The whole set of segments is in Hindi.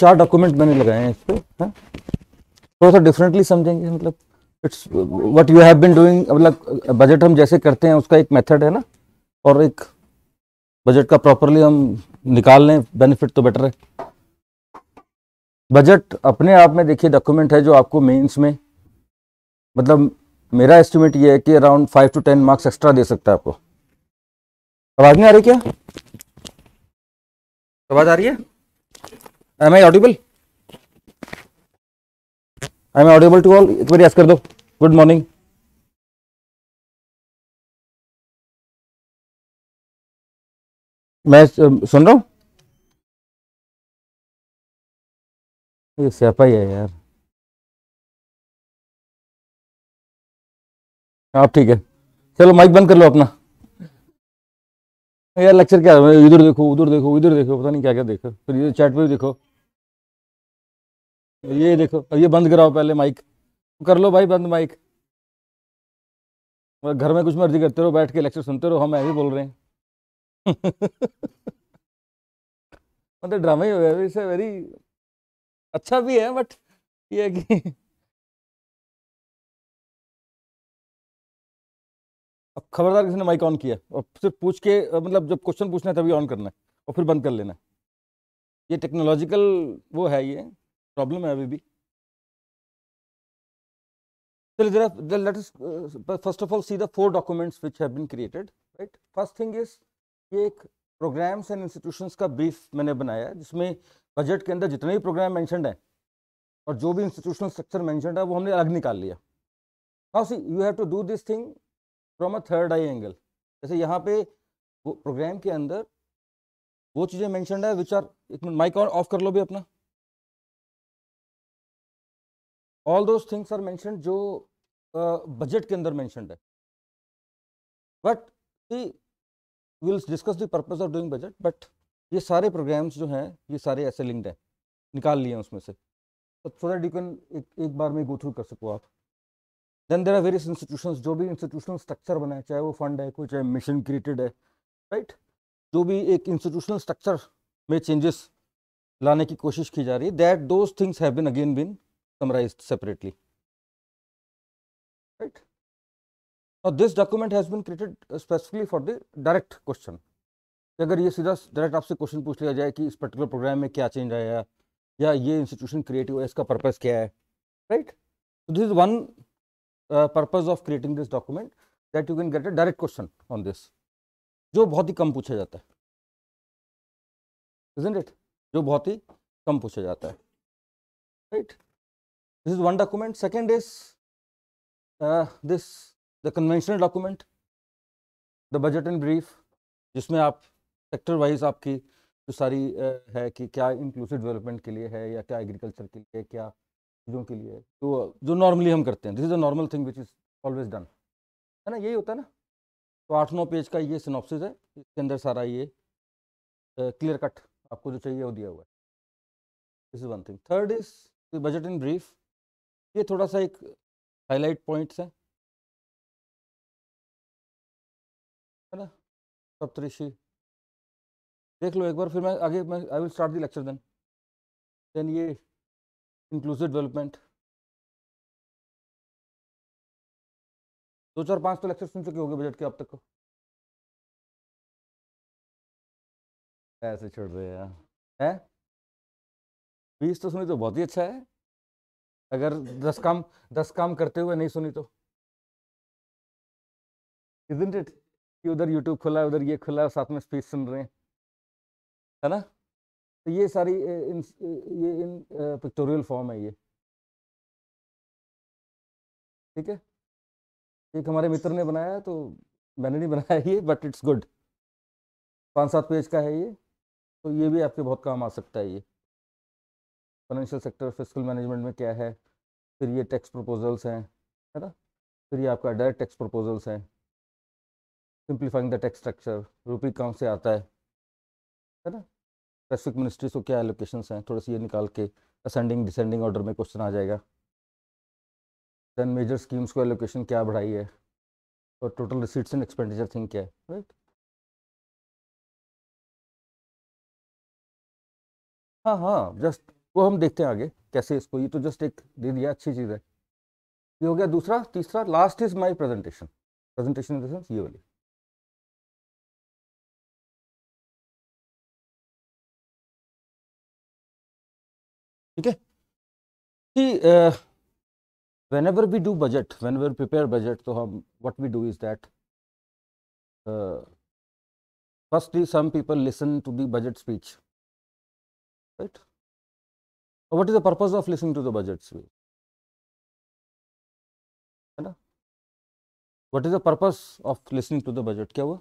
चार डॉक्यूमेंट मैंने लगाए हैं इस पर थोड़ा सा डिफरेंटली समझेंगे मतलब it's what you have been doing मतलब बजट हम जैसे करते हैं उसका एक मेथड है ना और एक बजट का प्रॉपरली हम निकाल लें बेनिफिट तो बेटर है बजट अपने आप में देखिए डॉक्यूमेंट है जो आपको मेंस में मतलब मेरा एस्टिमेट ये है कि around five to ten marks extra दे सकता है आपको आवाज़ नहीं आ रही क्या आवाज़ आ रही है am I audible I am audible to all एक बार यस कर दो गुड मॉर्निंग मैं सुन रहा हूँ ये स्यापा ही है यार आप ठीक है चलो माइक बंद कर लो अपना यार लेक्चर क्या है इधर देखो उधर देखो इधर देखो पता नहीं क्या क्या देखो फिर ये चैट पे भी देखो ये देखो अब ये बंद कराओ पहले माइक कर लो भाई बंद माइक घर में कुछ मर्जी करते रहो बैठ के लेक्चर सुनते रहो हम ऐसे बोल रहे हैं मतलब ड्रामा ही इट्स वेरी अच्छा भी है बट ये कि अब खबरदार किसी ने माइक ऑन किया और सिर्फ पूछ के मतलब जब क्वेश्चन पूछना है तभी ऑन करना है और फिर बंद कर लेना है ये टेक्नोलॉजिकल वो है ये प्रॉब्लम है अभी भी जरा let us first of all see the four documents which have been created right first thing is ये एक प्रोग्राम्स एंड इंस्टीट्यूशंस का ब्रीफ मैंने बनाया जिसमें बजट के अंदर जितने भी प्रोग्राम मैंशनड हैं और जो भी इंस्टीट्यूशनल स्ट्रक्चर मैंशनड है वो हमने अलग निकाल लिया how see you have to do this thing from a third eye angle जैसे यहाँ पे वो प्रोग्राम के अंदर वो चीज़ें मैंशनड है विच आर एक माइक ऑफ कर लो भी अपना all those things are mention जो बजट uh, के अंदर मैंशनड है but see will discuss the purpose of doing budget but ये सारे प्रोग्राम्स जो हैं ये सारे ऐसे लिंक्ड हैं निकाल लिए हैं उसमें से सो दैट यू कैन एक एक बार में गो थ्रू कर सको आप then there are various institution जो भी इंस्टीट्यूशनल स्ट्रक्चर बनाए चाहे वो फंड है कोई चाहे मिशन क्रिएटेड है राइट right? जो भी एक इंस्टीट्यूशनल स्ट्रक्चर में चेंजेस लाने की कोशिश की जा रही है that those things have been again been summarized separately right now this document has been created uh, specifically for the direct question कि अगर ये सीधा डायरेक्ट आपसे क्वेश्चन पूछ लिया जाए कि इस पर्टिकुलर प्रोग्राम में क्या चेंज आया या ये इंस्टीट्यूशन क्रिएट हुआ इसका पर्पज़ क्या है right this is one purpose of creating this document that you can get a direct question on this जो बहुत ही कम पूछा जाता है इजेंट इट जो बहुत ही कम पूछा जाता है right right? this is one document second is uh, this the conventional document the budget and brief जिसमें आप सेक्टर वाइज आपकी जो सारी uh, है कि क्या इंक्लूसिव डेवलपमेंट के लिए है या क्या एग्रीकल्चर के लिए क्या चीज़ों के लिए तो जो नॉर्मली हम करते हैं this is a normal thing which is always done है ना यही होता है ना तो आठ नौ पेज का ये सिनॉप्सिस है इसके अंदर सारा ये क्लियर uh, कट आपको जो चाहिए वो दिया हुआ है this is one thing third is budget in brief ये थोड़ा सा एक हाईलाइट पॉइंट्स है ना सप्तऋषि देख लो एक बार फिर मैं आगे मैं I will start the lecture then then ये इंक्लूसिव डेवलपमेंट दो चार पांच तो लेक्चर सुन चुके होंगे बजट के अब तक को ऐसे छोड़ रहे हैं है बीस तो सुनी तो बहुत ही अच्छा है अगर दस काम दस काम करते हुए नहीं सुनी तो इजेंट इट कि उधर यूट्यूब खुला है उधर ये खुला है साथ में स्पीच सुन रहे हैं है ना तो ये सारी इन ये इन पिक्टोरियल फॉर्म है ये ठीक है एक हमारे मित्र ने बनाया तो मैंने नहीं बनाया ये बट इट्स गुड पाँच सात पेज का है ये तो ये भी आपके बहुत काम आ सकता है ये फाइनेंशियल सेक्टर फिजिकल मैनेजमेंट में क्या है फिर ये टैक्स प्रपोजल्स हैं है ना फिर ये आपका डायरेक्ट टैक्स प्रपोजल्स हैं simplifying the tax structure rupee कहाँ से आता है है ना स्पेसिफिक मिनिस्ट्रीज को क्या एलोकेशन हैं थोड़ा सा ये निकाल के असेंडिंग डिसेंडिंग ऑर्डर में क्वेश्चन आ जाएगा देन मेजर स्कीम्स को एलोकेशन क्या बढ़ाई है और total receipts and expenditure think क्या है राइट हाँ हाँ जस्ट वो हम देखते हैं आगे कैसे इसको ये तो जस्ट एक दे दिया अच्छी चीज़ है ये हो गया दूसरा तीसरा last is my presentation presentation in the sense ये वाली ठीक है कि whenever we do budget whenever prepare budget तो हम what we do is that firstly some people listen to the budget speech right what is the purpose of listening to the budget है ना what is the purpose of listening to the budget क्या हुआ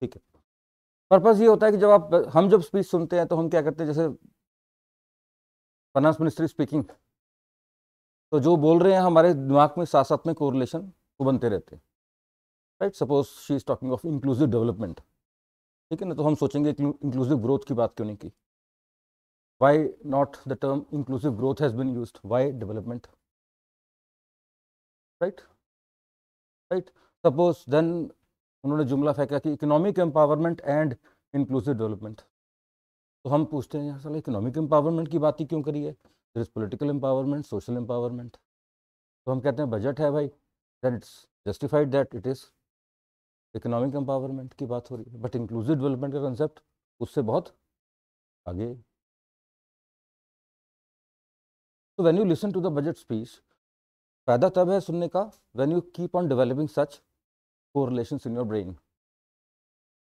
ठीक है पर्पज़ ये होता है कि जब आप हम जब स्पीच सुनते हैं तो हम क्या करते हैं जैसे फाइनेंस मिनिस्ट्री स्पीकिंग तो जो बोल रहे हैं हमारे दिमाग में साथ साथ में कोरिलेशन वो बनते रहते हैं right suppose she is talking of inclusive development ठीक है ना तो हम सोचेंगे इंक्लूसिव ग्रोथ की बात क्यों नहीं की why not the term inclusive growth has been used why development right right suppose then उन्होंने जुमला फेंका कि economic empowerment and inclusive development तो हम पूछते हैं साला इकोनॉमिक एम्पावरमेंट की बात ही क्यों करी है there is political empowerment social empowerment तो हम कहते हैं बजट है भाई then it's justified that it is economic empowerment की बात हो रही है बट इंक्लूसिव डेवलपमेंट का कंसेप्ट उससे बहुत आगे तो when you listen to the budget speech फायदा तब है सुनने का when you keep on developing such correlation in your brain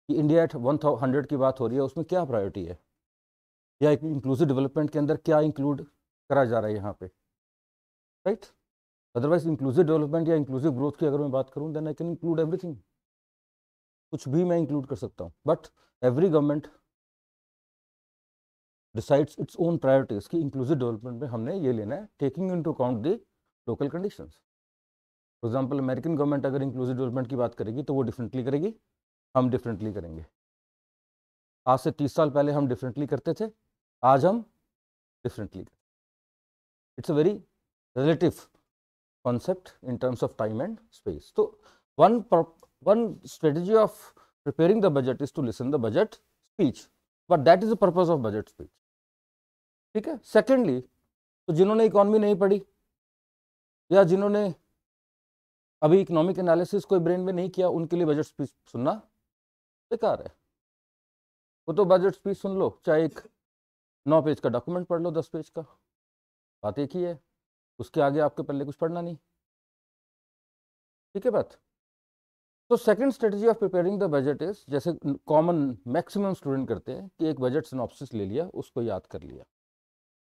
कि इंडिया एट वन हंड्रेड की बात हो रही है उसमें क्या प्रायोरिटी है या इंक्लूसिव डेवलपमेंट के अंदर क्या इंक्लूड करा जा रहा है यहाँ पे राइट अदरवाइज इंक्लूसिव डेवलपमेंट या इंक्लूसिव ग्रोथ की अगर मैं बात करूँ then I can include everything कुछ भी मैं इंक्लूड कर सकता हूँ but every government decides its own priorities कि इंक्लूसिव डेवलपमेंट में हमने ये लेना है taking into account the local condition for example American government अगर इंक्लूसिव डेवलपमेंट की बात करेगी तो वो डिफरेंटली करेगी हम डिफरेंटली करेंगे आज से तीस साल पहले हम डिफरेंटली करते थे आज हम डिफरेंटली करते it's a very relative concept in terms of time and space तो one one strategy of preparing the budget is to listen the budget speech but that is the purpose of budget speech ठीक है सेकेंडली तो जिन्होंने इकोनॉमी नहीं पढ़ी या जिन्होंने अभी इकोनॉमिक एनालिसिस कोई ब्रेन में नहीं किया उनके लिए बजट स्पीच सुनना बेकार है वो तो बजट स्पीच सुन लो चाहे एक नौ पेज का डॉक्यूमेंट पढ़ लो दस पेज का बात एक ही है उसके आगे आपके पहले कुछ पढ़ना नहीं ठीक है बात तो second strategy of preparing the budget is जैसे कॉमन मैक्सिमम स्टूडेंट करते हैं कि एक बजट सिनॉप्सिस ले लिया उसको याद कर लिया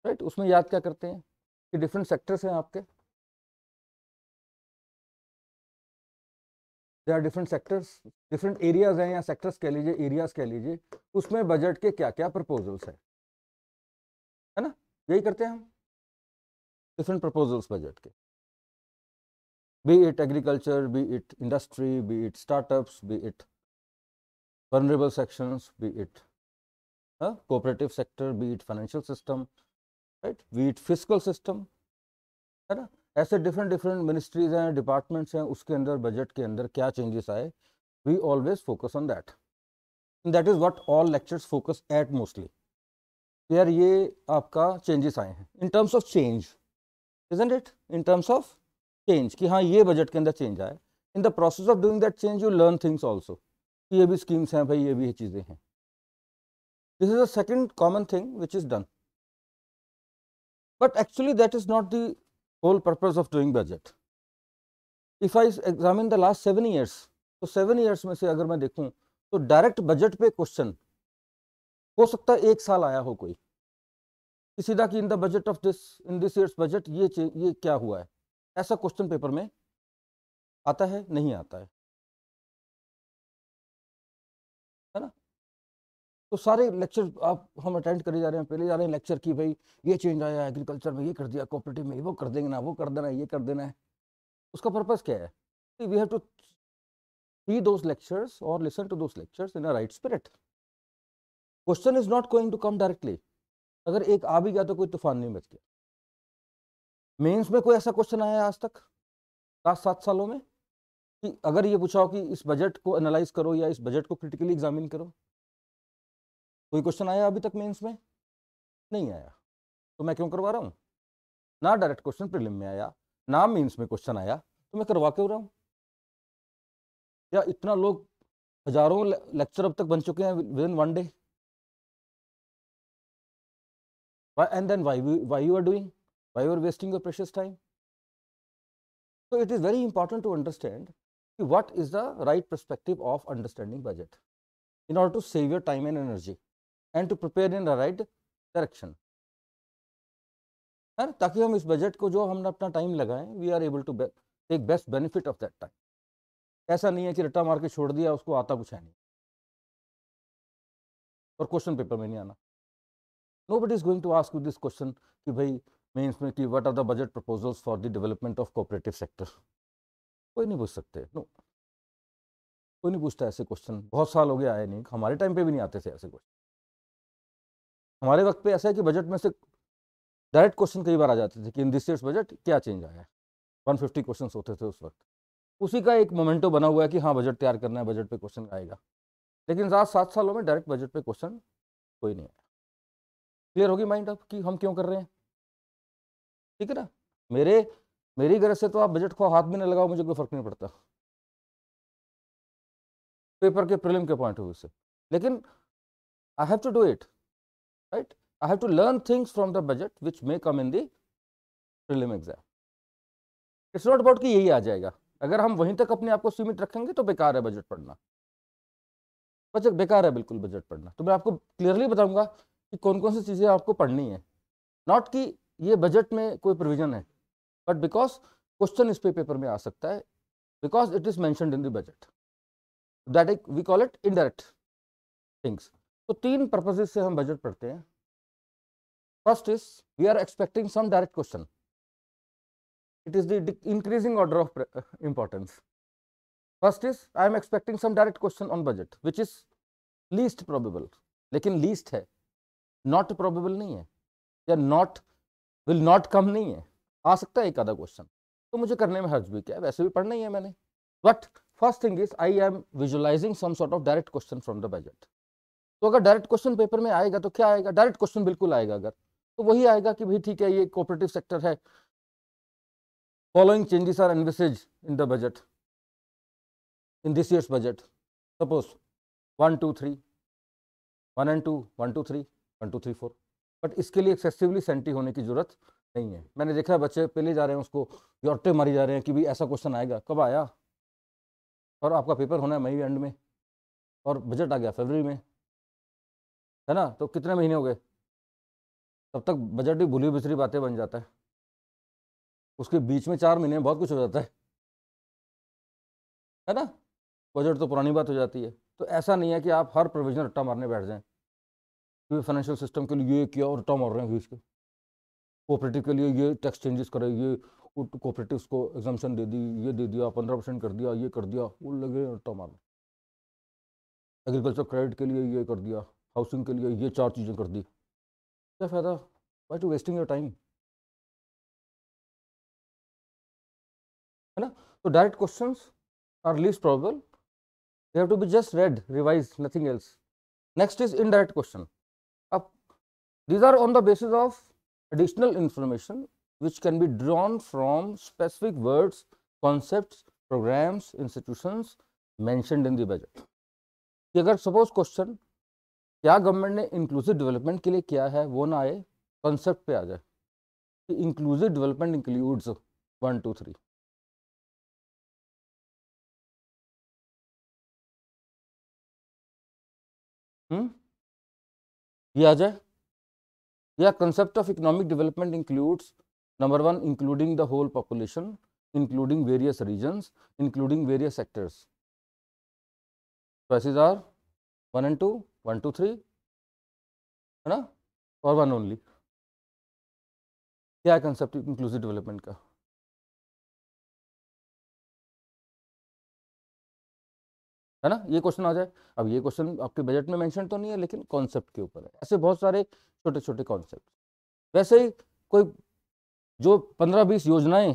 राइट उसमें याद क्या करते हैं कि डिफरेंट सेक्टर्स हैं आपके they are different sectors different areas हैं या सेक्टर्स कह लीजिए एरियाज कह लीजिए उसमें बजट के क्या क्या प्रपोजल्स हैं है ना यही करते हैं हम डिफरेंट प्रपोजल्स बजट के be it agriculture be it industry be it startups be it vulnerable section be it cooperative sector be it financial system right with physical system है ना ऐसे डिफरेंट डिफरेंट मिनिस्ट्रीज हैं डिपार्टमेंट्स हैं उसके अंदर बजट के अंदर क्या चेंजेस आए we always focus on that that is what all lectures focus at mostly यार ये आपका चेंजेस आए हैं in terms of change isn't it in terms of change कि हाँ ये बजट के अंदर चेंज आए in the process of doing that change you learn things also ये भी स्कीम्स हैं भाई ये भी चीज़ें हैं this is a second common thing which is done But actually that is not the whole purpose of doing budget. If I examine the last seven years, तो सेवन ईयर्स में से अगर मैं देखूं तो डायरेक्ट बजट पे क्वेश्चन हो सकता है एक साल आया हो कोई कि सीधा कि in the budget of this in this years budget ये ये क्या हुआ है ऐसा क्वेश्चन पेपर में आता है नहीं आता है तो सारे लेक्चर आप हम अटेंड करे जा रहे हैं पहले जा रहे हैं लेक्चर की भाई ये चेंज आया एग्रीकल्चर में ये कर दिया कॉपरेटिव में वो कर देंगे ना वो कर देना है ये कर देना है उसका पर्पज़ क्या है we have to see those lectures और लिसन टू those लेक्चर्स इन a right spirit question is not going to come directly अगर एक आ भी गया तो कोई तूफान नहीं बच गया मेन्स में कोई ऐसा क्वेश्चन आया आज तक लास्ट सात सालों में कि अगर ये पूछा हो कि इस बजट को एनालाइज करो या इस बजट को क्रिटिकली एग्जामिन करो कोई क्वेश्चन आया अभी तक मेंस में नहीं आया तो मैं क्यों करवा रहा हूँ ना डायरेक्ट क्वेश्चन प्रिलिम में आया ना मेंस में क्वेश्चन आया तो मैं करवा क्यों रहा हूँ या इतना लोग हजारों लेक्चर अब तक बन चुके हैं within one day and then why why you are doing why you are wasting your precious time so it is very important to understand what is the right perspective of understanding budget in order to save your time and energy and to prepare in the right direction है ताकि हम इस बजट को जो हमने अपना टाइम लगाएं we are able to take best benefit of that time ऐसा नहीं है कि रट्टा मार के छोड़ दिया उसको आता कुछ है नहीं और क्वेश्चन पेपर में नहीं आना no but is going to ask this question कि भाई मीन्स में कि what are the budget proposals for the development of cooperative sector कोई नहीं पूछ सकते नो कोई नहीं पूछता ऐसे क्वेश्चन बहुत साल हो गया आए नहीं हमारे टाइम पे भी नहीं आते थे ऐसे क्वेश्चन हमारे वक्त पे ऐसा है कि बजट में से डायरेक्ट क्वेश्चन कई बार आ जाते थे कि इन दिस बजट क्या चेंज आया है वन फिफ्टी क्वेश्चन होते थे उस वक्त उसी का एक मोमेंटो बना हुआ है कि हाँ बजट तैयार करना है बजट पे क्वेश्चन आएगा लेकिन सात सात सालों में डायरेक्ट बजट पे क्वेश्चन कोई नहीं आया क्लियर होगी माइंड ऑफ कि हम क्यों कर रहे हैं ठीक है ना मेरे मेरी गरज से तो आप बजट को हाथ भी नहीं लगाओ मुझे कोई फर्क नहीं पड़ता पेपर के प्रिलिम के पॉइंट ऑफ व्यू से लेकिन I have to do it right. I have to learn things from the budget which may come in the prelim exam. It's not about कि यही आ जाएगा अगर हम वहीं तक अपने आप को सीमित रखेंगे तो बेकार है बजट पढ़ना बजट बेकार है बिल्कुल बजट पढ़ना तो मैं आपको क्लियरली बताऊंगा कि कौन कौन सी चीज़ें आपको पढ़नी है नॉट कि ये बजट में कोई प्रोविजन है बट बिकॉज क्वेश्चन इस पे पेपर में आ सकता है because it is mentioned in the budget that we call it indirect things तो तीन पर्पजेज से हम बजट पढ़ते हैं first is we are expecting some direct question it is the increasing order of importance first is I am expecting some direct question on budget which is least probable लेकिन लीस्ट है नॉट प्रोबेबल नहीं है या नॉट विल नॉट कम नहीं है आ सकता है एक आधा क्वेश्चन तो मुझे करने में हर्ज भी क्या वैसे भी पढ़ना ही है मैंने but first thing is I am visualizing some sort of direct question from the budget तो अगर डायरेक्ट क्वेश्चन पेपर में आएगा तो क्या आएगा डायरेक्ट क्वेश्चन बिल्कुल आएगा अगर तो वही आएगा कि भाई ठीक है ये कोऑपरेटिव सेक्टर है following changes are envisage in the budget in this years budget suppose one two three one and two one two three one two three four but इसके लिए एक्सेसिवली सेंटी होने की जरूरत नहीं है मैंने देखा है बच्चे पहले जा रहे हैं उसको योटे मारी जा रहे हैं कि भाई ऐसा क्वेश्चन आएगा कब आया और आपका पेपर होना है मई एंड में और बजट आ गया फरवरी में है ना तो कितने महीने हो गए तब तक बजट भी भूली बिसरी बातें बन जाता है उसके बीच में चार महीने में बहुत कुछ हो जाता है है ना बजट तो पुरानी बात हो जाती है तो ऐसा नहीं है कि आप हर प्रोविजन रट्टा मारने बैठ जाएं क्योंकि फाइनेंशियल सिस्टम के लिए ये किया और रट्टा मार रहे हैं ह्यूज के कोऑपरेटिव के लिए ये टैक्स चेंजेस करे ये कोऑपरेटिव को एग्जामेशन दे दी ये दे दिया पंद्रह परसेंट कर दिया ये कर दिया वो लगे रट्टा मारना एग्रीकल्चर क्रेडिट के लिए ये कर दिया हाउसिंग के लिए ये चार चीज़ें कर दी क्या फ़ायदा why to wasting your time है ना तो direct question are least probable they have to be just read revise nothing else next is indirect question अब these are on the basis of additional information which can be drawn from specific words concept programmes institution mentioned in the budget कि अगर सपोज क्वेश्चन क्या गवर्नमेंट ने इंक्लूसिव डेवलपमेंट के लिए किया है वो ना आए कॉन्सेप्ट पे आ जाए कि inclusive development includes one two three ये आ जाए या concept of economic development includes number one including the whole population including various region including various sectors one and two one two three है ना और वन ओनली क्या कंसेप्ट इंक्लूसिव डेवलपमेंट का है ना ये क्वेश्चन आ जाए अब ये क्वेश्चन आपके बजट में मेंशन तो नहीं है लेकिन कॉन्सेप्ट के ऊपर है ऐसे बहुत सारे छोटे छोटे कॉन्सेप्ट वैसे ही कोई जो पंद्रह बीस योजनाएं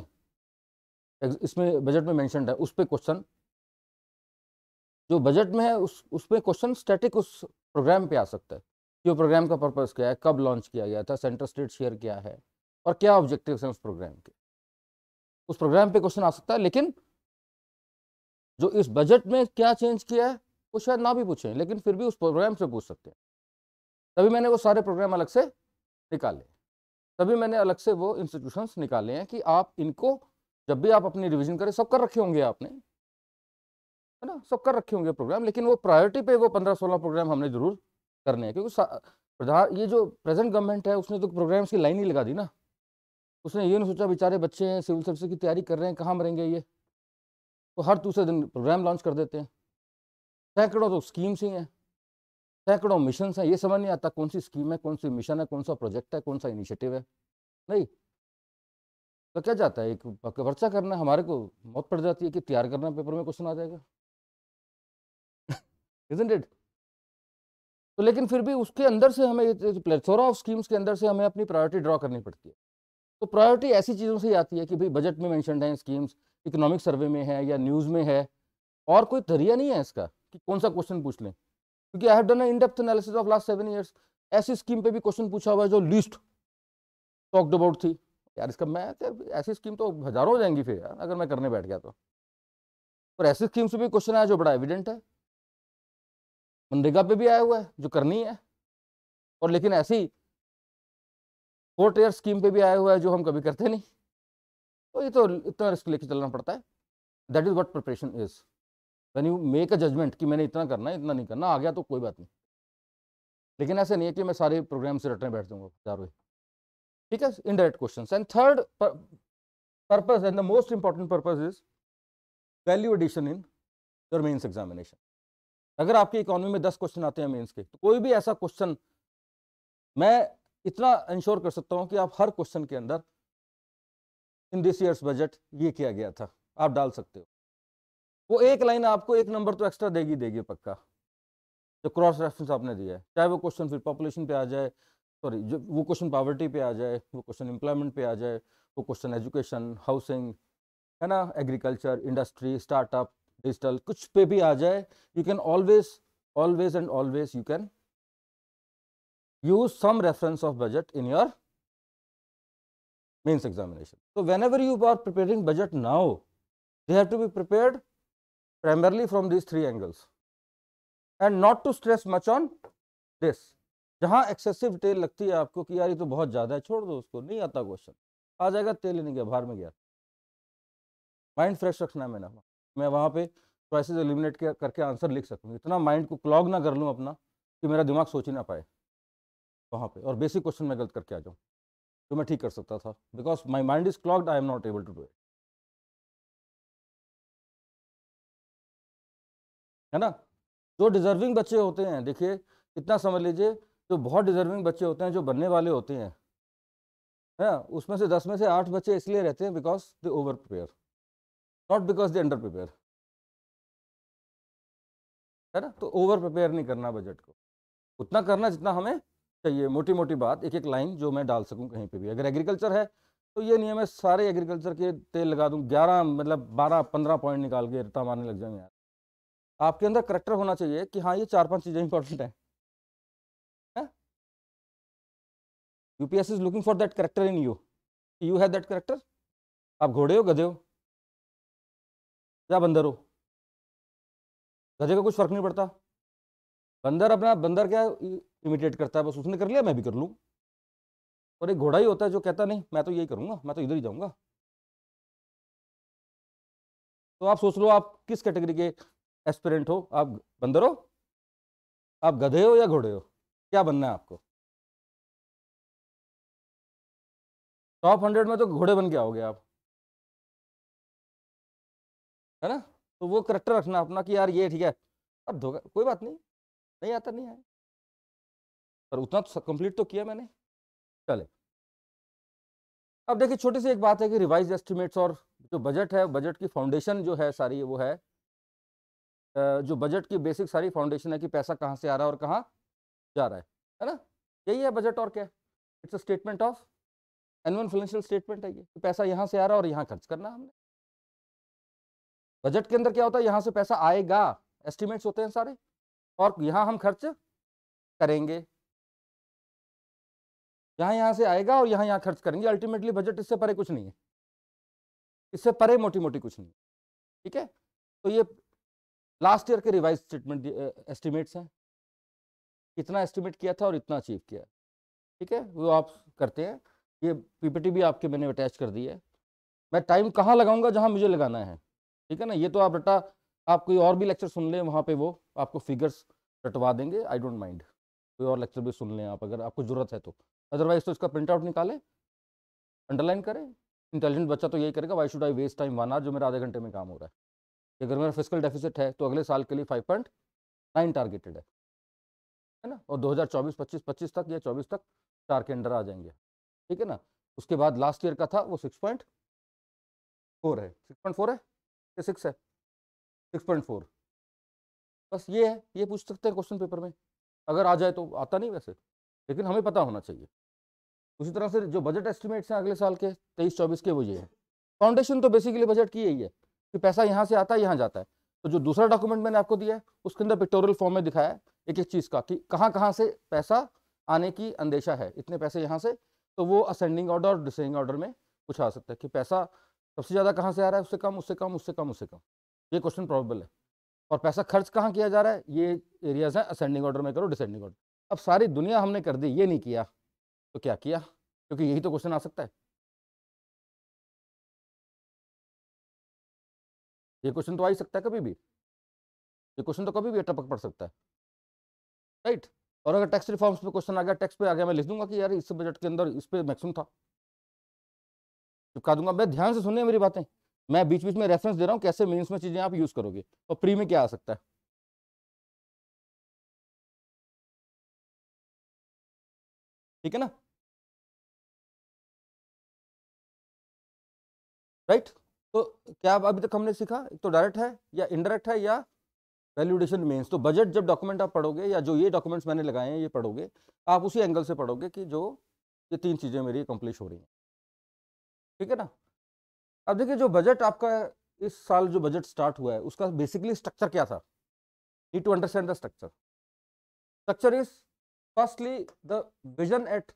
इसमें बजट में मेंशन है उस पर क्वेश्चन जो बजट में है उस उसमें क्वेश्चन स्टैटिक उस प्रोग्राम पे आ सकता है कि वो प्रोग्राम का पर्पज़ क्या है कब लॉन्च किया गया था सेंटर स्टेट शेयर क्या है और क्या ऑब्जेक्टिव हैं उस प्रोग्राम के उस प्रोग्राम पे क्वेश्चन आ सकता है लेकिन जो इस बजट में क्या चेंज किया है वो शायद ना भी पूछें लेकिन फिर भी उस प्रोग्राम से पूछ सकते हैं तभी मैंने वो सारे प्रोग्राम अलग से निकाले तभी मैंने अलग से वो इंस्टीट्यूशन निकाले हैं कि आप इनको जब भी आप अपनी रिविजन करें सब कर रखे होंगे आपने है ना सब कर रखे होंगे प्रोग्राम लेकिन वो प्रायोरिटी पे वो पंद्रह सोलह प्रोग्राम हमने जरूर करने हैं क्योंकि प्रधान ये जो प्रेजेंट गवर्नमेंट है उसने तो प्रोग्राम्स की लाइन ही लगा दी ना उसने ये नहीं सोचा बेचारे बच्चे हैं सिविल सर्विस की तैयारी कर रहे हैं कहाँ मरेंगे ये तो हर दूसरे दिन प्रोग्राम लॉन्च कर देते हैं सैकड़ों तो स्कीम्स ही हैं सैकड़ों मिशन हैं ये समझ नहीं आता कौन सी स्कीम है कौन सी मिशन है कौन सा प्रोजेक्ट है कौन सा इनिशिएटिव है नहीं तो क्या जाता है एक वर्चा करना हमारे को मौत पड़ जाती है कि तैयार करना पेपर में क्वेश्चन आ जाएगा इजेंट इट तो लेकिन फिर भी उसके अंदर से हमें प्लेथोरा ऑफ स्कीम्स के अंदर से हमें अपनी प्रायोरिटी ड्रॉ करनी पड़ती है तो प्रायोरिटी ऐसी चीज़ों से ही आती है कि भाई बजट में मैंशन हैं स्कीम्स इकोनॉमिक सर्वे में है या न्यूज़ में है और कोई तरिया नहीं है इसका कि कौन सा क्वेश्चन पूछ लें क्योंकि I have done in depth analysis of last seven years ऐसी स्कीम पे भी क्वेश्चन पूछा हुआ है जो लिस्ट टॉक्ड अबाउट थी यार इसका मैं तो ऐसी स्कीम तो हज़ारों हो जाएंगी फिर यार अगर मैं करने बैठ गया तो और ऐसी स्कीम्स से भी क्वेश्चन आया जो बड़ा एविडेंट है मनरेगा पे भी आया हुआ है जो करनी है और लेकिन ऐसी फोर टेयर स्कीम पे भी आया हुआ है जो हम कभी करते नहीं तो ये तो इतना रिस्क लेके चलना पड़ता है that is what preparation is when you make a judgement कि मैंने इतना करना है इतना नहीं करना आ गया तो कोई बात नहीं लेकिन ऐसा नहीं है कि मैं सारे प्रोग्राम से रटने बैठ जाऊँगा बजे ठीक है indirect question and third purpose and the most important purpose is value addition in the mains examination अगर आपकी इकोनॉमी में दस क्वेश्चन आते हैं मेंस के तो कोई भी ऐसा क्वेश्चन मैं इतना इंश्योर कर सकता हूं कि आप हर क्वेश्चन के अंदर इन दिस ईयर्स बजट ये किया गया था आप डाल सकते हो वो एक लाइन आपको एक नंबर तो एक्स्ट्रा देगी देगी पक्का जो क्रॉस रेफरेंस आपने दिया है चाहे वो क्वेश्चन फिर पॉपुलेशन पे आ जाए सॉरी जो वो क्वेश्चन पावर्टी पे आ जाए वो क्वेश्चन एम्प्लॉयमेंट पे आ जाए वो क्वेश्चन एजुकेशन हाउसिंग है ना एग्रीकल्चर इंडस्ट्री स्टार्टअप डिजिटल कुछ पे भी आ जाए you can always always and always you can use some reference of budget in your mains examination तो whenever you are preparing budget now they have to be prepare primarily from this three angles and not to stress much on this जहाँ एक्सेसिव तेल लगती है आपको कि यार ये तो बहुत ज़्यादा है छोड़ दो उसको नहीं आता क्वेश्चन आ जाएगा तेल ही नहीं गया बाहर में गया माइंड फ्रेश रखना है मैंने मैं वहाँ पे चॉइसेस एलिमिनेट करके आंसर लिख सकूँ इतना माइंड को क्लॉग ना कर लूँ अपना कि मेरा दिमाग सोच ही ना पाए वहाँ पे और बेसिक क्वेश्चन मैं गलत करके आ जाऊँ तो मैं ठीक कर सकता था because my mind is clogged I am not able to do it है ना जो डिजर्विंग बच्चे होते हैं देखिए इतना समझ लीजिए जो बहुत डिजर्विंग बच्चे होते हैं जो बनने वाले होते हैं है ना उसमें से दस में से आठ बच्चे इसलिए रहते हैं because they over prepare not because they under prepare है ना तो ओवर प्रिपेयर नहीं करना बजट को उतना करना जितना हमें चाहिए मोटी मोटी बात एक एक लाइन जो मैं डाल सकूं कहीं पे भी अगर एग्रीकल्चर है तो ये नियम है सारे एग्रीकल्चर के तेल लगा दूं ग्यारह मतलब बारह पंद्रह पॉइंट निकाल के रट्टा मारने लग जाएंगे यार आपके अंदर करेक्टर होना चाहिए कि हाँ ये चार पांच चीज़ें इंपॉर्टेंट हैं UPSC is looking for that character in you you have that character आप घोड़े हो गधे हो या बंदर हो गधे का कुछ फर्क नहीं पड़ता बंदर अपना बंदर क्या इमिटेट करता है बस उसने कर लिया मैं भी कर लूँ और एक घोड़ा ही होता है जो कहता नहीं मैं तो यही करूँगा मैं तो इधर ही जाऊँगा तो आप सोच लो आप किस कैटेगरी के एस्पिरेंट हो आप बंदर हो आप गधे हो या घोड़े हो क्या बनना है आपको टॉप हंड्रेड में तो घोड़े बन के आओगे आप है ना तो वो करेक्टर रखना अपना कि यार ये ठीक है अब धोखा कोई बात नहीं नहीं आता नहीं आया पर उतना तो कंप्लीट तो किया मैंने चले अब देखिए छोटी सी एक बात है कि रिवाइज एस्टिमेट्स और जो बजट है बजट की फाउंडेशन जो है सारी वो है जो बजट की बेसिक सारी फाउंडेशन है कि पैसा कहाँ से आ रहा है और कहाँ जा रहा है है ना यही है बजट और क्या it's a statement of annual financial statement है ये पैसा यहाँ से आ रहा है और यहाँ खर्च करना हमने बजट के अंदर क्या होता है यहाँ से पैसा आएगा एस्टिमेट्स होते हैं सारे और यहाँ हम खर्च करेंगे यहाँ यहाँ से आएगा और यहाँ यहाँ खर्च करेंगे अल्टीमेटली बजट इससे परे कुछ नहीं है इससे परे मोटी मोटी कुछ नहीं है ठीक है तो ये लास्ट ईयर के रिवाइज स्टेटमेंट एस्टिमेट्स हैं कितना एस्टिमेट किया था और इतना अचीव किया ठीक है वो आप करते हैं ये पीपीटी भी आपके मैंने अटैच कर दी है मैं टाइम कहाँ लगाऊंगा जहाँ मुझे लगाना है ठीक है ना ये तो आप रटा आप कोई और भी लेक्चर सुन लें वहाँ पे वो आपको फिगर्स रटवा देंगे आई डोंट माइंड कोई और लेक्चर भी सुन लें आप अगर आपको ज़रूरत है तो अदरवाइज तो इसका प्रिंट आउट निकालें अंडरलाइन करें इंटेलिजेंट बच्चा तो यही करेगा why should I waste time one hour जो मेरा आधे घंटे में काम हो रहा है अगर मेरा फिजिकल डेफिसिट है तो अगले साल के लिए फाइव पॉइंट नाइन टारगेटेड है है ना और 2024 25 25 तक या 24 तक चार के अंडर आ जाएंगे ठीक है ना उसके बाद लास्ट ईयर का था वो सिक्स पॉइंट फोर है सिक्स पॉइंट फोर है ये सिक्स है सिक्स पॉइंट फोर बस ये है ये पूछ सकते हैं क्वेश्चन पेपर में अगर आ जाए तो आता नहीं वैसे लेकिन हमें पता होना चाहिए उसी तरह से जो बजट एस्टिमेट्स हैं अगले साल के तेईस चौबीस के वो ये है फाउंडेशन तो बेसिकली बजट की यही है कि पैसा यहाँ से आता है यहाँ जाता है तो जो दूसरा डॉक्यूमेंट मैंने आपको दिया है उसके अंदर पिक्टोरियल फॉर्म में दिखाया है एक एक चीज़ का कि कहाँ कहाँ से पैसा आने की अंदेशा है इतने पैसे यहाँ से तो वो असेंडिंग ऑर्डर और डिसेंडिंग ऑर्डर में पूछा सकता है कि पैसा सबसे ज़्यादा कहाँ से आ रहा है उससे कम उससे कम उससे कम उससे कम ये क्वेश्चन प्रॉबेबल है और पैसा खर्च कहाँ किया जा रहा है ये एरियाज हैं असेंडिंग ऑर्डर में करो डिसेंडिंग ऑर्डर अब सारी दुनिया हमने कर दी ये नहीं किया तो क्या किया क्योंकि यही तो क्वेश्चन आ सकता है ये क्वेश्चन तो आ ही सकता है कभी भी ये क्वेश्चन तो कभी भी टपक पड़ सकता है राइट और अगर टैक्स रिफॉर्म्स पे क्वेश्चन आ गया टैक्स पे आ गया मैं लिख दूंगा कि यार इस बजट के अंदर इस पर मैक्सिमम था चिपका दूंगा मैं ध्यान से सुनिए मेरी बातें मैं बीच बीच में रेफरेंस दे रहा हूँ कैसे मीन्स में चीज़ें आप यूज़ करोगे और प्री में क्या आ सकता है ठीक है ना राइट right? तो क्या अभी तक हमने सीखा एक तो डायरेक्ट है या इनडायरेक्ट है या वैल्यूडेशन मीन्स तो बजट जब डॉक्यूमेंट आप पढ़ोगे या जो ये डॉक्यूमेंट्स मैंने लगाए हैं ये पढ़ोगे आप उसी एंगल से पढ़ोगे कि जो ये तीन चीज़ें मेरी कम्प्लीट हो रही हैं ठीक है ना अब देखिए जो बजट आपका इस साल जो बजट स्टार्ट हुआ है उसका बेसिकली स्ट्रक्चर क्या था need to understand the structure structure is firstly the vision at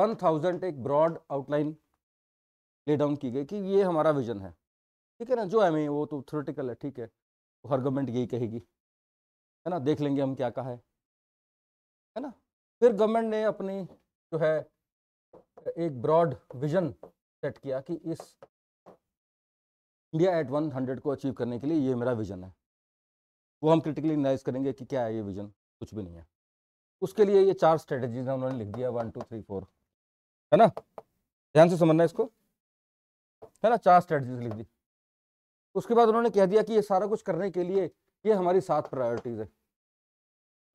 1000 एक ब्रॉड आउटलाइन ले डाउन की गई कि ये हमारा विजन है ठीक है ना जो एम वो तो थ्योरेटिकल है ठीक है तो हर गवर्नमेंट यही कहेगी है ना देख लेंगे हम क्या कहा है है ना फिर गवर्नमेंट ने अपनी जो है एक ब्रॉड विजन सेट किया कि इस इंडिया एट वन हंड्रेड को अचीव करने के लिए ये मेरा विजन है वो हम क्रिटिकली एनालाइज करेंगे कि क्या है ये विजन कुछ भी नहीं है उसके लिए ये चार स्ट्रेटजीज हैं उन्होंने लिख दिया वन टू थ्री फोर है ना ध्यान से समझना इसको है ना चार स्ट्रेटजीज लिख दी उसके बाद उन्होंने कह दिया कि ये सारा कुछ करने के लिए ये हमारी सात प्रायोरिटीज़ है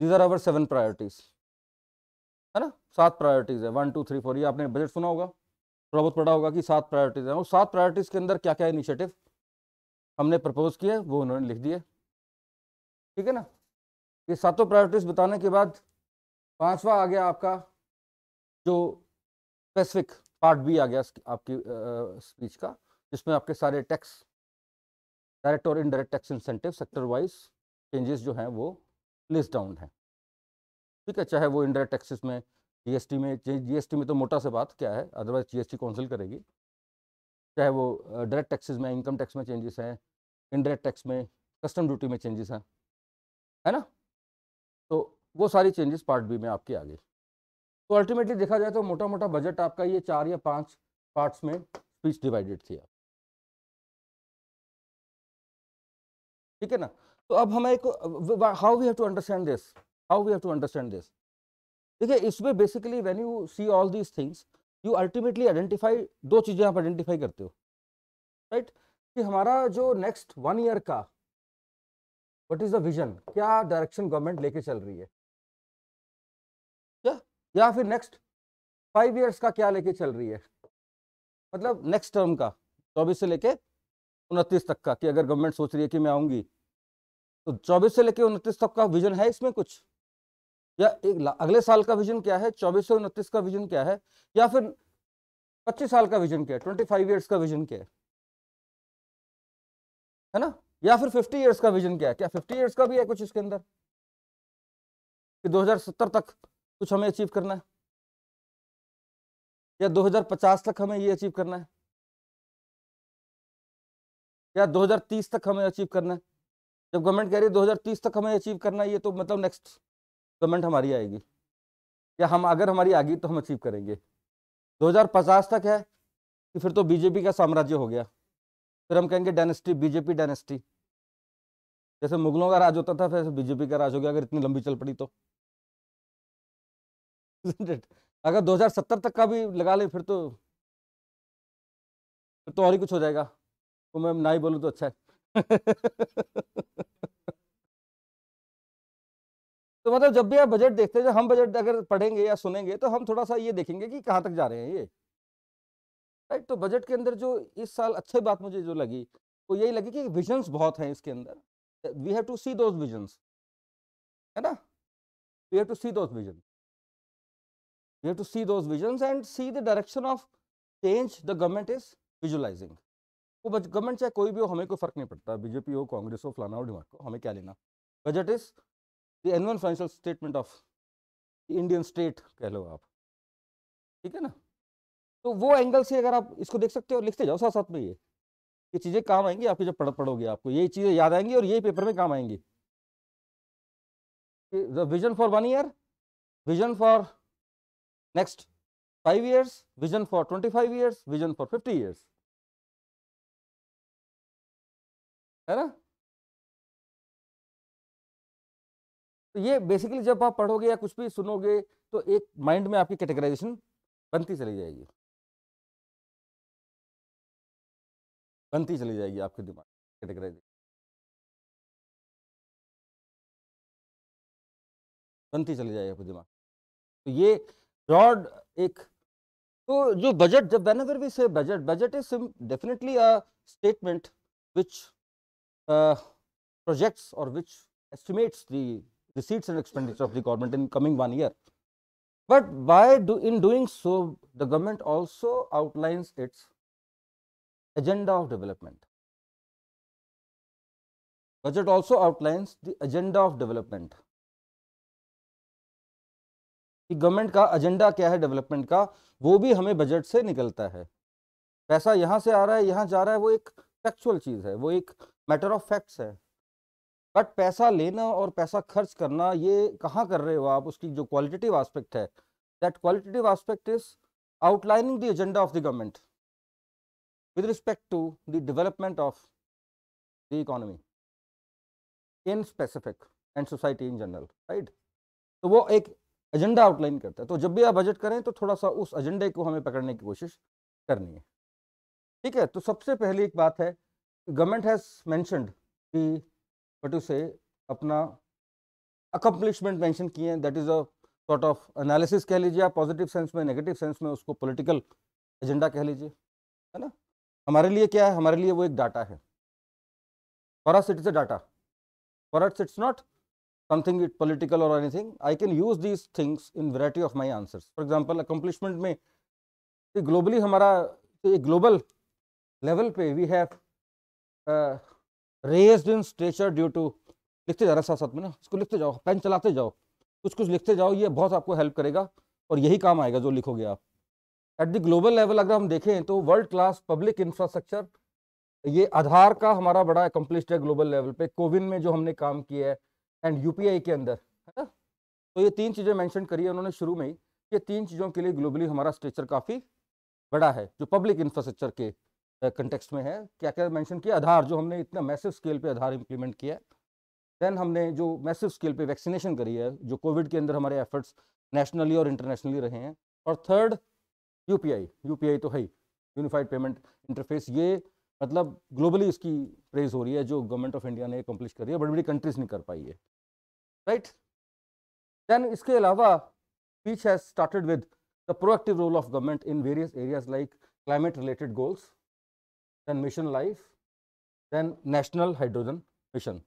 these are our seven priorities है ना सात प्रायोरिटीज़ है वन टू थ्री फोर ये आपने बजट सुना होगा थोड़ा बहुत पढ़ा होगा कि सात प्रायोरिटीज़ हैं वो सात प्रायोरिटीज़ के अंदर क्या क्या इनिशिएटिव हमने प्रपोज किए वो उन्होंने लिख दिए ठीक है ना ये सातों प्रायोरिटीज़ बताने के बाद पांचवा आ गया आपका जो स्पेसिफिक पार्ट भी आ गया आपकी स्पीच का जिसमें आपके सारे टैक्स डायरेक्ट और indirect tax incentive sector wise changes जो हैं वो लिस्ट डाउन हैं ठीक है चाहे वो इनडायरेक्ट टैक्सेस में जीएसटी में जीएसटी में तो मोटा से बात क्या है अदरवाइज जीएसटी काउंसिल करेगी चाहे वो डायरेक्ट टैक्सेस में इनकम टैक्स में चेंजेस हैं इनडायरेक्ट टैक्स में कस्टम ड्यूटी में चेंजेस हैं है ना तो वो सारी चेंजेस पार्ट बी में आपके आ गई तो अल्टीमेटली देखा जाए तो मोटा मोटा बजट आपका ये चार या पाँच पार्ट्स में स्पीच डिवाइडेड थी आप ठीक है ना तो अब हमें एक how we have to understand this how we have to understand this देखिए इसमें basically when you see all these things you ultimately identify दो चीज़ें आप आइडेंटिफाई करते हो राइट right? कि हमारा जो नेक्स्ट वन ईयर का वट इज़ द विजन क्या डायरेक्शन गवर्नमेंट लेके चल रही है क्या या फिर नेक्स्ट फाइव ईयर्स का क्या लेके चल रही है मतलब नेक्स्ट टर्म का चौबीस से लेके उनतीस तक का कि अगर गवर्नमेंट सोच रही है कि मैं आऊँगी तो चौबीस से लेके उनतीस तक का विजन है इसमें कुछ या एक अगले साल का विजन क्या है चौबीस सौ उनतीस का विजन क्या है या फिर पच्चीस साल का विजन क्या है ट्वेंटी फाइव ईयर्स का विजन क्या है है ना या फिर फिफ्टी ईयर्स का विजन क्या है क्या फिफ्टी ईयर्स का भी है कुछ इसके अंदर कि 2070 तक कुछ हमें अचीव करना है या 2050 तक हमें ये अचीव करना है या 2030 तक हमें अचीव करना है जब गवर्नमेंट कह रही है 2030 तक हमें अचीव करना है ये तो मतलब नेक्स्ट कमेंट हमारी आएगी या हम अगर हमारी आ गई तो हम अचीव करेंगे 2050 तक है कि फिर तो बीजेपी का साम्राज्य हो गया फिर हम कहेंगे डायनेस्टी बीजेपी डायनेस्टी जैसे मुगलों का राज होता था फिर बीजेपी का राज हो गया अगर इतनी लंबी चल पड़ी तो अगर 2070 तक का भी लगा लें फिर तो फिर तो और ही कुछ हो जाएगा तो मैं ना ही बोलूँ तो अच्छा है तो मतलब जब भी आप बजट देखते हैं हम बजट अगर पढ़ेंगे या सुनेंगे तो हम थोड़ा सा ये देखेंगे कि कहाँ तक जा रहे हैं ये राइट तो बजट के अंदर जो इस साल अच्छी बात मुझे जो लगी वो यही लगी कि विजन्स बहुत हैं इसके अंदर we have to see those visions है ना we have to see those vision we have to see those visions and see the direction of change the government is visualising वो गवर्नमेंट चाहे कोई भी हो हमें कोई फर्क नहीं पड़ता बीजेपी हो कांग्रेस हो फलाना हो ढिमाक हो हमें क्या लेना बजट इज ये annual financial statement of Indian state कह लो आप ठीक है ना तो वो एंगल से अगर आप इसको देख सकते हो लिखते जाओ साथ साथ में ये ये चीज़ें काम आएंगी आपकी जब पढ़ पढ़ोगे आपको ये चीज़ें याद आएंगी और यही पेपर में काम आएंगी vision for one year vision for next five years vision for twenty five years vision for fifty years है ना तो ये बेसिकली जब आप पढ़ोगे या कुछ भी सुनोगे तो एक माइंड में आपकी कैटेगराइजेशन बनती चली जाएगी बनती चली जाएगी आपके दिमाग कैटेगराइजेशन बनती चली जाएगी आपके दिमाग तो ये ब्रॉड एक तो जो बजट जब ever we say budget budget is definitely a statement which projects और which estimates the receipts and expenditure of the government in coming one year. But why do, in doing so, the government also outlines its agenda of development. Budget also outlines the agenda of development. कि गवर्नमेंट का एजेंडा क्या है डेवलपमेंट का वो भी हमें बजट से निकलता है पैसा यहाँ से आ रहा है यहाँ जा रहा है वो एक फैक्चुअल चीज़ है वो एक मैटर ऑफ फैक्ट्स है बट पैसा लेना और पैसा खर्च करना ये कहाँ कर रहे हो आप उसकी जो क्वालिटेटिव आस्पेक्ट है that qualitative aspect is outlining the agenda of the government with respect to the development of the economy in specific and society in general right तो वो एक एजेंडा आउटलाइन करता है तो जब भी आप बजट करें तो थोड़ा सा उस एजेंडे को हमें पकड़ने की कोशिश करनी है ठीक है तो सबसे पहली एक बात है गवर्नमेंट हैज मैंशनड कि what to say अपना अकम्पलिशमेंट मेंशन किए हैं that is a sort of analysis कह लीजिए आप पॉजिटिव सेंस में नेगेटिव सेंस में उसको पोलिटिकल एजेंडा कह लीजिए है ना हमारे लिए क्या है हमारे लिए वो एक डाटा है for us it is a data for us it's not something it political or anything i can use these things in variety of my answers for example accomplishment में ग्लोबली हमारा ग्लोबल लेवल पे we have raised in stature due to लिखते जा रहा साथ साथ में ना इसको लिखते जाओ पेन चलाते जाओ कुछ कुछ लिखते जाओ ये बहुत आपको हेल्प करेगा और यही काम आएगा जो लिखोगे आप एट द ग्लोबल लेवल अगर हम देखें तो वर्ल्ड क्लास पब्लिक इंफ्रास्ट्रक्चर ये आधार का हमारा बड़ा अकम्पलिश्ड है ग्लोबल लेवल पे कोविन में जो हमने काम किया है एंड यूपीआई के अंदर है ना तो ये तीन चीज़ें मेंशन करी है उन्होंने शुरू में ही ये तीन चीज़ों के लिए ग्लोबली हमारा स्ट्रेचर काफ़ी बड़ा है जो पब्लिक इंफ्रास्ट्रक्चर के कंटेक्स्ट में है क्या क्या मेंशन किया आधार जो हमने इतना मैसिव स्केल पे आधार इम्प्लीमेंट किया है देन हमने जो मैसिव स्केल पे वैक्सीनेशन करी है जो कोविड के अंदर हमारे एफर्ट्स नेशनली और इंटरनेशनली रहे हैं और थर्ड यूपीआई यूपीआई तो है ही यूनिफाइड पेमेंट इंटरफेस ये मतलब ग्लोबली इसकी प्रेज हो रही है जो गवर्नमेंट ऑफ इंडिया ने अकम्प्लिश करी है बड़ी बड़ी कंट्रीज नहीं कर पाई है राइट देन इसके अलावा speech has started with the proactive role of government in various areas like climate related goals then mission life, then national hydrogen mission.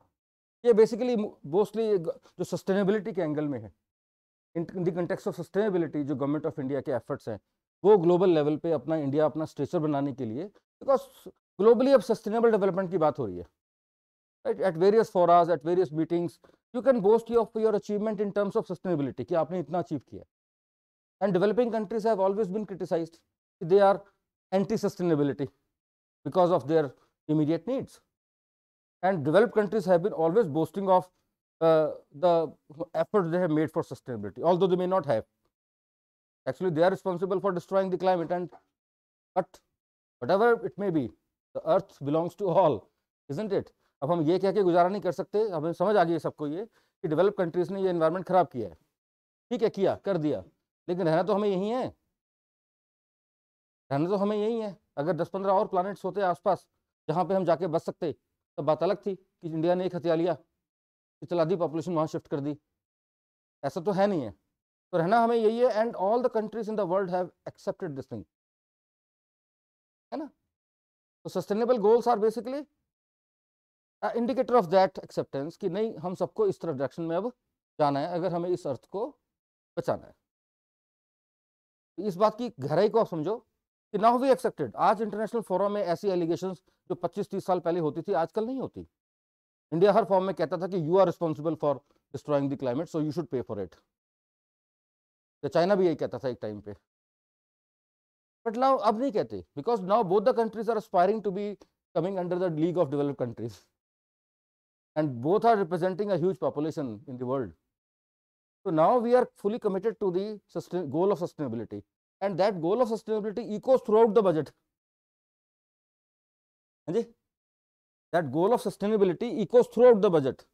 ये बेसिकली मोस्टली जो सस्टेनेबिलिटी के एंगल में है in the context of sustainability जो गवर्नमेंट ऑफ इंडिया के एफर्ट्स हैं वो ग्लोबल लेवल पे अपना इंडिया अपना स्ट्रेचर बनाने के लिए बिकॉज ग्लोबली अब सस्टेनेबल डेवलपमेंट की बात हो रही है right at various forums at various meetings you can boast your, your achievement in terms of sustainability कि आपने इतना अचीव किया and developing countries have always been criticized they are anti sustainability because of their immediate needs. And developed countries have been always boasting of uh, the efforts they have made for sustainability, although they may not have. Actually, they are responsible for destroying the climate and but whatever it may be, the earth belongs to all, isn't it? ab अब हम ये कह के गुजारा नहीं कर सकते हमें समझ आ गई sabko ye ki developed countries ne ye environment kharab kiya hai theek hai kiya kar diya lekin rehna to hame yahi hai rehna to hame yahi hai अगर दस पंद्रह और प्लानट्स होते आसपास जहाँ पे हम जाके बच सकते तो बात अलग थी कि इंडिया ने एक हथियार लिया कि चला दी पॉपुलेशन वहाँ शिफ्ट कर दी ऐसा तो है नहीं है तो रहना हमें यही है and all the countries in the world have accepted this thing है ना तो sustainable goals are basically indicator of that acceptance कि नहीं हम सबको इस तरफ डायरेक्शन में अब जाना है अगर हमें इस अर्थ को बचाना है इस बात की गहराई को आप समझो कि नाउ वी एक्सेप्टेड आज इंटरनेशनल फोरम में ऐसी एलिगेशन जो 25-30 साल पहले होती थी आजकल नहीं होती इंडिया हर फॉर्म में कहता था कि you are responsible for destroying the climate so you should pay for it China भी यही कहता था एक टाइम पे बट नाउ अब नहीं कहते because now both the countries are aspiring to be coming under the league of develop countries and both are representing huge population in the world So now we are fully committed to the goal of and that goal of sustainability echoes throughout the budget जी that goal of sustainability echoes throughout the budget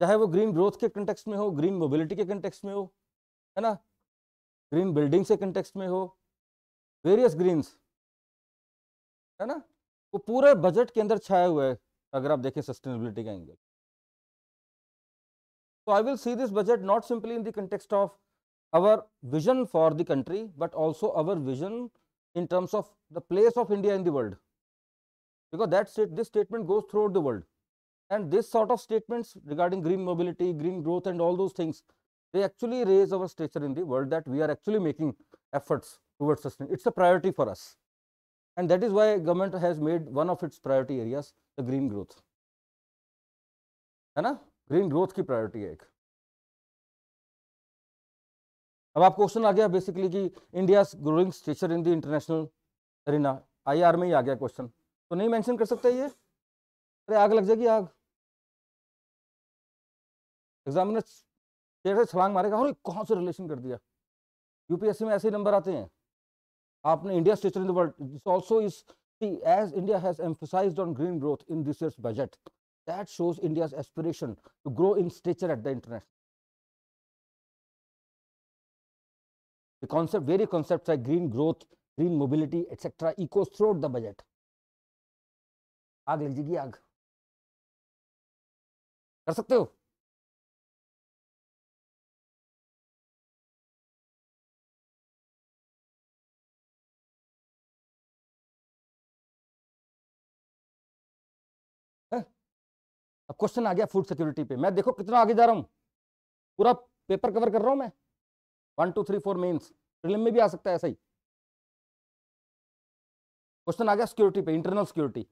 चाहे वो ग्रीन ग्रोथ के कंटेक्स्ट में हो ग्रीन मोबिलिटी के कंटेक्स्ट में हो है ना ग्रीन बिल्डिंग के कंटेक्स्ट में हो वेरियस ग्रीन्स है ना वो पूरे बजट के अंदर छाया हुआ है अगर आप देखें सस्टेनेबिलिटी का angle So I will see this budget not simply in the context of our vision for the country, but also our vision in terms of the place of India in the world. Because that state, this statement goes throughout the world. And this sort of statements regarding green mobility, green growth and all those things, they actually raise our stature in the world that we are actually making efforts towards sustainability. It's a priority for us. And that is why government has made one of its priority areas, the green growth. है ना? Green growth की priority है अब आप क्वेश्चन आ गया बेसिकली कि India growing stature in the international arena I R में ही आ गया क्वेश्चन तो नहीं मैंशन कर सकते ये अरे आग लग जाएगी आग एग्जामिनर से छलांग मारेगा और कहाँ से रिलेशन कर दिया यूपीएससी में ऐसे नंबर आते हैं आपने India stature in the world this also is See, as India has emphasized on green in in this budget that shows India aspiration to grow in stature at the international The concept, various concepts like green growth, green mobility, etc. eco throughout the budget. aag लग जाएगी आग कर सकते हो अब क्वेश्चन आ गया फूड सिक्योरिटी पे मैं देखो कितना आगे जा रहा हूं पूरा पेपर कवर कर रहा हूं मैं one two three four mains prelim में भी आ सकता है ऐसा ही क्वेश्चन आ गया सिक्योरिटी पे इंटरनल सिक्योरिटी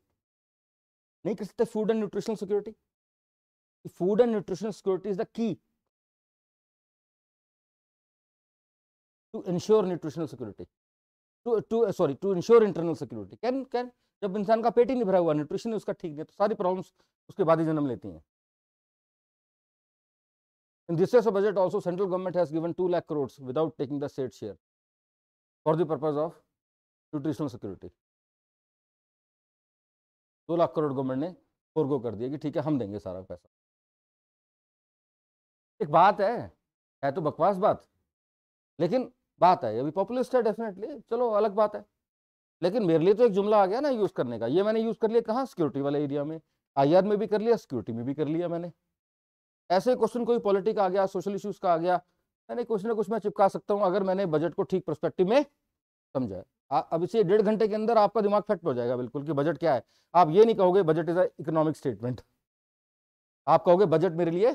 नहीं कर सकते food and nutritional security food and nutritional security is the key to ensure nutritional security to to sorry to ensure internal security can can जब इंसान का पेट ही नहीं भरा हुआ न्यूट्रिशन उसका ठीक नहीं तो सारी प्रॉब्लम्स उसके बाद ही जन्म लेती हैं In this year's budget also central government has given 2 lakh crores without taking the state share for the purpose of nutritional security. 2 lakh crore government ने फोरगो कर दिया कि ठीक है हम देंगे सारा पैसा एक बात है है तो बकवास बात लेकिन बात है अभी पॉपुलिस्ट है डेफिनेटली चलो अलग बात है लेकिन मेरे लिए तो एक जुमला आ गया ना यूज़ करने का ये मैंने यूज़ कर लिया कहाँ सिक्योरिटी वाले एरिया में आईआर में भी कर लिया सिक्योरिटी में भी कर लिया मैंने ऐसे क्वेश्चन कोई पॉलिटिक का आ गया सोशल इश्यूज का आ गया मैंने कुछ ना कुछ मैं चिपका सकता हूँ अगर मैंने बजट को ठीक प्रस्पेक्टिव में समझा अब इसे डेढ़ घंटे के अंदर आपका दिमाग फट हो जाएगा बिल्कुल कि बजट क्या है आप ये नहीं कहोगे budget is a economic statement आप कहोगे बजट मेरे लिए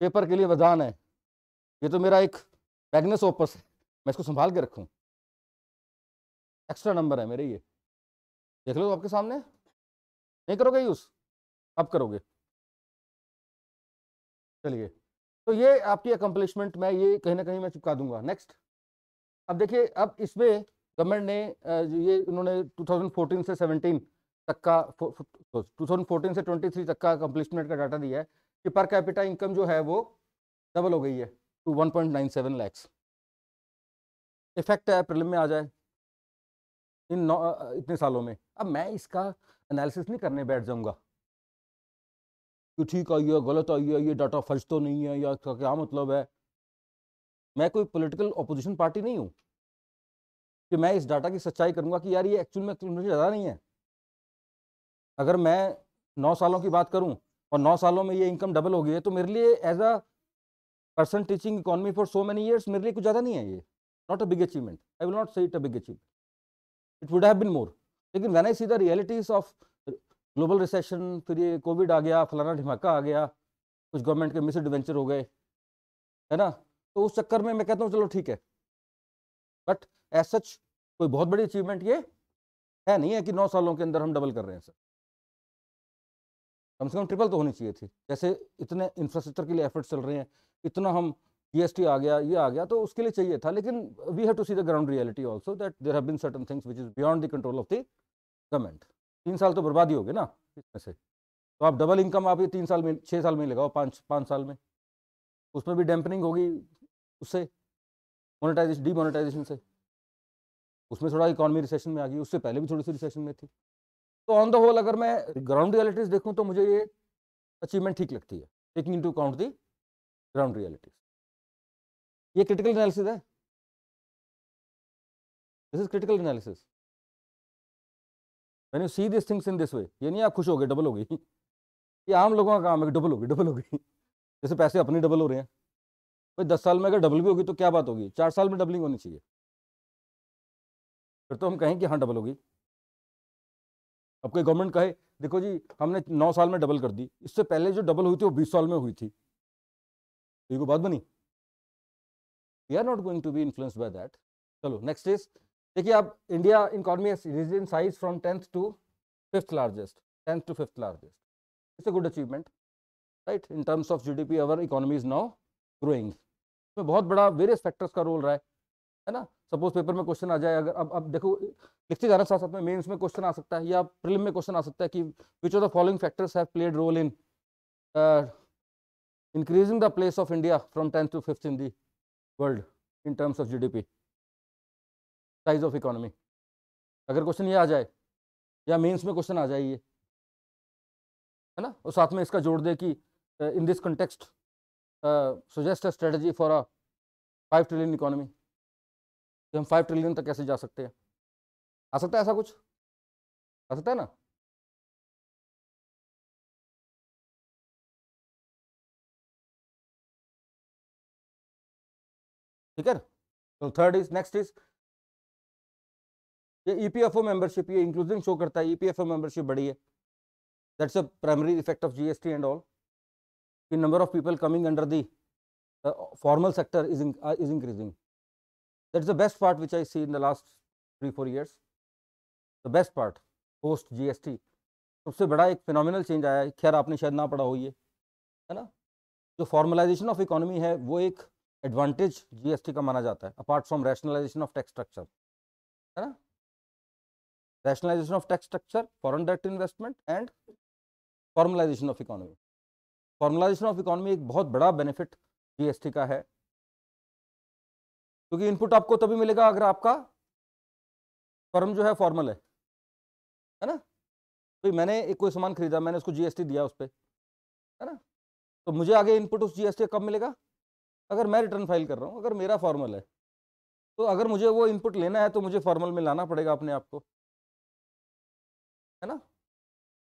पेपर के लिए वरदान है ये तो मेरा एक मैग्नस ओपस है मैं इसको संभाल के रखूँ एक्स्ट्रा नंबर है मेरे ये देख लो आपके सामने नहीं करोगे यूज़ अब करोगे चलिए तो ये आपकी अकम्पलिशमेंट मैं ये कहीं ना कहीं मैं चिपका दूंगा नेक्स्ट अब देखिए अब इसमें गवर्नमेंट ने ये उन्होंने 2014 से 17 तक का 2014 से 23 तक का अकम्पलिशमेंट का डाटा दिया है कि पर कैपिटा इनकम जो है वो डबल हो गई है टू सेवन लैक्स इफेक्ट है प्रिलिम में आ जाए इन नौ इतने सालों में अब मैं इसका एनालिसिस नहीं करने बैठ जाऊँगा कि ठीक आई है गलत आई है ये डाटा फर्ज तो नहीं है या इसका क्या मतलब है मैं कोई पॉलिटिकल अपोजिशन पार्टी नहीं हूँ कि मैं इस डाटा की सच्चाई करूँगा कि यार ये एक्चुअल में एक्चुअल ज़्यादा नहीं है अगर मैं नौ सालों की बात करूँ और नौ सालों में ये इनकम डबल हो गई है तो मेरे लिए as a person teaching economy for so many years मेरे लिए कुछ ज़्यादा नहीं है ये not a big achievement I will not say it a big achievement it would have been more लेकिन when I see the realities of global recession फिर ये कोविड आ गया फलाना धमाका आ गया कुछ गवर्नमेंट के मिस एडवेंचर हो गए है ना तो उस चक्कर में मैं कहता हूँ चलो ठीक है बट एज सच कोई बहुत बड़ी अचीवमेंट ये है नहीं है कि नौ सालों के अंदर हम डबल कर रहे हैं सर कम से कम ट्रिपल तो होनी चाहिए थी जैसे इतने इंफ्रास्ट्रक्चर के लिए एफर्ट्स चल रहे हैं इतना हम जी आ गया ये आ गया तो उसके लिए चाहिए था लेकिन we have to see the ground reality also that there have been certain things which is beyond the control of the government तीन साल तो बर्बाद ही हो गए ना इसमें से तो आप डबल इनकम आप ये तीन साल में छः साल में लगाओ पाँच पाँच साल में उसमें भी डैम्पनिंग होगी उससे मोनेटाइजेशन डीमोनेटाइजेशन से उसमें थोड़ा इकोनॉमी रिसेशन में आ गई उससे पहले भी थोड़ी सी रिसेशन में थी तो ऑन द होल अगर मैं ग्राउंड रियलिटीज़ देखूँ तो मुझे ये अचीवमेंट ठीक लगती है taking to account the ground realities ये क्रिटिकल एनालिसिस है this is critical analysis when you see this things in this way ये नहीं आप खुश हो गए डबल हो गई ये आम लोगों का काम है डबल हो गई डबल हो गई जैसे पैसे अपने डबल हो रहे हैं भाई दस साल में अगर डबल भी होगी तो क्या बात होगी चार साल में डबलिंग होनी चाहिए फिर तो हम कहें कि हाँ डबल होगी अब कोई गवर्नमेंट कहे देखो जी हमने नौ साल में डबल कर दी इससे पहले जो डबल हुई थी वो बीस साल में हुई थी तो ये को बात बनी we are not going to be influence by that चलो नेक्स्ट इज देखिए अब India economy risen size from tenth to fifth largest tenth to fifth largest it's a good achievement right in terms of G D P our economy is now growing इसमें बहुत बड़ा वेरियस फैक्टर्स का रोल रहा है है ना सपोज पेपर में क्वेश्चन आ जाए अगर अब अब देखो लिखते जाना साथ साथ में मेन्स में क्वेश्चन आ सकता है या प्रिलिम में क्वेश्चन आ सकता है कि which of the following factors have played role in increasing the place of India from tenth to fifth in the world in terms of P size of economy अगर क्वेश्चन ये आ जाए या मेंस में क्वेश्चन आ जाए ये है ना और साथ में इसका जोड़ दे कि in this context suggest strategy for a five trillion economy कि हम फाइव ट्रिलियन तक कैसे जा सकते हैं आ सकता है ऐसा कुछ आ सकता है ना ठीक है तो थर्ड इज नेक्स्ट इज ये ईपीएफओ e मेंबरशिप ये इंक्लूजन शो करता है ईपीएफओ मेंबरशिप बढ़ी है that's a primary effect of GST and all कि number of people coming under the formal sector is is increasing that's the best part which I see in the last three four years the best part post T सबसे बड़ा एक फिनोमिनल चेंज आया है खैर आपने शायद ना पढ़ा हो ये है ना जो फॉर्मलाइजेशन ऑफ इकोनॉमी है वो एक एडवांटेज जीएसटी का माना जाता है apart from rationalisation of tax structure है ना rationalisation of tax structure foreign direct investment and formalization of economy. Formalization of economy एक बहुत बड़ा benefit जीएसटी का है क्योंकि इनपुट आपको तभी मिलेगा अगर आपका फर्म जो है फॉर्मल है है ना तो मैंने एक कोई सामान खरीदा मैंने उसको जीएसटी दिया उस पर है ना तो मुझे आगे इनपुट उस जीएसटी कब मिलेगा अगर मैं रिटर्न फाइल कर रहा हूँ अगर मेरा फॉर्मल है तो अगर मुझे वो इनपुट लेना है तो मुझे फॉर्मल में लाना पड़ेगा अपने आप को है ना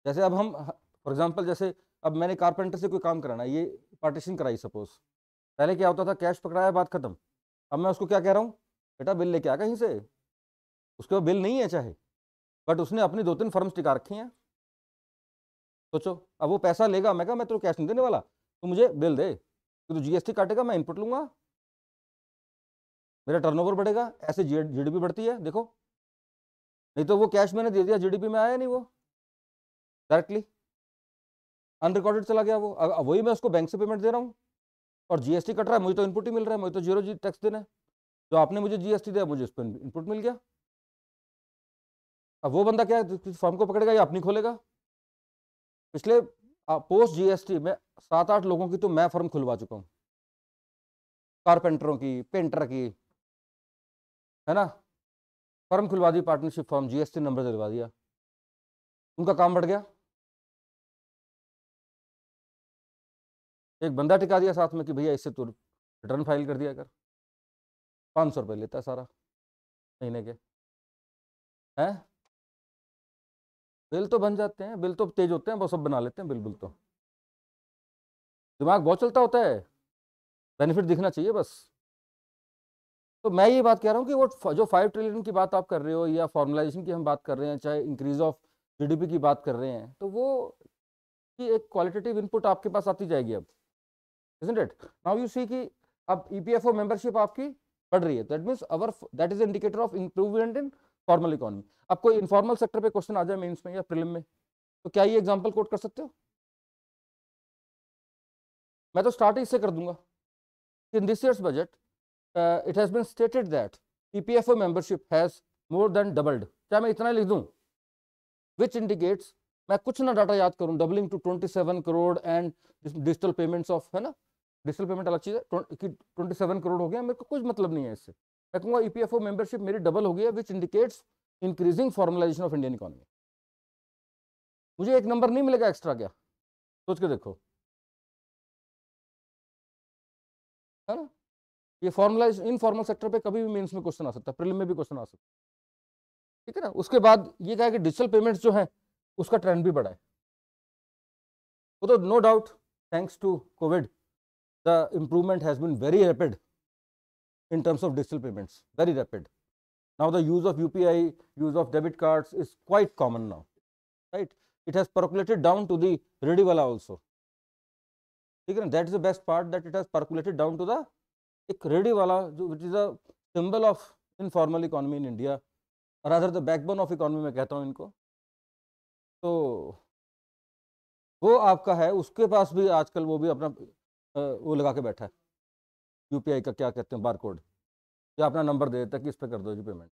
जैसे अब हम फॉर एग्जांपल जैसे अब मैंने कारपेंटर से कोई काम कराना ये पार्टीशन कराई सपोज पहले क्या होता था कैश पकड़ाया बात खत्म अब मैं उसको क्या कह रहा हूँ बेटा बिल लेके आ कहीं से उसके बाद बिल नहीं है चाहे बट उसने अपनी दो तीन फर्म्स टिका रखी हैं सोचो अब वो पैसा लेगा मैं कहा मैं तेरे तो कैश नहीं देने वाला तो मुझे बिल दे तो, तो जीएसटी काटेगा मैं इनपुट लूंगा मेरा टर्नओवर बढ़ेगा ऐसे जीडीपी बढ़ती है देखो नहीं तो वो कैश मैंने दे दिया जीडीपी में आया नहीं वो डायरेक्टली अनरिकॉर्डेड चला गया वो वही मैं उसको बैंक से पेमेंट दे रहा हूँ और जीएसटी कट रहा है मुझे तो इनपुट ही मिल रहा है मुझे तो जीरो जी टैक्स देना है जो आपने मुझे जीएसटी दिया मुझे उस पर इनपुट मिल गया अब वो बंदा क्या फॉर्म तो को पकड़ेगा या अपनी खोलेगा पिछले पोस्ट जीएसटी में सात आठ लोगों की तो मैं फॉर्म खुलवा चुका हूँ कारपेंटरों की पेंटर की है ना फर्म खुलवा दी पार्टनरशिप फर्म जीएसटी नंबर दिलवा दिया उनका काम बढ़ गया एक बंदा टिका दिया साथ में कि भैया इससे तू तो रिटर्न फाइल कर दिया कर पाँच सौ रुपये लेता सारा महीने के हैं बिल तो बन जाते हैं बिल तो तेज होते हैं वो सब बना लेते हैं बिल बिल तो दिमाग बहुत चलता होता है बेनिफिट दिखना चाहिए बस तो मैं ये बात कह रहा हूँ कि वो जो फाइव ट्रिलियन की बात आप कर रहे हो या फॉर्मलाइजेशन की हम बात कर रहे हैं चाहे इंक्रीज ऑफ जीडीपी की बात कर रहे हैं तो वो कि एक क्वालिटेटिव इनपुट आपके पास आती जाएगी अब isn't it now you see कि अब ओ e मेंबरशिप आपकी बढ़ रही है that means our that is indicator of improvement in formal economy अब कोई इनफॉर्मल सेक्टर पे क्वेश्चन आ जाए मेंस में या फिल्म में तो क्या ये एग्जाम्पल कोट कर सकते हो मैं तो स्टार्ट इससे कर दूंगा in this years budget uh, it has been stated that PPFO membership has more than doubled. क्या मैं इतना लिख दूं? Which indicates मैं कुछ ना डाटा याद करूं doubling to 27 crore and digital payments of है ना डिजिटल पेमेंट अलग चीज़ है ट्वेंटी सेवन करोड़ हो गया मेरे को कुछ मतलब नहीं है इससे मैं कहूँगा E P F O membership मेरी डबल हो गई है which indicates increasing formalisation of Indian economy मुझे एक नंबर नहीं मिलेगा एक्स्ट्रा क्या सोच के देखो है ना ये फॉर्मुला इनफॉर्मल सेक्टर पे कभी भी मेंस में क्वेश्चन आ सकता है प्रिलिम में भी क्वेश्चन आ सकता है ठीक है ना उसके बाद ये क्या है कि डिजिटल पेमेंट्स जो है उसका ट्रेंड भी बढ़ा है वो तो no doubt thanks to Covid the improvement has been very rapid in terms of digital payments very rapid now the use of you use of debit card is quite common now right it has percolated down to the रेडी वाला ऑल्सो ठीक है ना that is the best part that it has percolated down to the एक रेडी वाला जो which is a symbol of informal economy in India और other the backbone of economy मैं कहता हूँ इनको तो वो आपका है उसके पास भी आजकल वो भी अपना वो लगा के बैठा है यूपीआई का क्या कहते हैं बार कोड या अपना नंबर दे देता है कि इस पर कर दो जी payment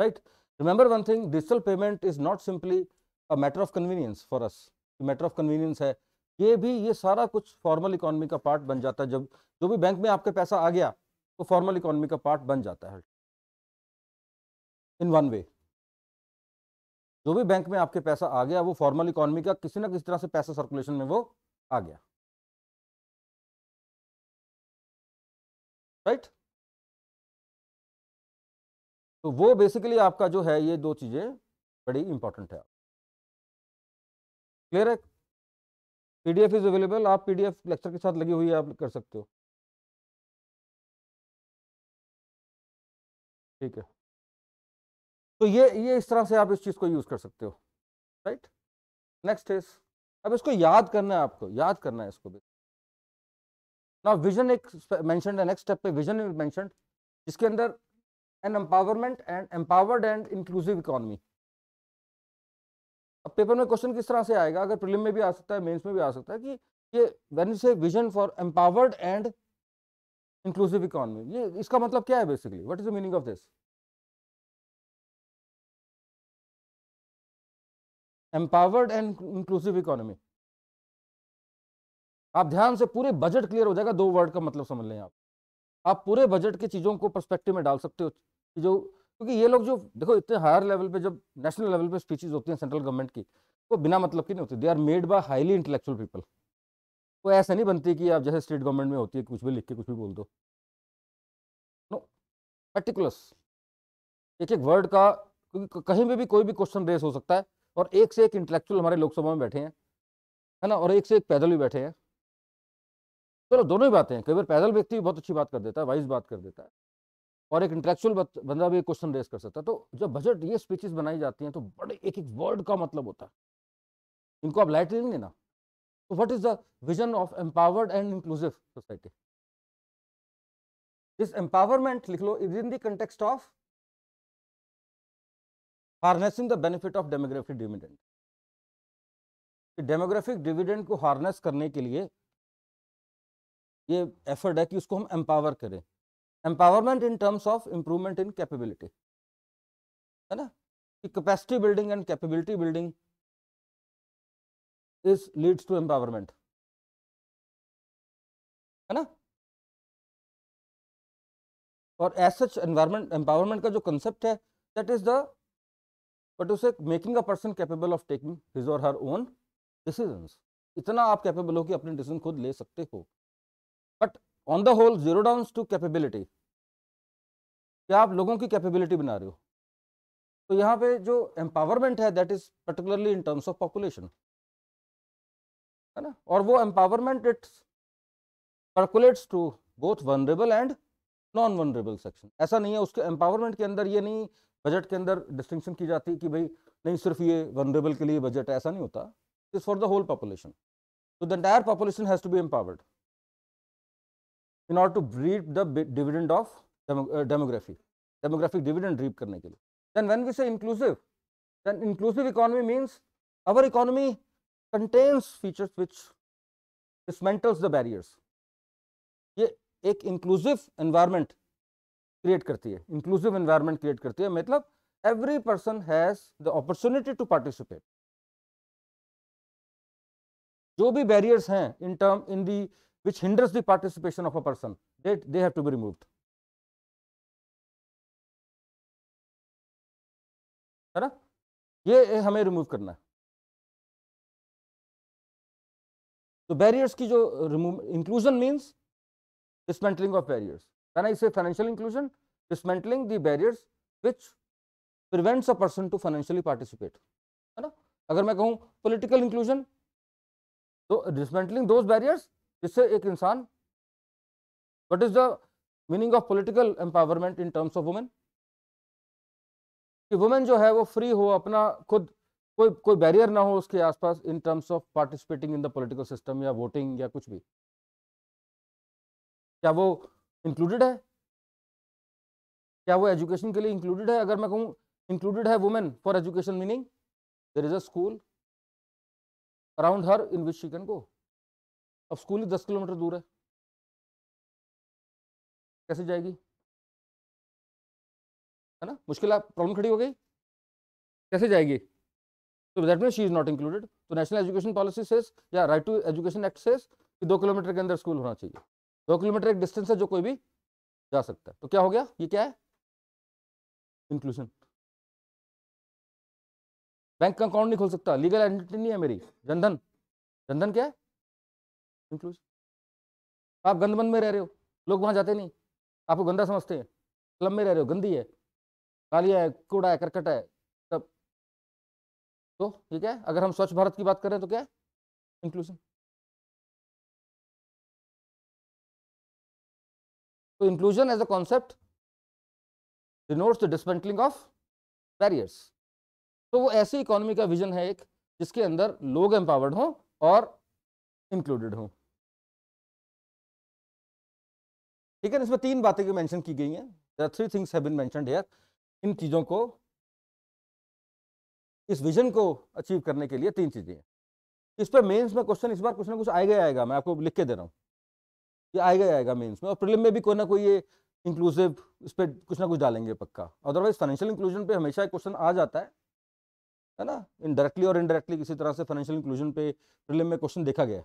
right remember one thing digital payment is not simply a matter of convenience for us matter of convenience है ये भी ये सारा कुछ फॉर्मल इकोनॉमी का पार्ट बन जाता है जब जो भी बैंक में आपके पैसा आ गया तो फॉर्मल इकोनॉमी का पार्ट बन जाता है इन वन वे जो भी बैंक में आपके पैसा आ गया वो फॉर्मल इकोनॉमी का किसी ना किसी तरह से पैसा सर्कुलेशन में वो आ गया राइट right? तो वो बेसिकली आपका जो है ये दो चीजें बड़ी इंपॉर्टेंट है क्लियर है पीडीएफ इज अवेलेबल आप पीडीएफ लेक्चर के साथ लगी हुई है आप कर सकते हो ठीक है तो ये ये इस तरह से आप इस चीज़ को यूज़ कर सकते हो राइट नेक्स्ट इज अब इसको याद करना है आपको याद करना है इसको ना विजन एक मैंशन है नेक्स्ट स्टेप पे विजन इज मैंशन जिसके अंदर an empowerment and empowered and inclusive economy अब पेपर में क्वेश्चन किस तरह से आएगा अगर प्रिलिम में भी आ सकता है मेंस में भी आ सकता है कि ये वेन से vision for empowered and inclusive economy ये इसका मतलब क्या है basically what is the meaning of this empowered and inclusive economy आप ध्यान से पूरे बजट क्लियर हो जाएगा दो वर्ड का मतलब समझ लें आप आप पूरे बजट की चीज़ों को परस्पेक्टिव में डाल सकते हो जो क्योंकि ये लोग जो देखो इतने हायर लेवल पे जब नेशनल लेवल पे स्पीचेज होती हैं सेंट्रल गवर्नमेंट की वो बिना मतलब की नहीं होती they are made by highly intellectual people वो ऐसा नहीं बनती कि आप जैसे स्टेट गवर्नमेंट में होती है कुछ भी लिख के कुछ भी बोल दो नो पर्टिकुलर्स एक एक वर्ड का क्योंकि कहीं पर भी कोई भी क्वेश्चन रेस हो सकता है और एक से एक इंटेलेक्चुअल हमारे लोकसभा में बैठे हैं है ना और एक से एक पैदल भी बैठे हैं चलो तो दोनों ही बातें हैं कई बार पैदल व्यक्ति भी बहुत अच्छी बात कर देता है वाइज बात कर देता है और एक इंटेलेक्चुअल बंदा भी क्वेश्चन रेस कर सकता तो जब बजट ये स्पीचेस बनाई जाती हैं तो बड़े एक एक वर्ड का मतलब होता है इनको आप लाइट नहीं लेना तो what is the vision of empowered and inclusive society this empowerment लिख लो is in the context of harnessing the benefit of demographic dividend demographic dividend को हार्नेस करने के लिए ये एफर्ट है कि उसको हम एम्पावर करें empowerment in terms of improvement in capability है ना कि capacity building and capability building is leads to empowerment है ना और एज सच एनवायरमेंट एम्पावरमेंट का जो कंसेप्ट है दैट इज द बट उसे making a person capable of taking his और हर ओन डिसीजन इतना आप कैपेबल हो कि अपने डिसीजन खुद ले सकते हो but on the whole zero down to capability क्या आप लोगों की कैपेबिलिटी बना रहे हो तो यहाँ पे जो एम्पावरमेंट है that is particularly in terms of population है ना और वो empowerment it's percolates to both vulnerable and non vulnerable section ऐसा नहीं है उसके एम्पावरमेंट के अंदर ये नहीं बजट के अंदर डिस्टिंक्शन की जाती कि भाई नहीं सिर्फ ये वनरेबल के लिए बजट है ऐसा नहीं होता is for the whole population तो the entire population has to be empowered in order to reap the dividend of demography demographic dividend reap करने के लिए then when we say inclusive then inclusive economy means our economy contains features which dismantles the barriers ये एक इंक्लूसिव एनवायरनमेंट क्रिएट करती है इंक्लूसिव एनवायरमेंट क्रिएट करती है मतलब every person has the opportunity to participate जो भी barriers हैं in term in the which hinders the participation of a person, they, they have to be removed. है ye hame remove karna तो बैरियर्स की जो remove inclusion means dismantling of barriers can I financial inclusion dismantling the barriers which prevents a person to financially participate है ना अगर मैं कहूँ पोलिटिकल इंक्लूजन तो डिसमेंटलिंग दोज बैरियर्स जिससे एक इंसान what is the meaning of political empowerment in terms of women कि वुमेन जो है वो फ्री हो अपना खुद कोई कोई बैरियर ना हो उसके आसपास in terms of participating in the political system या वोटिंग या कुछ भी क्या वो इंक्लूडेड है क्या वो एजुकेशन के लिए इंक्लूडेड है अगर मैं कहूँ इंक्लूडेड है women for education meaning there is a school around her in which she can go अब स्कूल ही दस किलोमीटर दूर है कैसे जाएगी है ना मुश्किल प्रॉब्लम खड़ी हो गई कैसे जाएगी तो that mean she is not included तो नेशनल एजुकेशन पॉलिसी सेस या right to education act says कि दो किलोमीटर के अंदर स्कूल होना चाहिए दो किलोमीटर एक डिस्टेंस है जो कोई भी जा सकता है तो क्या हो गया ये क्या है इंक्लूजन बैंक का अकाउंट नहीं खोल सकता लीगल आइडेंटिटी नहीं है मेरी जनधन जनधन क्या है इंक्लूसिव आप गंदमंद में रह रहे हो लोग वहाँ जाते नहीं आपको गंदा समझते हैं क्लब में रह रहे हो गंदी है कालिया है कूड़ा है करकट है सब तो ठीक है अगर हम स्वच्छ भारत की बात करें तो क्या इंक्लूजन इंक्लूसिव तो inclusion as a concept denotes the dismantling of barriers तो वो ऐसी इकोनॉमी का विजन है एक जिसके अंदर लोग एम्पावर्ड हों और इंक्लूडेड हों ठीक है इसमें तीन बातें मेंशन की गई हैं three things have been mentioned here इन चीज़ों को इस विजन को अचीव करने के लिए तीन चीज़ें हैं इस पर मेंस में क्वेश्चन इस बार कुछ ना कुछ आएगा आएगा मैं आपको लिख के दे रहा हूँ ये आएगा आएगा मेंस में और प्रिलिम में भी कोई ना कोई ये इंक्लूसिव इस पर कुछ ना कुछ डालेंगे पक्का अदरवाइज फाइनेंशियल इंक्लूजन पर हमेशा एक क्वेश्चन आ जाता है है ना इनडायरेक्टली और इनडायरेक्टली किसी तरह से फाइनेंशियल इंक्लूजन पे प्रिलिम में क्वेश्चन देखा गया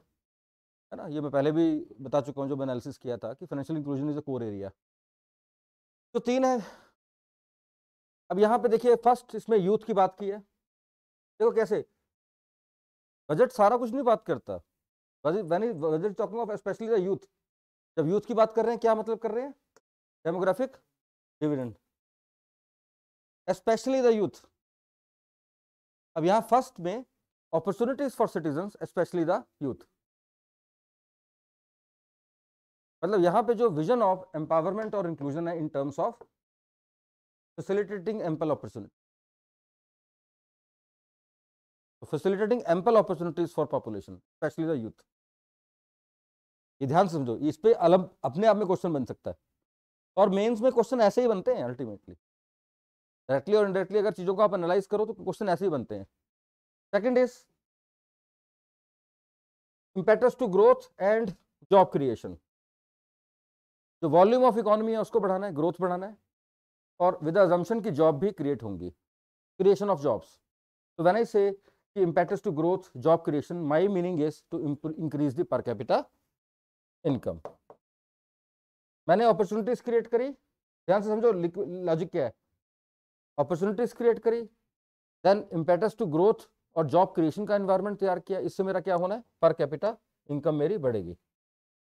है ना ये मैं पहले भी बता चुका हूँ जब एनालिसिस किया था कि financial inclusion is a core area तो तीन है अब यहाँ पे देखिए फर्स्ट इसमें यूथ की बात की है देखो कैसे बजट सारा कुछ नहीं बात करता budget talking of specially the youth जब यूथ की बात कर रहे हैं क्या मतलब कर रहे हैं demographic dividend specially the youth अब यहाँ फर्स्ट में opportunities for citizen specially the youth मतलब यहाँ पे जो विजन ऑफ एम्पावरमेंट और इंक्लूजन है in terms of facilitating ample opportunity facilitating ample opportunities for population specially the youth ये ध्यान समझो इस पे अलग अपने आप में क्वेश्चन बन सकता है और मेंस में क्वेश्चन ऐसे ही बनते हैं अल्टीमेटली डायरेक्टली और इनडायरेक्टली अगर चीज़ों को आप एनालाइज करो तो क्वेश्चन ऐसे ही बनते हैं second is impetus to growth and job creation जो वॉल्यूम ऑफ इकोनॉमी है उसको बढ़ाना है ग्रोथ बढ़ाना है और विद अजम्पन की जॉब भी क्रिएट होंगी क्रिएशन ऑफ जॉब्स तो वैन आई से कि impact to growth job creation my meaning is to increase the per capita income मैंने अपॉर्चुनिटीज क्रिएट करी ध्यान से समझो लॉजिक क्या है अपॉर्चुनिटीज क्रिएट करी देन इम्पैक्ट टू ग्रोथ और जॉब क्रिएशन का एनवायरनमेंट तैयार किया इससे मेरा क्या होना है पर कैपिटा इनकम मेरी बढ़ेगी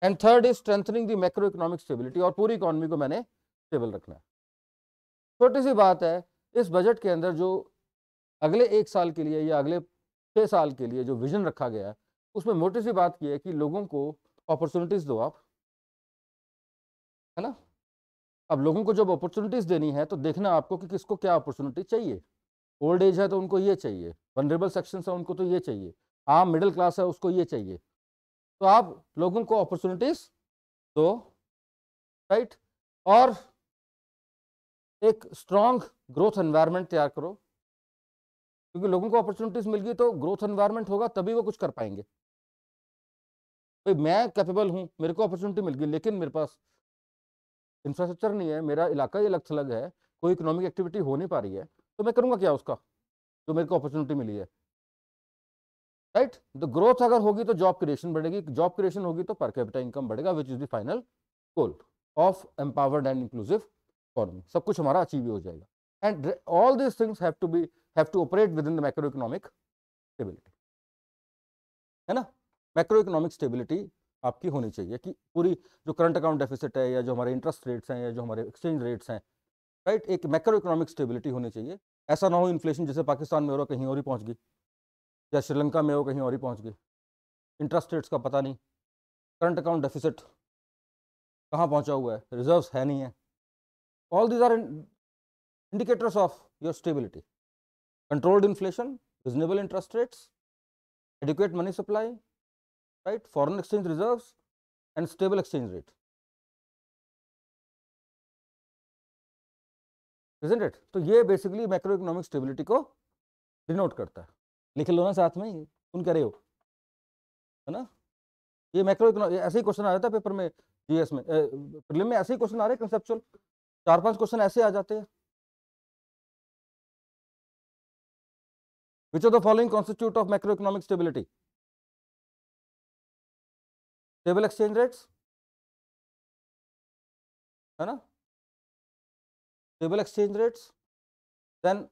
and third is strengthening the macro economic stability और पूरी इकोनॉमी को मैंने स्टेबल रखना है छोटी सी बात है इस बजट के अंदर जो अगले एक साल के लिए या अगले छः साल के लिए जो विजन रखा गया है उसमें मोटी सी बात की है कि लोगों को अपॉर्चुनिटीज़ दो आप है ना अब लोगों को जब अपॉर्चुनिटीज़ देनी है तो देखना आपको कि किसको क्या अपॉर्चुनिटी चाहिए ओल्ड एज है तो उनको ये चाहिए वनरेबल सेक्शन है उनको तो ये चाहिए आम मिडिल क्लास है उसको ये चाहिए तो आप लोगों को अपॉर्चुनिटीज दो राइट और एक स्ट्रॉन्ग ग्रोथ एनवायरनमेंट तैयार करो क्योंकि लोगों को अपॉर्चुनिटीज मिल गई तो ग्रोथ एनवायरनमेंट होगा तभी वो कुछ कर पाएंगे भाई मैं कैपेबल हूँ मेरे को अपॉर्चुनिटी मिल गई लेकिन मेरे पास इंफ्रास्ट्रक्चर नहीं है मेरा इलाका ही अलग थलग है कोई इकोनॉमिक एक्टिविटी हो नहीं पा रही है तो मैं करूँगा क्या उसका जो मेरे को अपॉर्चुनिटी मिली है राइट द ग्रोथ अगर होगी तो जॉब क्रिएशन बढ़ेगी जॉब क्रिएशन होगी तो पर कैपिटा इनकम बढ़ेगा which is the final goal of empowered and inclusive economy सब कुछ हमारा अचीव हो जाएगा and all this things have to be have to operate within the micro economic stability है ना मैक्रो इकोनॉमिक स्टेबिलिटी आपकी होनी चाहिए कि पूरी जो करंट अकाउंट डेफिसिट है या जो हमारे इंटरेस्ट रेट्स हैं या जो हमारे एक्सचेंज रेट्स हैं राइट एक मैक्रो इकोनॉमिक स्टेबिलिटी होनी चाहिए ऐसा ना हो इन्फ्लेशन जैसे पाकिस्तान में हो रहा कहीं और ही पहुंच गई या श्रीलंका में वो कहीं और ही पहुंच गए इंटरेस्ट रेट्स का पता नहीं करंट अकाउंट डेफिसिट कहाँ पहुंचा हुआ है रिजर्व्स है नहीं है all these are indicators of your stability controlled inflation reasonable interest rates adequate money supply right foreign exchange reserve and stable exchange rate isn't तो ये बेसिकली मैक्रो इकोनॉमिक स्टेबिलिटी को डिनोट करता है लिख लो ना साथ में उन करे हो है ना ये मैक्रो इकोनॉमिक ऐसे ही क्वेश्चन आ जाता है पेपर में जीएस में फिल्म में ऐसे ही क्वेश्चन आ रहे हैं कंसेप्चुअल चार पांच क्वेश्चन ऐसे आ जाते हैं which are the following constitute of macro economic stability stable exchange rates है ना stable exchange rates then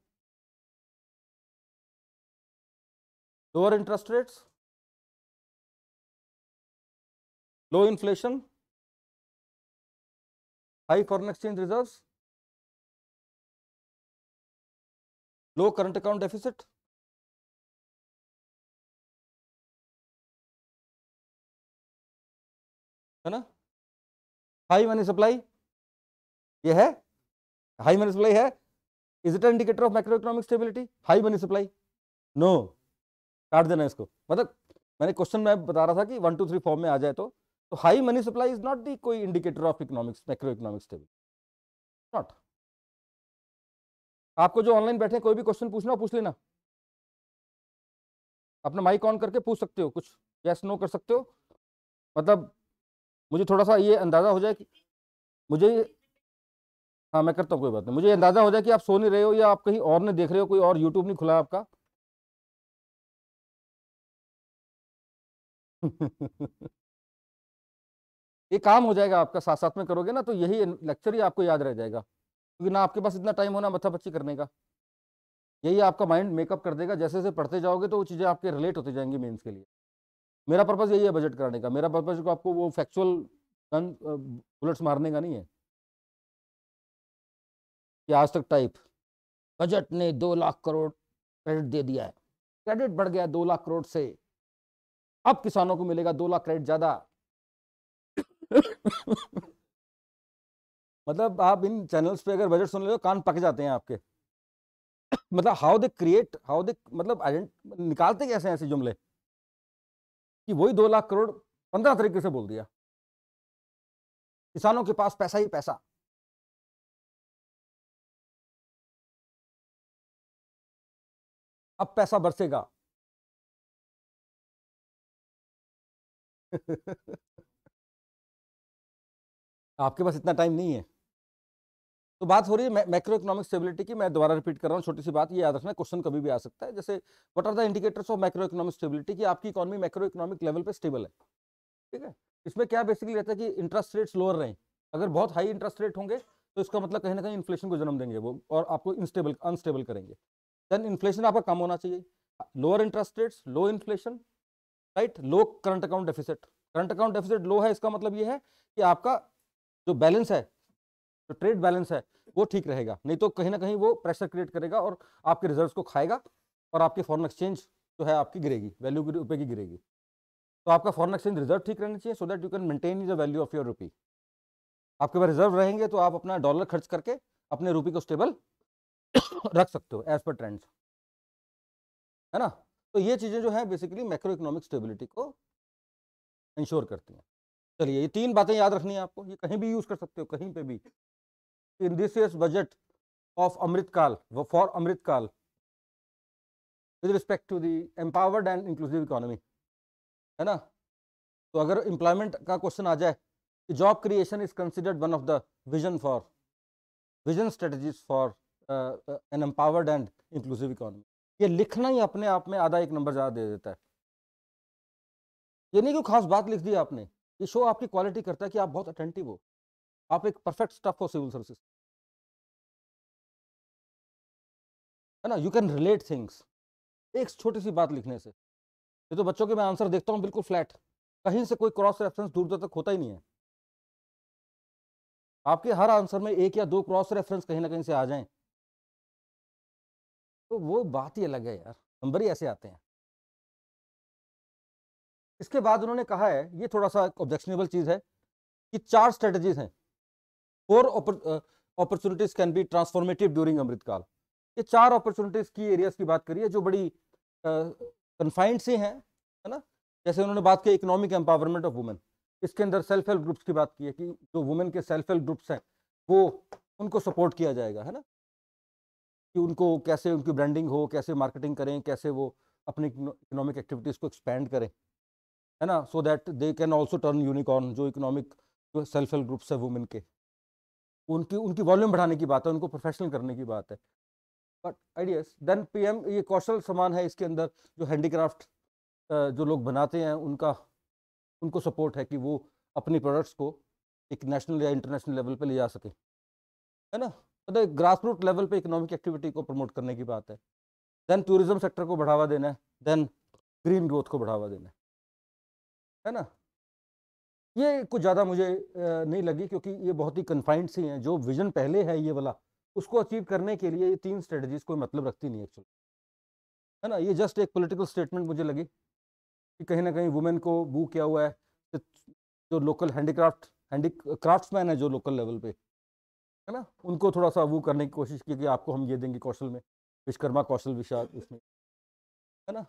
lower interest rates, low inflation, high foreign exchange reserves, low current account deficit, है ना हाई मनी सप्लाई ये है हाई मनी सप्लाई है is it indicator of micro economic stability high money supply no काट देना इसको मतलब मैंने क्वेश्चन में बता रहा था कि वन टू थ्री फॉर्म में आ जाए तो तो high money supply is not the कोई indicator of economics macro economics stable not आपको जो ऑनलाइन बैठे कोई भी क्वेश्चन पूछना हो पूछ लेना अपना माइक ऑन करके पूछ सकते हो कुछ यस नो कर सकते हो मतलब मुझे थोड़ा सा ये अंदाज़ा हो जाए कि मुझे हाँ मैं करता हूँ कोई बात नहीं मुझे अंदाज़ा हो जाए कि आप सो नहीं रहे हो या आप कहीं और नहीं देख रहे हो कोई और यूट्यूब नहीं खुला आपका ये काम हो जाएगा आपका साथ साथ में करोगे ना तो यही लेक्चर ही आपको याद रह जाएगा क्योंकि ना आपके पास इतना टाइम होना पच्ची करने का यही आपका माइंड मेकअप कर देगा जैसे जैसे पढ़ते जाओगे तो वो चीज़ें आपके रिलेट होती जाएंगी मेंस के लिए मेरा पर्पज़ यही है बजट कराने का मेरा पर्पज़ को आपको वो फैक्चुअल गन बुलेट्स मारने का नहीं है कि आज तक टाइप बजट ने दो लाख करोड़ क्रेडिट दे दिया है क्रेडिट बढ़ गया दो लाख करोड़ से अब किसानों को मिलेगा दो लाख क्रेडिट ज्यादा मतलब आप इन चैनल्स पे अगर बजट सुन ले तो कान पक जाते हैं आपके मतलब how they create how they मतलब निकालते कैसे ऐसे जुमले कि वही दो लाख करोड़ पंद्रह तरीके से बोल दिया किसानों के पास पैसा ही पैसा अब पैसा बरसेगा आपके पास इतना टाइम नहीं है तो बात हो रही है मैक्रो इकोनॉमिक स्टेबिलिटी की मैं दोबारा रिपीट कर रहा हूँ छोटी सी बात ये याद रखना क्वेश्चन कभी भी आ सकता है जैसे what are the indicators of macro economic stability की आपकी इकोनॉमी मैक्रो इकोनॉमिक लेवल पे स्टेबल है ठीक है इसमें क्या बेसिकली रहता है कि इंटरेस्ट रेट्स लोअर रहें अगर बहुत हाई इंटरेस्ट रेट होंगे तो इसका मतलब कहीं ना कहीं इन्फ्लेशन को जन्म देंगे वो और आपको इनस्टेबल अनस्टेबल करेंगे देन इन्फ्लेशन आपका कम होना चाहिए lower interest rates low inflation right low current account deficit current account deficit low है इसका मतलब ये है कि आपका जो बैलेंस है जो ट्रेड बैलेंस है वो ठीक रहेगा नहीं तो कहीं ना कहीं वो प्रेशर क्रिएट करेगा और आपके रिजर्व को खाएगा और आपके फॉरन एक्सचेंज जो है आपकी गिरेगी वैल्यू रुपये की गिरेगी तो आपका फॉरन एक्सचेंज रिजर्व ठीक रहना चाहिए so that you can maintain the value of your rupee आपके पास रिजर्व रहेंगे तो आप अपना डॉलर खर्च करके अपने रुपी को स्टेबल रख सकते हो एज पर ट्रेंड्स है ना तो ये चीज़ें जो है बेसिकली मैक्रो इकोनॉमिक स्टेबिलिटी को इंश्योर करती हैं चलिए ये तीन बातें याद रखनी है आपको ये कहीं भी यूज़ कर सकते हो कहीं पे भी in this years budget of Amritkaal for Amritkaal with respect to the empowered and inclusive economy है ना तो अगर एम्प्लॉयमेंट का क्वेश्चन आ जाए कि job creation is considered one of the vision for vision strategies for an empowered and inclusive economy ये लिखना ही अपने आप में आधा एक नंबर ज़्यादा दे देता है ये नहीं कोई खास बात लिख दी आपने ये शो आपकी क्वालिटी करता है कि आप बहुत अटेंटिव हो आप एक परफेक्ट स्टाफ हो सिविल सर्विस है ना यू कैन रिलेट थिंग्स एक छोटी सी बात लिखने से ये तो बच्चों के मैं आंसर देखता हूँ बिल्कुल फ्लैट कहीं से कोई क्रॉस रेफरेंस दूर दूर तक होता ही नहीं है आपके हर आंसर में एक या दो क्रॉस रेफरेंस कहीं ना कहीं से आ जाएं तो वो बात ही अलग है यार नंबर ही ऐसे आते हैं इसके बाद उन्होंने कहा है ये थोड़ा सा ऑब्जेक्शनेबल चीज़ है कि चार स्ट्रेटजीज हैं four opportunities can be transformative during Amritkaal ये चार अपॉर्चुनिटीज की एरियाज की बात करिए जो बड़ी कन्फाइंड uh, से हैं है ना जैसे उन्होंने बात की इकोनॉमिक एम्पावरमेंट ऑफ वुमेन इसके अंदर सेल्फ हेल्प ग्रुप्स की बात की है कि जो वुमेन के सेल्फ हेल्प ग्रुप्स हैं वो उनको सपोर्ट किया जाएगा है ना कि उनको कैसे उनकी ब्रांडिंग हो कैसे मार्केटिंग करें कैसे वो अपनी इकोनॉमिक एक्टिविटीज़ को एक्सपेंड करें है ना so that they can also turn unicorn जो इकोनॉमिक जो सेल्फ हेल्प ग्रुप्स है वुमेन के उनकी उनकी वॉल्यूम बढ़ाने की बात है उनको प्रोफेशनल करने की बात है बट आइडियाज देन पीएम ये कौशल सामान है इसके अंदर जो हैंडीक्राफ्ट जो लोग बनाते हैं उनका उनको सपोर्ट है कि वो अपनी प्रोडक्ट्स को एक नेशनल या इंटरनेशनल लेवल पे ले जा सकें है ना मतलब ग्रास रूट लेवल पे इकोनॉमिक एक्टिविटी को प्रमोट करने की बात है देन टूरिज्म सेक्टर को बढ़ावा देना है देन ग्रीन ग्रोथ को बढ़ावा देना है है ना ये कुछ ज़्यादा मुझे नहीं लगी क्योंकि ये बहुत ही कन्फाइंड सी हैं जो विजन पहले है ये वाला उसको अचीव करने के लिए ये तीन स्ट्रेटजीज कोई मतलब रखती नहीं एक्चुअली है ना ये जस्ट एक पॉलिटिकल स्टेटमेंट मुझे लगी कि कहीं ना कहीं वुमेन को बू किया हुआ है जो लोकल हैंडीक्राफ्ट हैंडी क्राफ्ट्समैन है जो लोकल लेवल पे है ना उनको थोड़ा सा वो करने की कोशिश की कि आपको हम ये देंगे कौशल में विश्वकर्मा कौशल विशाल हम्म। उसमें है ना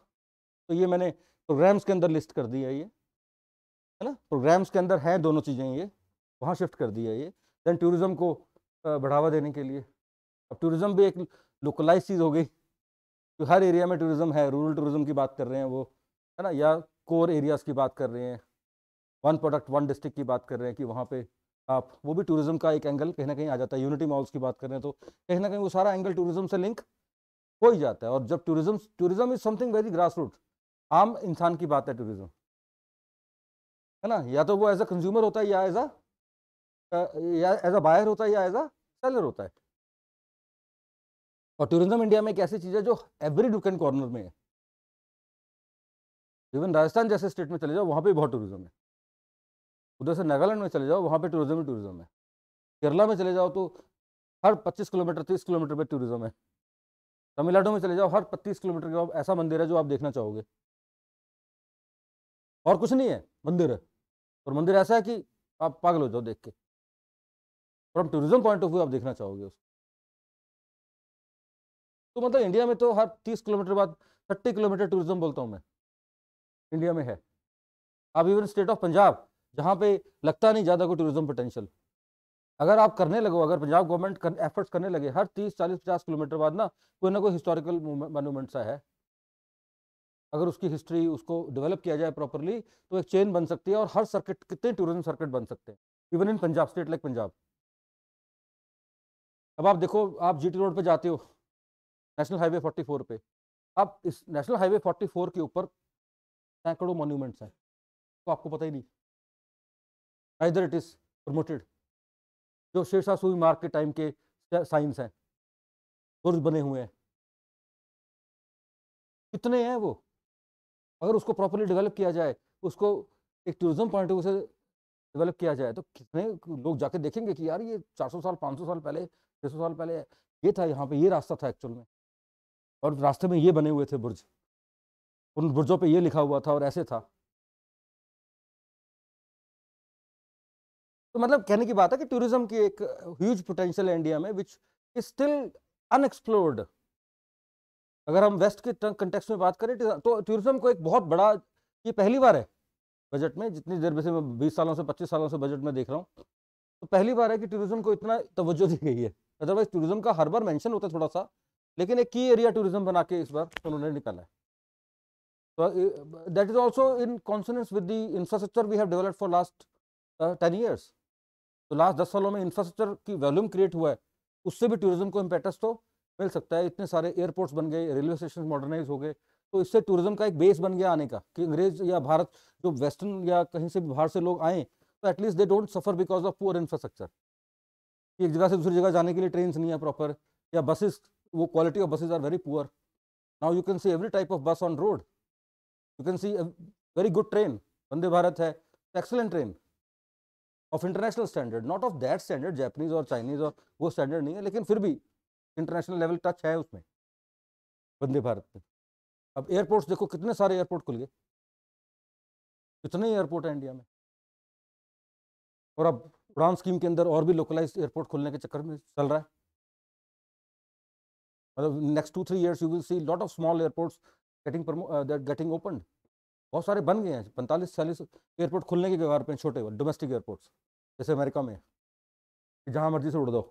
तो ये मैंने प्रोग्राम्स के अंदर लिस्ट कर दिया ये है ना प्रोग्राम्स के अंदर हैं दोनों चीज़ें ये वहाँ शिफ्ट कर दिया ये दैन टूरिज़म को बढ़ावा देने के लिए अब टूरिज़म भी एक लोकलाइज चीज़ हो गई तो हर एरिया में टूरिज़म है रूरल टूरिज़म की बात कर रहे हैं वो है ना या कोर एरियाज़ की बात कर रहे हैं वन प्रोडक्ट वन डिस्ट्रिक्ट की बात कर रहे हैं कि वहाँ पे आप वो भी टूरिज्म का एक एंगल कहीं ना कहीं आ जाता है यूनिटी मॉल्स की बात करें तो कहीं ना कहीं वो सारा एंगल टूरिज्म से लिंक हो ही जाता है और जब tourism tourism is something very grass root आम इंसान की बात है टूरिज्म है ना या तो वो एज अ कंज्यूमर होता है या as a as a buyer होता है या एज अ सेलर होता है और टूरिज्म इंडिया में एक ऐसी चीज़ है जो एवरी डुक एंड कॉर्नर में है इवन राजस्थान जैसे स्टेट में चले जाओ वहाँ पर बहुत टूरिज्म है उधर से नागालैंड में चले जाओ वहाँ पे टूरिज्म ही टूरिज्म है केरला में चले जाओ तो हर 25 किलोमीटर तीस किलोमीटर पे टूरिज्म है तमिलनाडु में चले जाओ हर पच्चीस किलोमीटर के बाद ऐसा मंदिर है जो आप देखना चाहोगे और कुछ नहीं है मंदिर है और मंदिर ऐसा है कि आप पागल हो जाओ देख के from tourism point of view आप देखना चाहोगे उसको तो मतलब इंडिया में तो हर तीस किलोमीटर बाद थर्टी किलोमीटर टूरिज्म बोलता हूँ मैं इंडिया में है आप इवन स्टेट ऑफ पंजाब जहाँ पे लगता नहीं ज़्यादा कोई टूरिज्म पोटेंशियल अगर आप करने लगो अगर पंजाब गवर्नमेंट कर, एफर्ट्स करने लगे हर तीस चालीस पचास किलोमीटर बाद ना कोई ना कोई हिस्टोरिकल मोनूमेंट सा है अगर उसकी हिस्ट्री उसको डेवलप किया जाए प्रॉपरली तो एक चेन बन सकती है और हर सर्किट कितने टूरिज्म सर्किट बन सकते हैं even in Punjab state like Punjab अब आप देखो आप जी रोड पर जाते हो नेशनल हाईवे फोर्टी पे अब इस नेशनल हाईवे फोर्टी के ऊपर सैकड़ों मोन्यूमेंट्स हैं तो आपको पता ही नहीं आइदर इट इज़ प्रमोटेड जो शेरशाह मार्ग के टाइम के साइंस हैं बुर्ज बने हुए हैं कितने हैं वो अगर उसको प्रॉपरली डेवलप किया जाए उसको एक टूरिज्म पॉइंट ऑफ व्यू से डेवलप किया जाए तो कितने लोग जाके देखेंगे कि यार ये 400 साल 500 साल पहले 600 साल पहले ये था यहाँ पे ये रास्ता था एक्चुअल में और रास्ते में ये बने हुए थे बुर्ज उन बुर्जों पे ये लिखा हुआ था और ऐसे था तो मतलब कहने की बात है कि टूरिज्म की एक ह्यूज पोटेंशियल है इंडिया में विच इज स्टिल अनएक्सप्लोर्ड अगर हम वेस्ट के कंटेक्स में बात करें तो टूरिज्म को एक बहुत बड़ा ये पहली बार है बजट में जितनी देर में से मैं बीस सालों से पच्चीस सालों से बजट में देख रहा हूँ तो पहली बार है कि टूरिज्म को इतना तवज्जो दी गई है अदरवाइज टूरिज्म का हर बार मैंशन होता है थोड़ा सा लेकिन एक की एरिया टूरिज्म बना के इस बार तो उन्होंने निकाला है तो that is also in consonance with the infrastructure we have developed for last ten years तो लास्ट दस सालों में इंफ्रास्ट्रक्चर की वॉल्यूम क्रिएट हुआ है उससे भी टूरिज्म को इम्पेटस तो मिल सकता है इतने सारे एयरपोर्ट्स बन गए रेलवे स्टेशन मॉडर्नाइज हो गए तो इससे टूरिज्म का एक बेस बन गया आने का कि अंग्रेज या भारत जो वेस्टर्न या कहीं से भी बाहर से लोग आए तो at least they don't suffer because of poor infrastructure एक जगह से दूसरी जगह जाने के लिए ट्रेन नहीं है प्रॉपर या बसेस वो quality of buses are very poor now you can see every type of bus on road you can see very good train Vande Bharat है excellent train of international standard not of that standard Japanese और चाइनीज और वो स्टैंडर्ड नहीं है लेकिन फिर भी इंटरनेशनल लेवल टच है उसमें वंदे भारत में अब एयरपोर्ट्स देखो कितने सारे एयरपोर्ट खुल गए कितने एयरपोर्ट हैं इंडिया में और अब उड़ान स्कीम के अंदर और भी लोकलाइज एयरपोर्ट खुलने के चक्कर में चल रहा है मतलब next two three years you will see lot of small airports getting getting they're बहुत सारे बन गए हैं पैंतालीस चालीस एयरपोर्ट खुलने के कगार पे छोटे डोमेस्टिक एयरपोर्ट्स जैसे अमेरिका में जहाँ मर्जी से उड़ दो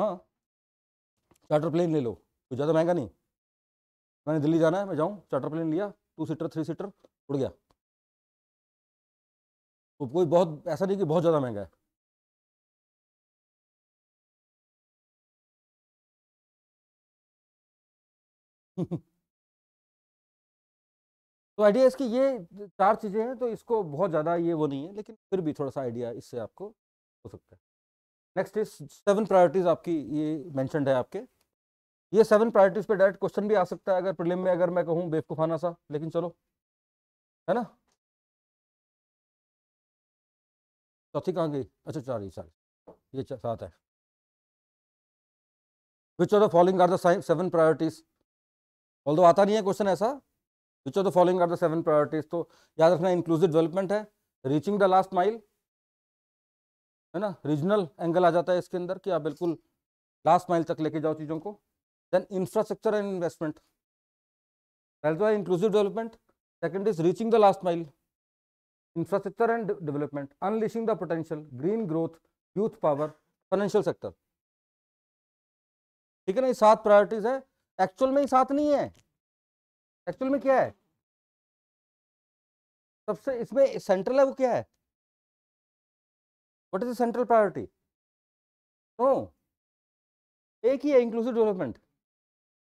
हाँ चार्टर प्लेन ले लो कुछ ज़्यादा महंगा नहीं मैंने दिल्ली जाना है मैं जाऊँ चार्टर प्लेन लिया टू सीटर थ्री सीटर उड़ गया तो कोई बहुत ऐसा नहीं कि बहुत ज़्यादा महंगा है तो आइडिया इसकी ये चार चीज़ें हैं तो इसको बहुत ज़्यादा ये वो नहीं है लेकिन फिर भी थोड़ा सा आइडिया इससे आपको हो सकता है नेक्स्ट इज सेवन प्रायोरिटीज़ आपकी ये मैंशनड है आपके ये सेवन प्रायोरिटीज़ पे डायरेक्ट क्वेश्चन भी आ सकता है अगर प्रिलिम में अगर मैं कहूँ बेवकूफ़ाना सा लेकिन चलो है ना चौथी कहाँ गई अच्छा चार ही चार ये सात है which of the following are the seven priorities all आता नहीं है क्वेश्चन ऐसा which are the following are the seven priorities तो याद रखना इंक्लूसिव डेवलपमेंट है रीचिंग द लास्ट माइल है ना रीजनल एंगल आ जाता है इसके अंदर कि आप बिल्कुल लास्ट माइल तक लेके जाओ चीज़ों को देन इंफ्रास्ट्रक्चर एंड इन्वेस्टमेंट पहले तो है inclusive development second is reaching the last mile infrastructure and development unleashing the potential green growth youth power financial sector ठीक है ना ये सात प्रायोरिटीज है एक्चुअल में ये सात नहीं है एक्चुअल में क्या है सबसे इसमें सेंट्रल है वो क्या है what is the central priority no एक ही है इंक्लूसिव डेवलपमेंट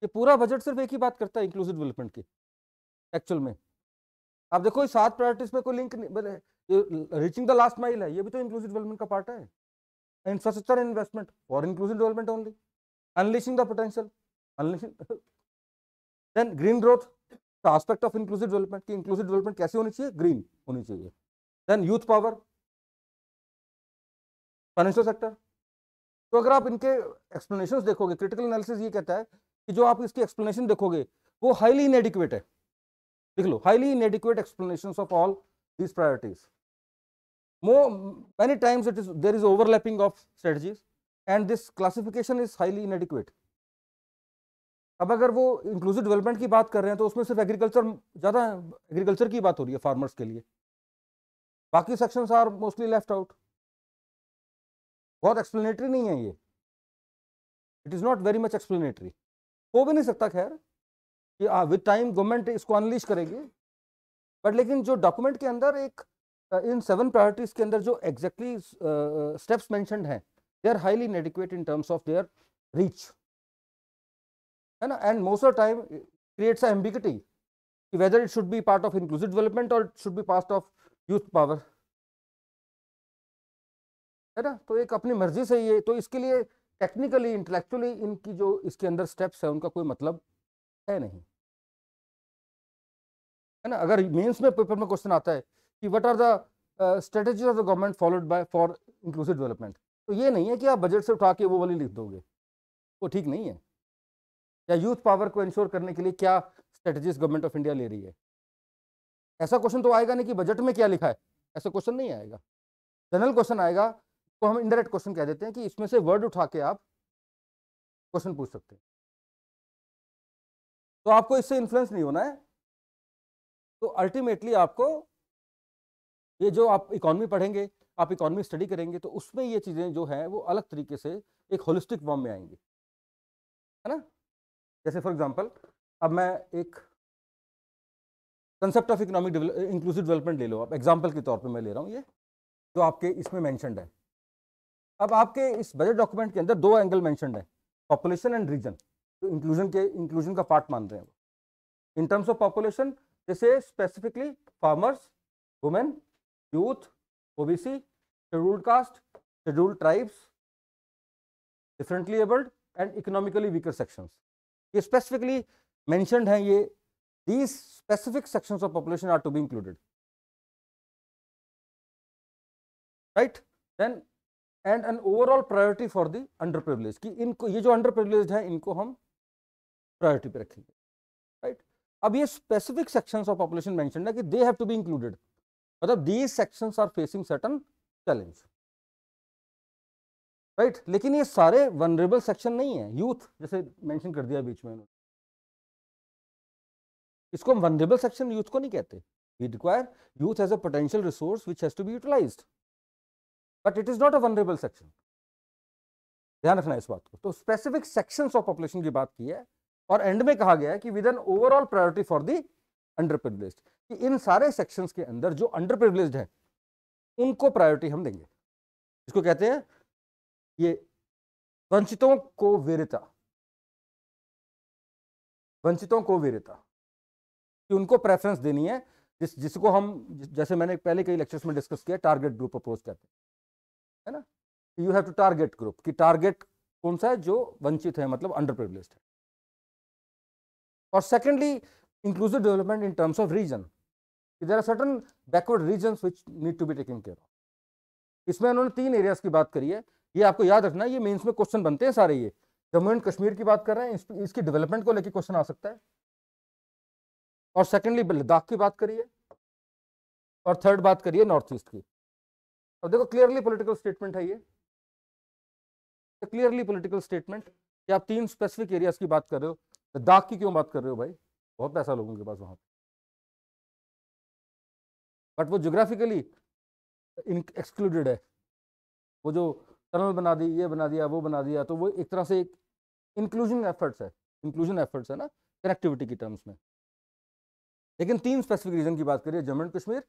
ये पूरा बजट सिर्फ एक ही बात करता है इंक्लूसिव डेवलपमेंट की एक्चुअल में आप देखो सात प्रायोरिटीज में कोई लिंक नहीं रीचिंग द लास्ट माइल है ये भी तो इंक्लूसिव डेवलपमेंट का पार्ट है इंफ्रास्ट्रक्चर इन्वेस्टमेंट और inclusive development only unleashing the potential unleashing then green growth aspect of inclusive development की इंक्लूसिव डेवलपमेंट कैसी होनी चाहिए ग्रीन होनी चाहिए then youth power financial sector तो अगर आप इनके एक्सप्लेनेशन देखोगे क्रिटिकल एनालिसिस ये कहता है कि जो आप इसकी एक्सप्लेनेशन देखोगे वो हाईली इनएडिक्वेट है देख लो highly inadequate explanation of all these priorities more many times it is there is overlapping of strategies and this classification is highly inadequate अब अगर वो इंक्लूसिव डेवलपमेंट की बात कर रहे हैं तो उसमें सिर्फ एग्रीकल्चर ज़्यादा एग्रीकल्चर की बात हो रही है फार्मर्स के लिए बाकी sections are mostly left out बहुत एक्सप्लेनेटरी नहीं है ये it is not very much explanatory हो भी नहीं सकता खैर कि विद टाइम गवर्नमेंट इसको अनलिश करेगी बट लेकिन जो डॉक्यूमेंट के अंदर एक इन सेवन प्रायोरिटीज़ के अंदर जो एग्जैक्टली स्टेप्स मैंशनड हैं they are highly inadequate in terms of their reach है ना and most of time creates ambiguity कि whether it should be part of inclusive development और it should be part of youth power है ना तो एक अपनी मर्जी से ये तो इसके लिए टेक्निकली इंटेलेक्चुअली इनकी जो इसके अंदर स्टेप्स है उनका कोई मतलब है नहीं है ना अगर मेंस में पेपर में क्वेश्चन आता है कि what are the strategy of the government followed by for inclusive development तो ये नहीं है कि आप बजट से उठा के वो वाली लिख दोगे वो ठीक नहीं है या यूथ पावर को इंश्योर करने के लिए क्या स्ट्रेटजीज गवर्नमेंट ऑफ इंडिया ले रही है ऐसा क्वेश्चन तो आएगा नहीं कि बजट में क्या लिखा है ऐसा क्वेश्चन नहीं आएगा जनरल क्वेश्चन आएगा तो हम इंडायरेक्ट क्वेश्चन कह देते हैं कि इसमें से वर्ड उठा के आप क्वेश्चन पूछ सकते हैं तो आपको इससे इन्फ्लुएंस नहीं होना है तो अल्टीमेटली आपको ये जो आप इकोनॉमी पढ़ेंगे आप इकोनॉमी स्टडी करेंगे तो उसमें ये चीज़ें जो हैं वो अलग तरीके से एक होलिस्टिक फॉर्म में आएंगी है ना जैसे फॉर एग्जांपल अब मैं एक concept of economic inclusive development ले लो आप एग्जाम्पल के तौर पर मैं ले रहा हूँ ये जो आपके इसमें मैंशनड है अब आपके इस बजट डॉक्यूमेंट के अंदर दो एंगल मैंशनड है पॉपुलेशन एंड रीजन तो इंक्लूजन के इंक्लूजन का पार्ट मान रहे हैं वो इन टर्म्स ऑफ पॉपुलेशन जैसे specifically farmers women youth OBC scheduled caste scheduled tribes differently abled and economically weaker sections ये स्पेसिफिकली मैंशनड हैं ये these specific section of population are to be included right then and an overall priority for the underprivileged कि इनको ये जो अंडर प्रिवलेज है इनको हम प्रायोरिटी पे रखेंगे राइट right? अब ये specific sections of population mention है कि they have to be included मतलब these sections are facing certain challenge right right? लेकिन ये सारे वनरेबल सेक्शन नहीं है यूथ जैसे मेंशन कर दिया बीच में इन्होंने इसको हम वनरेबल सेक्शन यूथ को नहीं कहते we require youth as a potential resource which has to be utilised but it is not a vulnerable section ध्यान रखना इस बात को तो स्पेसिफिक सेक्शन ऑफ पॉपुलेशन की बात की है और एंड में कहा गया है कि with an overall priority for the underprivileged कि इन सारे सेक्शंस के अंदर जो अंडर प्रिवलेज हैं उनको प्रायोरिटी हम देंगे इसको कहते हैं ये वंचितों को वीरता वंचितों को वीरता कि उनको प्रेफरेंस देनी है जिस जिसको हम जैसे मैंने पहले कई लेक्चर्स में डिस्कस किया टारगेट ग्रुप अप्रोच कहते हैं है ना you have to target group कि टारगेट कौन सा है जो वंचित है मतलब अंडर प्रिवलेज है और secondly inclusive development in terms of region there are certain backward region which need to be taking care of इसमें उन्होंने तीन एरियाज की बात करी है ये आपको याद रखना ये मेंस में क्वेश्चन बनते हैं सारे ये जम्मू एंड कश्मीर की बात कर रहे हैं इस, इसकी डेवलपमेंट को लेकर क्वेश्चन आ सकता है और सेकेंडली लद्दाख की बात करिए और थर्ड बात करिए नॉर्थ ईस्ट की और देखो क्लियरली पोलिटिकल स्टेटमेंट है ये क्लियरली पोलिटिकल स्टेटमेंट कि आप तीन स्पेसिफिक एरियाज की बात कर रहे हो लद्दाख की क्यों बात कर रहे हो भाई बहुत पैसा लोगों के पास वहां पर बट वो जोग्राफिकली एक्सक्लूडेड है वो जो टनल बना दी ये बना दिया वो बना दिया तो वो एक तरह से एक इंक्लूजन एफर्ट्स है इंक्लूजन एफर्ट्स है ना कनेक्टिविटी की टर्म्स में लेकिन तीन स्पेसिफिक रीजन की बात करिए Jammu and Kashmir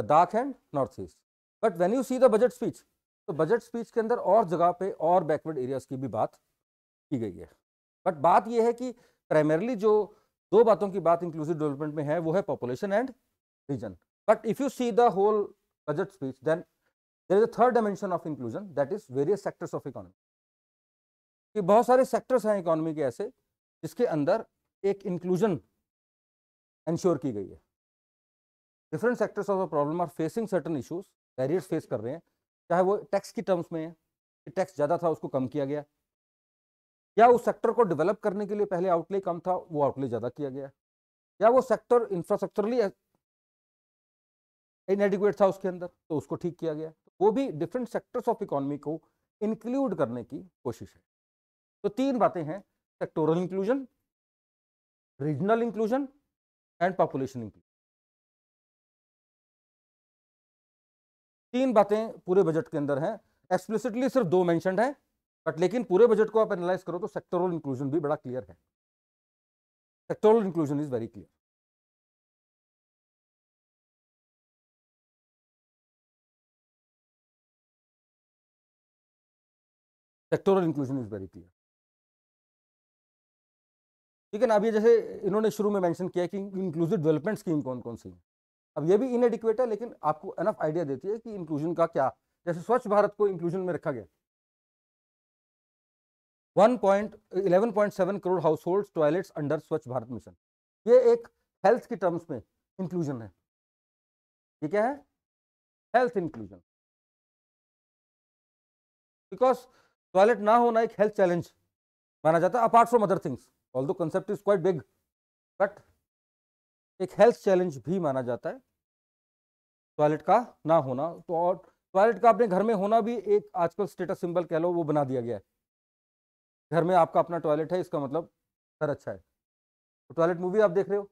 Ladakh and north east but when you see the budget speech तो बजट स्पीच के अंदर और जगह पे और बैकवर्ड एरियाज की भी बात की गई है बट बात यह है कि प्राइमरली जो दो बातों की बात इंक्लूसिव डेवलपमेंट में है वो है population and region but if you see the whole budget speech then there is a third dimension of inclusion that is various sectors of economy कि बहुत सारे सेक्टर्स हैं इकोनॉमी के ऐसे जिसके अंदर एक इंक्लूजन इंश्योर की गई है different sectors of the problem are facing certain issues barriers face कर रहे हैं चाहे वो टैक्स की टर्म्स में है टैक्स ज़्यादा था उसको कम किया गया या उस सेक्टर को डेवलप करने के लिए पहले आउटले कम था वो आउटले ज़्यादा किया गया या वो सेक्टर इंफ्रास्ट्रक्चरली इनएडिक्वेट था उसके अंदर तो उसको ठीक किया गया वो भी डिफरेंट सेक्टर्स ऑफ इकोनॉमी को इंक्लूड करने की कोशिश है तो तीन बातें हैं sectoral inclusion regional inclusion and population inclusion तीन बातें पूरे बजट के अंदर हैं एक्सप्लिसिटली सिर्फ दो मैंशन है बट लेकिन पूरे बजट को आप एनालाइज करो तो सेक्टोरल इंक्लूजन भी बड़ा क्लियर है sectoral inclusion is very clear sectoral inclusion is very clear ठीक है ना अभी जैसे इन्होंने शुरू में मेंशन किया कि इंक्लूसिव डेवलपमेंट स्कीम कौन कौन सी है अब ये भी इनएडिक्वेट है लेकिन आपको अनफ आइडिया देती है कि इंक्लूजन का क्या जैसे स्वच्छ भारत को इंक्लूजन में रखा गया 1.11.7 crore household toilets under Swachh Bharat mission ये एक हेल्थ के टर्म्स में इंक्लूजन है ये क्या है हेल्थ इंक्लूजन बिकॉज टॉयलेट ना होना एक हेल्थ चैलेंज माना जाता है apart from other things although concept is quite big but एक हेल्थ चैलेंज भी माना जाता है टॉयलेट का ना होना तो और टॉयलेट का अपने घर में होना भी एक आजकल स्टेटस सिंबल कह लो वो बना दिया गया है घर में आपका अपना टॉयलेट है इसका मतलब घर अच्छा है तो टॉयलेट मूवी आप देख रहे हो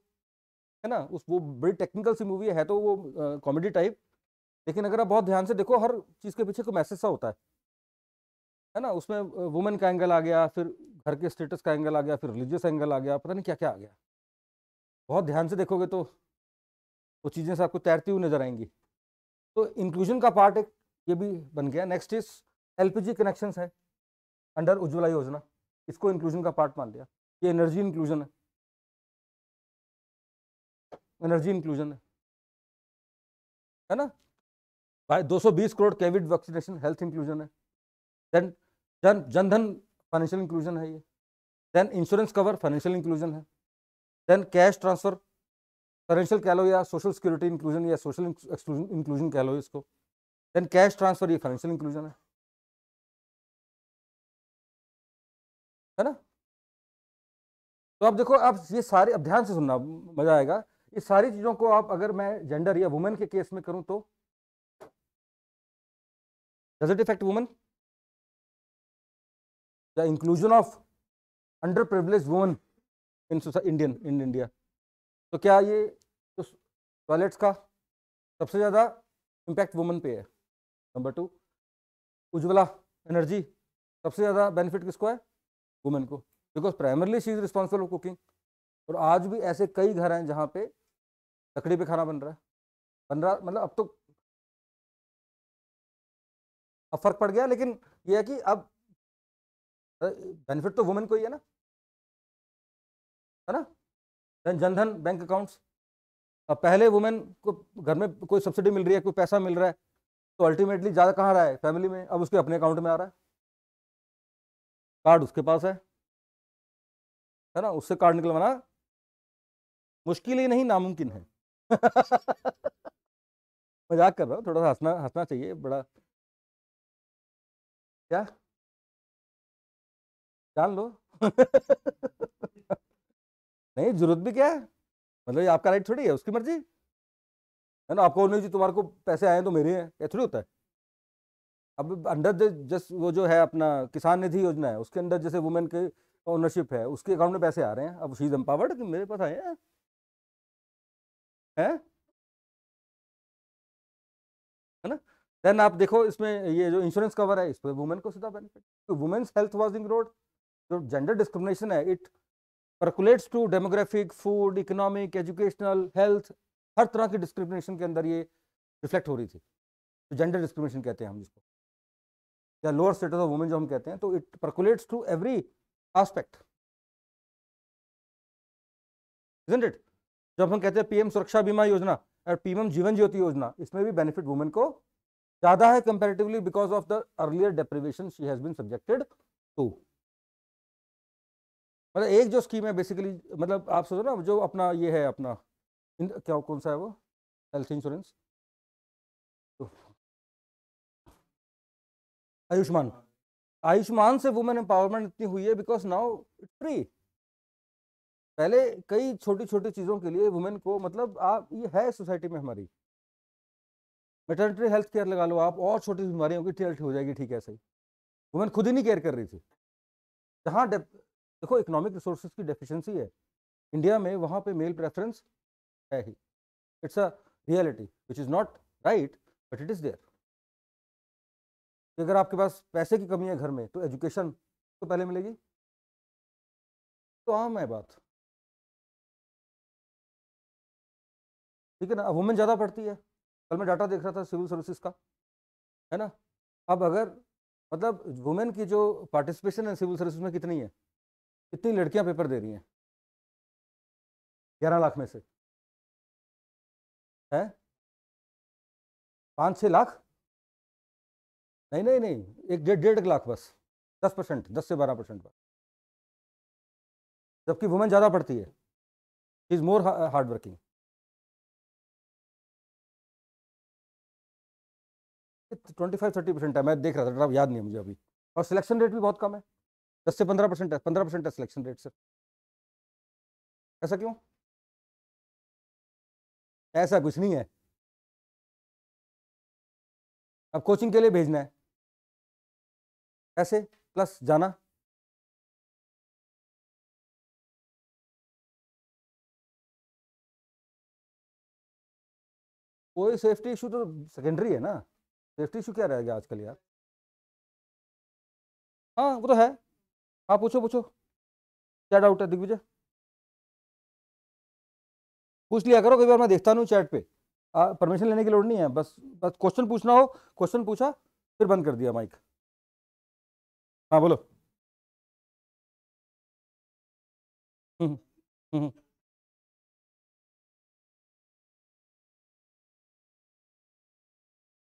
है ना उस वो बड़ी टेक्निकल सी मूवी है तो वो कॉमेडी टाइप लेकिन अगर आप बहुत ध्यान से देखो हर चीज़ के पीछे कोई मैसेज सा होता है है ना उसमें वुमेन का एंगल आ गया फिर घर के स्टेटस का एंगल आ गया फिर रिलीजियस एंगल आ गया पता नहीं क्या क्या आ गया बहुत ध्यान से देखोगे तो वो चीज़ें से आपको तैरती हुई नजर आएंगी तो इंक्लूजन का पार्ट एक ये भी बन गया next is L P G connection है अंडर उज्ज्वला योजना इसको इंक्लूजन का पार्ट मान लिया ये एनर्जी इंक्लूजन है एनर्जी इंक्लूजन है है ना भाई 220 crore COVID vaccination health inclusion है then Jan Jandhan financial inclusion है ये then insurance cover financial inclusion है देन कैश ट्रांसफर फाइनेंशियल कह लो या सोशल सिक्योरिटी इंक्लूजन या सोशल एक्सक्लूजन इंक्लूजन कह लो इसको देन कैश ट्रांसफर ये फाइनेंशियल इंक्लूजन है है ना तो आप देखो आप ये सारे अब ध्यान से सुनना मजा आएगा ये सारी चीज़ों को आप अगर मैं जेंडर या वुमेन के केस में करूं तो does it affect women inclusion of underprivileged women in Indian in India तो क्या ये तो टॉयलेट्स का सबसे ज़्यादा इम्पैक्ट वुमेन पे है नंबर टू उज्ज्वला एनर्जी सबसे ज़्यादा बेनिफिट किसको है वुमेन को because primarily she is responsible for cooking और आज भी ऐसे कई घर हैं जहाँ पे लकड़ी पे खाना बन रहा है बन रहा मतलब अब तो अब फर्क पड़ गया लेकिन यह है कि अब बेनिफिट तो वुमेन को ही है ना है ना देन जनधन बैंक अकाउंट्स अब पहले वुमेन को घर में कोई सब्सिडी मिल रही है कोई पैसा मिल रहा है तो अल्टीमेटली ज़्यादा कहाँ रहा है फैमिली में अब उसके अपने अकाउंट में आ रहा है कार्ड उसके पास है है ना उससे कार्ड निकलवाना मुश्किल ही नहीं नामुमकिन है मजाक कर रहा हूँ थोड़ा सा हंसना हंसना चाहिए बड़ा क्या जान लो नहीं जरूरत भी क्या है मतलब ये आपका राइट थोड़ी है उसकी मर्जी है ना आपको नहीं जी तुम्हारे को पैसे आए तो मेरे हैं ये थोड़ी होता है अब अंडर जस्ट वो जो है अपना किसान निधि योजना है उसके अंदर जैसे वुमेन के ओनरशिप है उसके अकाउंट में पैसे आ रहे हैं अब शीज एम्पावर्ड कि मेरे पास आए हैं है? है ना देन आप देखो इसमें ये जो इंश्योरेंस कवर है इस पर वुमेन को सीधा benefit women's health was road जो जेंडर डिस्क्रिमिनेशन है it percolates to demographic food economic educational health हर तरह की डिस्क्रिमिनेशन के अंदर ये रिफ्लेक्ट हो रही थी तो जेंडर डिस्क्रिमिनेशन कहते हैं हम जिसको या लोअर स्टेटस ऑफ वुमेन जो हम कहते हैं तो it percolates to every aspect it जब हम कहते हैं पीएम सुरक्षा बीमा योजना और पीएम जीवन ज्योति योजना इसमें भी बेनिफिट वुमेन को ज़्यादा है comparatively because of the earlier deprivation she has been subjected to मतलब एक जो स्कीम है बेसिकली मतलब आप सोचो ना जो अपना ये है अपना क्या कौन सा है वो हेल्थ इंश्योरेंस आयुष्मान आयुष्मान से वुमेन एम्पावरमेंट इतनी हुई है बिकॉज नाउ इट्स फ्री पहले कई छोटी छोटी चीज़ों के लिए वुमेन को मतलब आप ये है सोसाइटी में हमारी मेटर्निटी हेल्थ केयर लगा लो आप और छोटी बीमारियों की ट्रीट हो जाएगी ठीक है सही वुमेन खुद ही नहीं केयर कर रही थी जहाँ देखो इकोनॉमिक रिसोर्स की डेफिशिएंसी है इंडिया में वहाँ पे मेल प्रेफरेंस है ही it's a reality which is not right but it is there अगर आपके पास पैसे की कमी है घर में तो एजुकेशन तो पहले मिलेगी तो आम है बात ठीक है ना अब वुमेन ज़्यादा पढ़ती है कल मैं डाटा देख रहा था सिविल सर्विसेज का है ना अब अगर मतलब वुमेन की जो पार्टिसिपेशन है सिविल सर्विस में कितनी है इतनी लड़कियां पेपर दे रही हैं ग्यारह लाख में से है पाँच छः लाख नहीं नहीं नहीं एक डेढ़ डेढ़ लाख बस दस परसेंट दस से बारह परसेंट बस जबकि वुमेन ज़्यादा पढ़ती है is more hard working twenty five thirty percent है मैं देख रहा था याद नहीं है मुझे अभी और सिलेक्शन रेट भी बहुत कम है दस से पंद्रह परसेंट पंद्रह परसेंट है सिलेक्शन रेट सर ऐसा क्यों ऐसा कुछ नहीं है अब कोचिंग के लिए भेजना है ऐसे प्लस जाना कोई सेफ्टी इशू तो सेकेंडरी है ना सेफ्टी इशू क्या रहेगा आजकल यार हाँ वो तो है हाँ पूछो पूछो क्या डाउट है दिग्विजय पूछ लिया करो कई बार मैं देखता हूँ चैट पे परमिशन लेने की लोड नहीं है बस बस क्वेश्चन पूछना हो क्वेश्चन पूछा फिर बंद कर दिया माइक हाँ बोलो हम्म हम्म, हम्म।,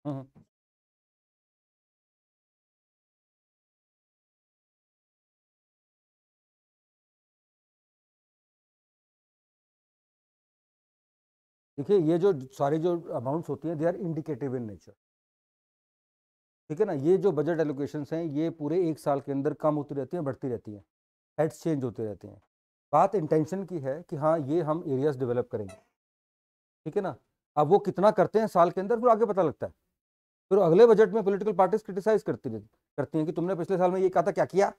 हम्म, हम्म। देखिए ये जो सारी जो अमाउंट्स होती हैं they are indicative in nature ठीक है ना ये जो बजट एलोकेशन हैं ये पूरे एक साल के अंदर कम होती रहती हैं बढ़ती रहती हैं हेड्स चेंज होते रहते हैं बात इंटेंशन की है कि हाँ ये हम एरियाज डेवलप करेंगे ठीक है ना अब वो कितना करते हैं साल के अंदर फिर आगे पता लगता है फिर अगले बजट में पोलिटिकल पार्टीज क्रिटिसाइज करती करती हैं कि तुमने पिछले साल में ये कहा था क्या किया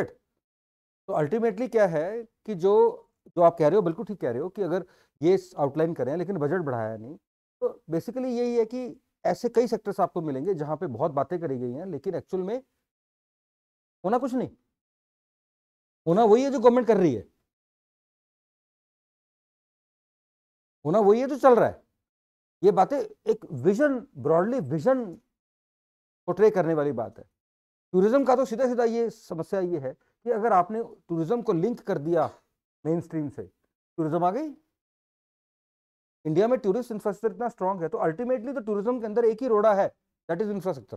इट तो अल्टीमेटली क्या है कि जो जो आप कह रहे हो बिल्कुल ठीक कह रहे हो कि अगर ये आउटलाइन करें लेकिन बजट बढ़ाया नहीं तो बेसिकली यही है कि ऐसे कई सेक्टर्स आपको मिलेंगे जहां पे बहुत बातें करी गई हैं लेकिन एक्चुअल में होना कुछ नहीं होना वही है जो गवर्नमेंट कर रही है होना वही है जो चल रहा है ये बातें एक विजन ब्रॉडली विजन पोट्रे करने वाली बात है टूरिज्म का तो सीधा सीधा ये समस्या ये है कि अगर आपने टूरिज्म को लिंक कर दिया मेन स्ट्रीम से टूरिज्म आ गई इंडिया में टूरिस्ट इंफ्रास्ट्रक्चर इतना स्ट्रांग है तो अल्टीमेटली तो टूरिज्म के अंदर एक ही रोड़ा है दैट इज इंफ्रास्ट्रक्चर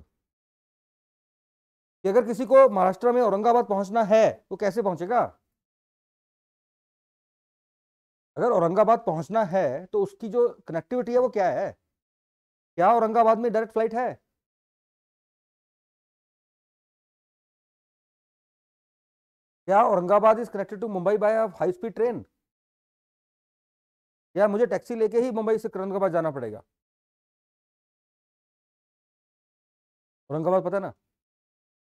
कि अगर किसी को महाराष्ट्र में औरंगाबाद पहुंचना है तो कैसे पहुंचेगा अगर औरंगाबाद पहुंचना है तो उसकी जो कनेक्टिविटी है वो क्या है क्या औरंगाबाद में डायरेक्ट फ्लाइट है क्या Aurangabad is connected to Mumbai by high speed train या मुझे टैक्सी लेके ही मुंबई से औरंगाबाद जाना पड़ेगा औरंगाबाद पता ना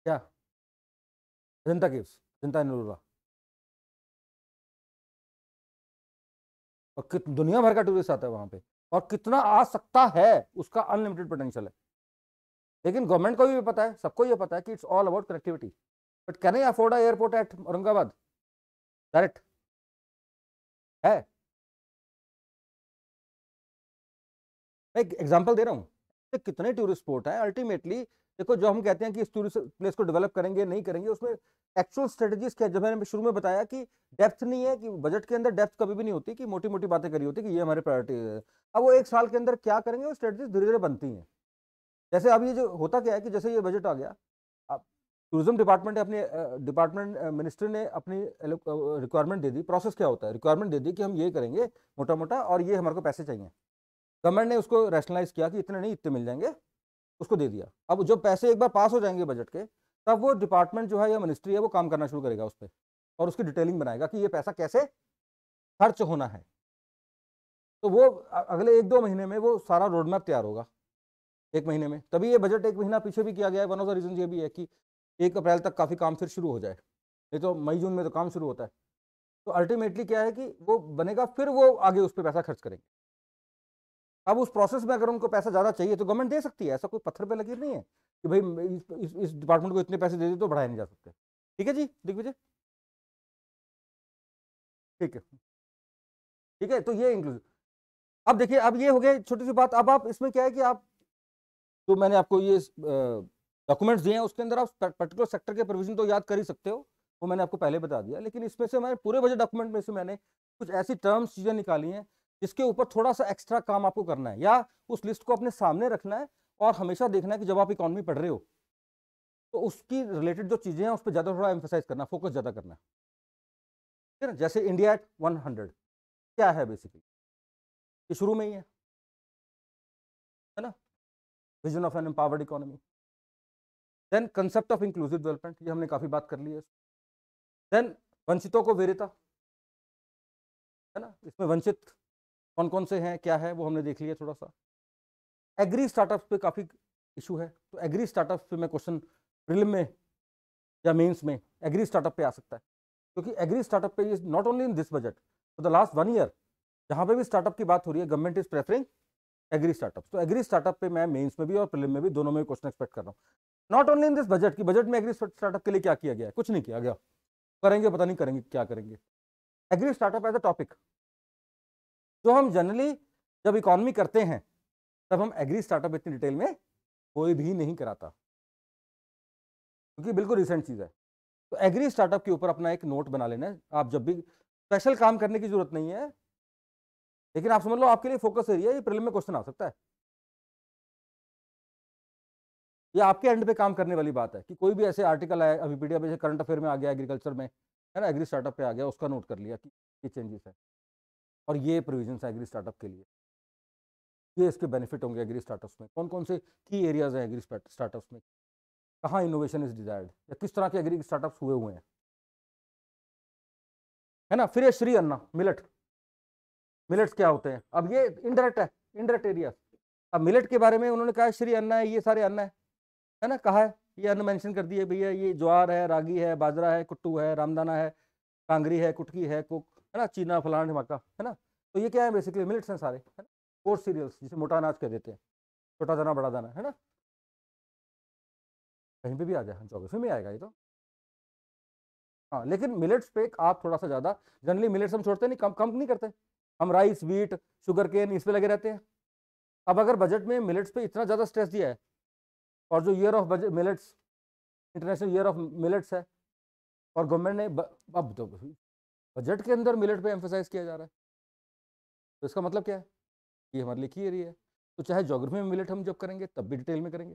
क्या जनता केव्स जनता नरूरा और कित दुनिया भर का टूरिस्ट आता है वहां पे और कितना आ सकता है उसका अनलिमिटेड पोटेंशियल है लेकिन गवर्नमेंट को भी पता है सबको ये पता है कि it's all about connectivity but can I afford airport at Aurangabad direct है मैं एक एग्जांपल दे रहा हूँ तो कितने टूरिस्ट स्पॉट हैं अल्टीमेटली देखो जो हम कहते हैं कि इस टूरिस्ट प्लेस को डेवलप करेंगे नहीं करेंगे उसमें एक्चुअल स्ट्रेटजीज क्या जब मैंने शुरू में बताया कि डेप्थ नहीं है कि बजट के अंदर डेप्थ कभी भी नहीं होती कि मोटी मोटी बातें करी होती कि ये हमारे प्रायोरिटी है अब वो एक साल के अंदर क्या करेंगे वो स्ट्रेटजीज धीरे धीरे बनती हैं जैसे अब ये जो होता क्या है कि जैसे ये बजट आ गया टूरिज्म डिपार्टमेंट ने अपने डिपार्टमेंट मिनिस्टर ने अपनी रिक्वायरमेंट दे दी प्रोसेस क्या होता है रिक्वायरमेंट दे दी कि हम ये करेंगे मोटा मोटा और ये हमारे को पैसे चाहिए गवर्नमेंट ने उसको रैशनलाइज किया कि इतने नहीं इतने मिल जाएंगे उसको दे दिया अब जब पैसे एक बार पास हो जाएंगे बजट के तब वो डिपार्टमेंट जो है या मिनिस्ट्री है वो काम करना शुरू करेगा उस पर और उसकी डिटेलिंग बनाएगा कि ये पैसा कैसे खर्च होना है तो वो अगले एक दो महीने में वो सारा रोड मैप तैयार होगा एक महीने में तभी ये बजट एक महीना पीछे भी किया गया है वन ऑफ द रीजन ये भी है कि एक अप्रैल तक काफ़ी काम फिर शुरू हो जाए नहीं तो मई जून में तो काम शुरू होता है तो अल्टीमेटली क्या है कि वो बनेगा फिर वो आगे उस पर पैसा खर्च करेंगे अब उस प्रोसेस में अगर उनको पैसा ज़्यादा चाहिए तो गवर्नमेंट दे सकती है ऐसा कोई पत्थर पर लकीर नहीं है कि भाई इस इस, डिपार्टमेंट को इतने पैसे दे दे तो बढ़ाए नहीं जा सकते ठीक है जी दिग्विजय ठीक है ठीक है तो ये इंक्लूज अब देखिए अब ये हो गया छोटी सी बात अब आप इसमें क्या है कि आप तो मैंने आपको ये डॉक्यूमेंट्स दिए हैं उसके अंदर आप पर्टिकुलर सेक्टर के प्रोविजन तो याद कर ही सकते हो वो मैंने आपको पहले बता दिया लेकिन इसमें से मैंने पूरे बजट डॉक्यूमेंट में से मैंने कुछ ऐसी टर्म्स चीज़ें निकाली हैं जिसके ऊपर थोड़ा सा एक्स्ट्रा काम आपको करना है या उस लिस्ट को अपने सामने रखना है और हमेशा देखना है कि जब आप इकॉनमी पढ़ रहे हो तो उसकी रिलेटेड जो चीज़ें हैं उस पर ज़्यादा थोड़ा एम्फोसाइज करना फोकस ज़्यादा करना ठीक है जैसे इंडिया एट वन हंड्रेड क्या है बेसिकली ये शुरू में ही है है ना vision of an empowered economy then concept of inclusive development ये हमने काफ़ी बात कर ली है देन वंचितों को वेरिता है ना इसमें वंचित कौन कौन से हैं क्या है वो हमने देख लिया थोड़ा सा एग्री स्टार्टअप्स पे काफ़ी इशू है तो एग्री स्टार्टअप्स पे मैं क्वेश्चन प्रिलिम में या मेंस में एग्री स्टार्टअप पे आ सकता है क्योंकि एग्री स्टार्टअप पे is not only in this budget for the last one year जहाँ पे भी स्टार्टअप की बात हो रही है government is preferring agri startup तो एग्री स्टार्टअप पे मैं मेंस में भी और प्रिलिम में भी दोनों में क्वेश्चन एक्सपेक्ट कर रहा हूँ not only in this budget की बजट में एग्री स्टार्टअप के लिए क्या किया गया है कुछ नहीं किया गया करेंगे पता नहीं करेंगे क्या करेंगे agri startup as a topic जो हम जनरली जब इकोनॉमी करते हैं तब हम एग्री स्टार्टअप इतनी डिटेल में कोई भी नहीं कराता क्योंकि तो बिल्कुल रिसेंट चीज़ है तो एग्री स्टार्टअप के ऊपर अपना एक नोट बना लेना है आप जब भी स्पेशल काम करने की जरूरत नहीं है लेकिन आप समझ लो आपके लिए फोकस एरिया ये प्रिलिम में क्वेश्चन आ सकता है ये आपके एंड पे काम करने वाली बात है कि कोई भी ऐसे आर्टिकल आए अभी पीडिया पे करंट अफेयर में आ गया एग्रीकल्चर में है ना एग्री स्टार्टअप पे आ गया उसका नोट कर लिया कि ये चेंजेस है और ये प्रोविजन है एग्री स्टार्टअप के लिए ये इसके बेनिफिट होंगे एग्री स्टार्टअप्स में कौन कौन से की एरियाज हैं एग्री स्टार्टअप्स में कहाँ इनोवेशन इज डिजायर्ड या किस तरह के एग्री स्टार्टअप्स हुए हुए हैं है ना फिर ये श्री अन्ना मिलट मिलट्स क्या होते हैं अब ये इनडायरेक्ट है इनडायरेक्ट एरिया अब मिलट के बारे में उन्होंने कहा श्री अन्ना है ये सारे अन्ना है है ना कहा है ये अन्न मेंशन कर दिए भैया ये ज्वार है रागी है बाजरा है कुट्टू है रामदाना है कांगरी है कुटकी है कुक है ना चीना फलान मक्का है ना तो ये क्या है बेसिकली मिलिट्स हैं सारे है ना और सीरियल्स जिसे मोटा अनाज कह देते हैं छोटा दाना बड़ा दाना है ना कहीं पर भी आ जाए जोग्राफी हाँ, में आएगा ये तो हाँ लेकिन मिलेट्स पे आप थोड़ा सा ज़्यादा जनरली मिलेट्स हम छोड़ते नहीं कम कम नहीं करते हम राइस वीट शुगर केन इस पर लगे रहते हैं अब अगर बजट में मिलेट्स पे इतना ज़्यादा स्ट्रेस दिया है और जो year of millets international year of millets है और गवर्नमेंट ने ब, अब तो बजट के अंदर मिलेट पे एम्फोसाइज किया जा रहा है तो इसका मतलब क्या है ये हमारे लिए की एरिया है तो चाहे जोग्राफी में मिलेट हम जब करेंगे तब भी डिटेल में करेंगे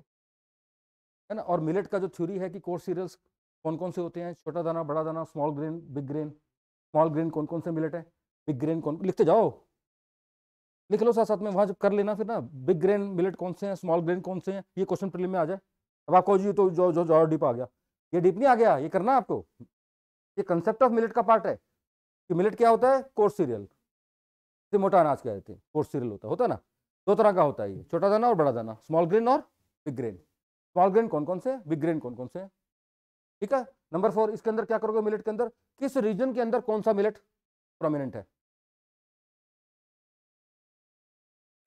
है ना और मिलेट का जो थ्योरी है कि कोर्स सीरियल्स कौन कौन से होते हैं छोटा दाना बड़ा दाना small grain big grain small grain कौन कौन से मिलेट हैं बिग ग्रेन कौन लिखते जाओ लिख लो साथ साथ में वहाँ जब कर लेना फिर ना बिग ग्रेन मिलेट कौन से हैं स्मॉल ग्रेन कौन से हैं ये क्वेश्चन प्रिलिम में आ जाए अब आपको जी तो जो जो जो डीप आ गया ये डीप नहीं आ गया ये करना आपको ये कंसेप्ट ऑफ मिलेट का पार्ट है कि मिलेट क्या होता है कोर्स सीरियल से मोटा अनाज कहते हैं कोर्स सीरियल होता है होता ना दो तरह का होता है ये छोटा दाना और बड़ा दाना स्मॉल ग्रेन और बिग ग्रेन स्मॉल ग्रेन कौन कौन से बिग ग्रेन कौन कौन से ठीक है नंबर फोर इसके अंदर क्या करोगे मिलेट के अंदर किस रीजन के अंदर कौन सा मिलेट प्रोमिनेंट है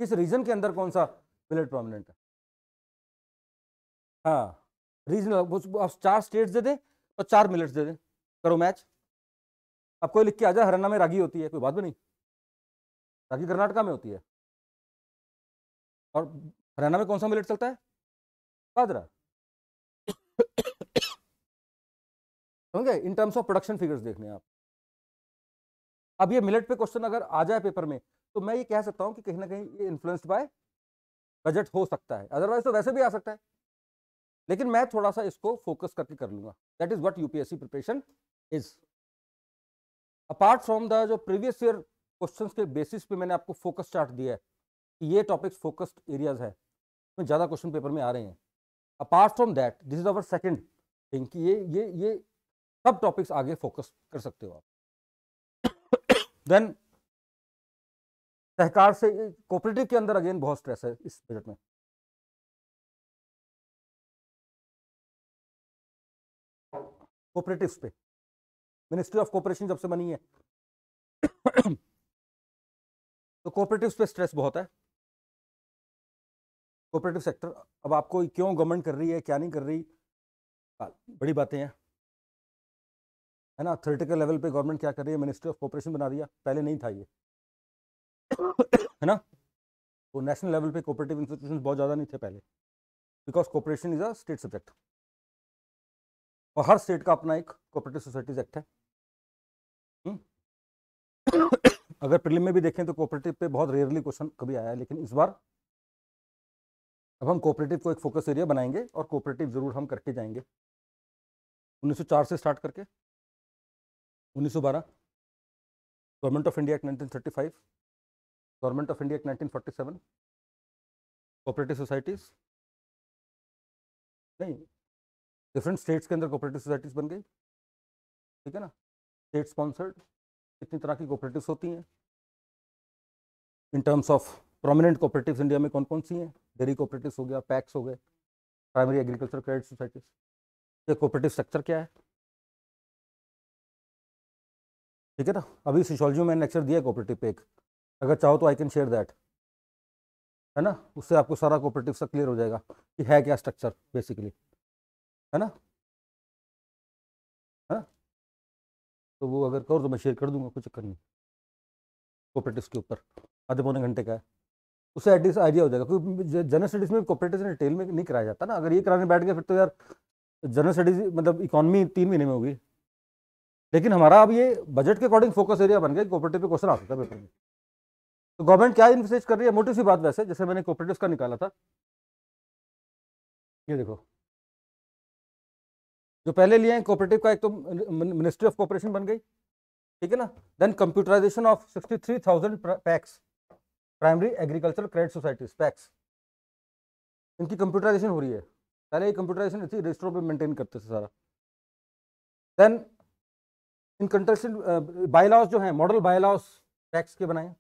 किस रीजन के अंदर कौन सा विलेट प्रोमिनेंट है हाँ रीजनल आप चार स्टेट्स दे दें और चार मिलेट्स दे दें करो मैच आप कोई लिख के आ जाए हरियाणा में रागी होती है कोई बात भी नहीं रागी कर्नाटका में होती है और हरियाणा में कौन सा मिलेट चलता है बाजरा समझे in terms of production figures देखने आप अब ये मिलेट पे क्वेश्चन अगर आ जाए पेपर में तो मैं ये कह सकता हूँ कि कहीं ना कहीं ये इन्फ्लुएंस्ड बाय बजट हो सकता है अदरवाइज तो वैसे भी आ सकता है लेकिन मैं थोड़ा सा इसको फोकस करके कर लूंगा that is what UPSC preparation is apart from the जो प्रीवियस ईयर क्वेश्चन के बेसिस पे मैंने आपको फोकस चार्ट दिया है कि ये टॉपिक्स फोकस्ड एरियाज है तो ज़्यादा क्वेश्चन पेपर में आ रहे हैं apart from that this is our second thing कि ये ये ये सब टॉपिक्स आगे फोकस कर सकते हो आप देन सहकार से कोऑपरेटिव के अंदर अगेन बहुत स्ट्रेस है इस बजट में कोऑपरेटिव्स पे मिनिस्ट्री ऑफ कोऑपरेशन जब से बनी है तो कोऑपरेटिव्स पे स्ट्रेस बहुत है कोऑपरेटिव सेक्टर अब आपको क्यों गवर्नमेंट कर रही है क्या नहीं कर रही बड़ी बातें हैं है ना थर्टिकल लेवल पे गवर्नमेंट क्या कर रही है मिनिस्ट्री ऑफ कोऑपरेशन बना दिया पहले नहीं था ये है ना तो नेशनल लेवल पे कोऑपरेटिव इंस्टीट्यूशन बहुत ज़्यादा नहीं थे पहले because cooperation is a state subject और हर स्टेट का अपना एक कोऑपरेटिव सोसाइटीज एक्ट है हम्म? अगर प्रिलिम में भी देखें तो कोऑपरेटिव पे बहुत रेयरली क्वेश्चन कभी आया है लेकिन इस बार अब हम कोऑपरेटिव को एक फोकस एरिया बनाएंगे और कोऑपरेटिव ज़रूर हम करके जाएंगे 1904 से स्टार्ट करके 1912 Government of India Act 1935 Government of India nineteen forty seven cooperative societies नहीं डिफरेंट स्टेट्स के अंदर कोऑपरेटिव सोसाइटीज़ बन गई ठीक है ना स्टेट स्पॉन्सर्ड कितनी तरह की कोऑपरेटिव्स होती हैं in terms of prominent cooperatives India में कौन कौन सी हैं डेरी कोऑपरेटिव्स हो गया पैक्स हो गए प्राइमरी एग्रीकल्चर क्रेडिट सोसाइटीज़ ये कोऑपरेटिव स्ट्रक्चर क्या है ठीक है ना अभी सोशोलॉजी में लेक्चर दिया कोऑपरेटिव पे एक अगर चाहो तो आई कैन शेयर दैट है ना उससे आपको सारा कोऑपरेटिव सब क्लियर हो जाएगा कि है क्या स्ट्रक्चर बेसिकली है ना है ना तो वो अगर करो तो मैं शेयर कर दूंगा कोई चक्कर नहीं कोऑपरेटिव के ऊपर आधे पौने घंटे का है उससे एटलीस्ट आइडिया हो जाएगा क्योंकि जनरल स्टडीज़ में कोऑपरेटिव डिटेल में नहीं कराया जाता ना अगर ये कराने बैठ गए फिर तो यार जनरल स्टडीज मतलब इकोनॉमी तीन महीने में होगी लेकिन हमारा अब ये बजट के अकॉर्डिंग फोकस एरिया बन गया कोऑपरेटिव पे क्वेश्चन आ सकता है पेपर में तो गवर्नमेंट क्या इन्वेस्टेज कर रही है मोटी सी बात वैसे जैसे मैंने कोऑपरेटिव का निकाला था ये देखो जो पहले लिए हैं कोऑपरेटिव का एक तो मिनिस्ट्री ऑफ कोऑपरेशन बन गई ठीक है ना then computerisation of 63,000 PACS primary agriculture credit societies PACS इनकी कंप्यूटराइजेशन हो रही है पहले ये कंप्यूटराइजेशन इसी रजिस्टरों पे मेंटेन करते थे सारा then in context bylaws uh, जो हैं मॉडल बायलॉज टैक्स के बनाए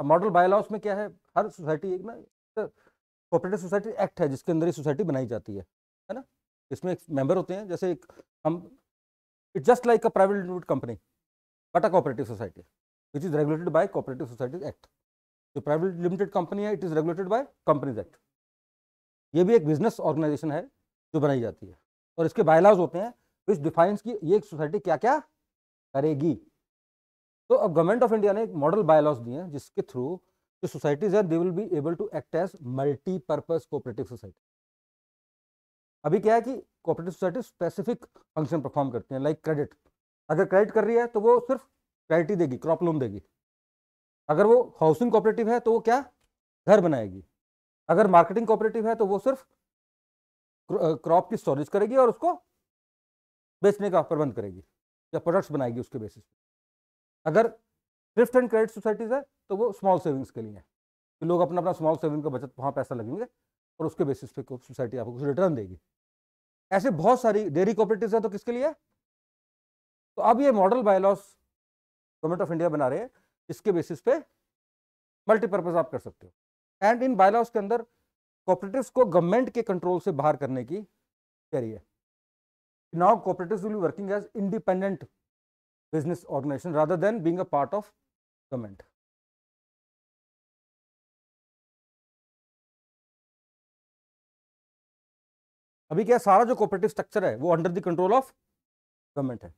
अब मॉडल बायलॉस में क्या है हर सोसाइटी एक ना कोऑपरेटिव सोसाइटी एक्ट है जिसके अंदर ये सोसाइटी बनाई जाती है है ना इसमें एक मेंबर होते हैं जैसे एक हम it just like a private limited company but a cooperative society which is regulated by cooperative societies act जो प्राइवेट लिमिटेड कंपनी है it is regulated by companies act ये भी एक बिजनेस ऑर्गेनाइजेशन है जो बनाई जाती है और इसके बायलॉज होते हैं विच डिफाइंस की ये एक सोसाइटी क्या क्या करेगी तो अब गवर्नमेंट ऑफ इंडिया ने एक मॉडल बायलॉज दिए हैं जिसके थ्रू जो सोसाइटीज है they will be able to act as multipurpose cooperative society अभी क्या है कि cooperative society specific function perform करती है लाइक क्रेडिट अगर क्रेडिट कर रही है तो वो सिर्फ क्रेडिट ही देगी क्रॉप लोन देगी अगर वो हाउसिंग कोऑपरेटिव है तो वो क्या घर बनाएगी अगर मार्केटिंग कोऑपरेटिव है तो वो सिर्फ क्रॉप की स्टोरेज करेगी और उसको बेचने का प्रबंध करेगी या प्रोडक्ट्स बनाएगी उसके बेसिस पर अगर थ्रिफ्ट एंड क्रेडिट सोसाइटीज़ है तो वो स्मॉल सेविंग्स के लिए हैं कि लोग अपना अपना स्मॉल सेविंग का बचत वहाँ पैसा लगेंगे और उसके बेसिस पे सोसाइटी आपको कुछ रिटर्न देगी ऐसे बहुत सारी डेयरी कोऑपरेटिव है तो किसके लिए तो अब ये model bylaws government of India बना रहे हैं इसके बेसिस पे मल्टीपर्पज़ आप कर सकते हो एंड इन बायलॉस के अंदर कोऑपरेटिव्स को गवर्नमेंट के कंट्रोल से बाहर करने की कह रही है now cooperatives will be working as independent business organization rather than being a part of government. अभी क्या सारा जो कोऑपरेटिव स्ट्रक्चर है वो under the control of government है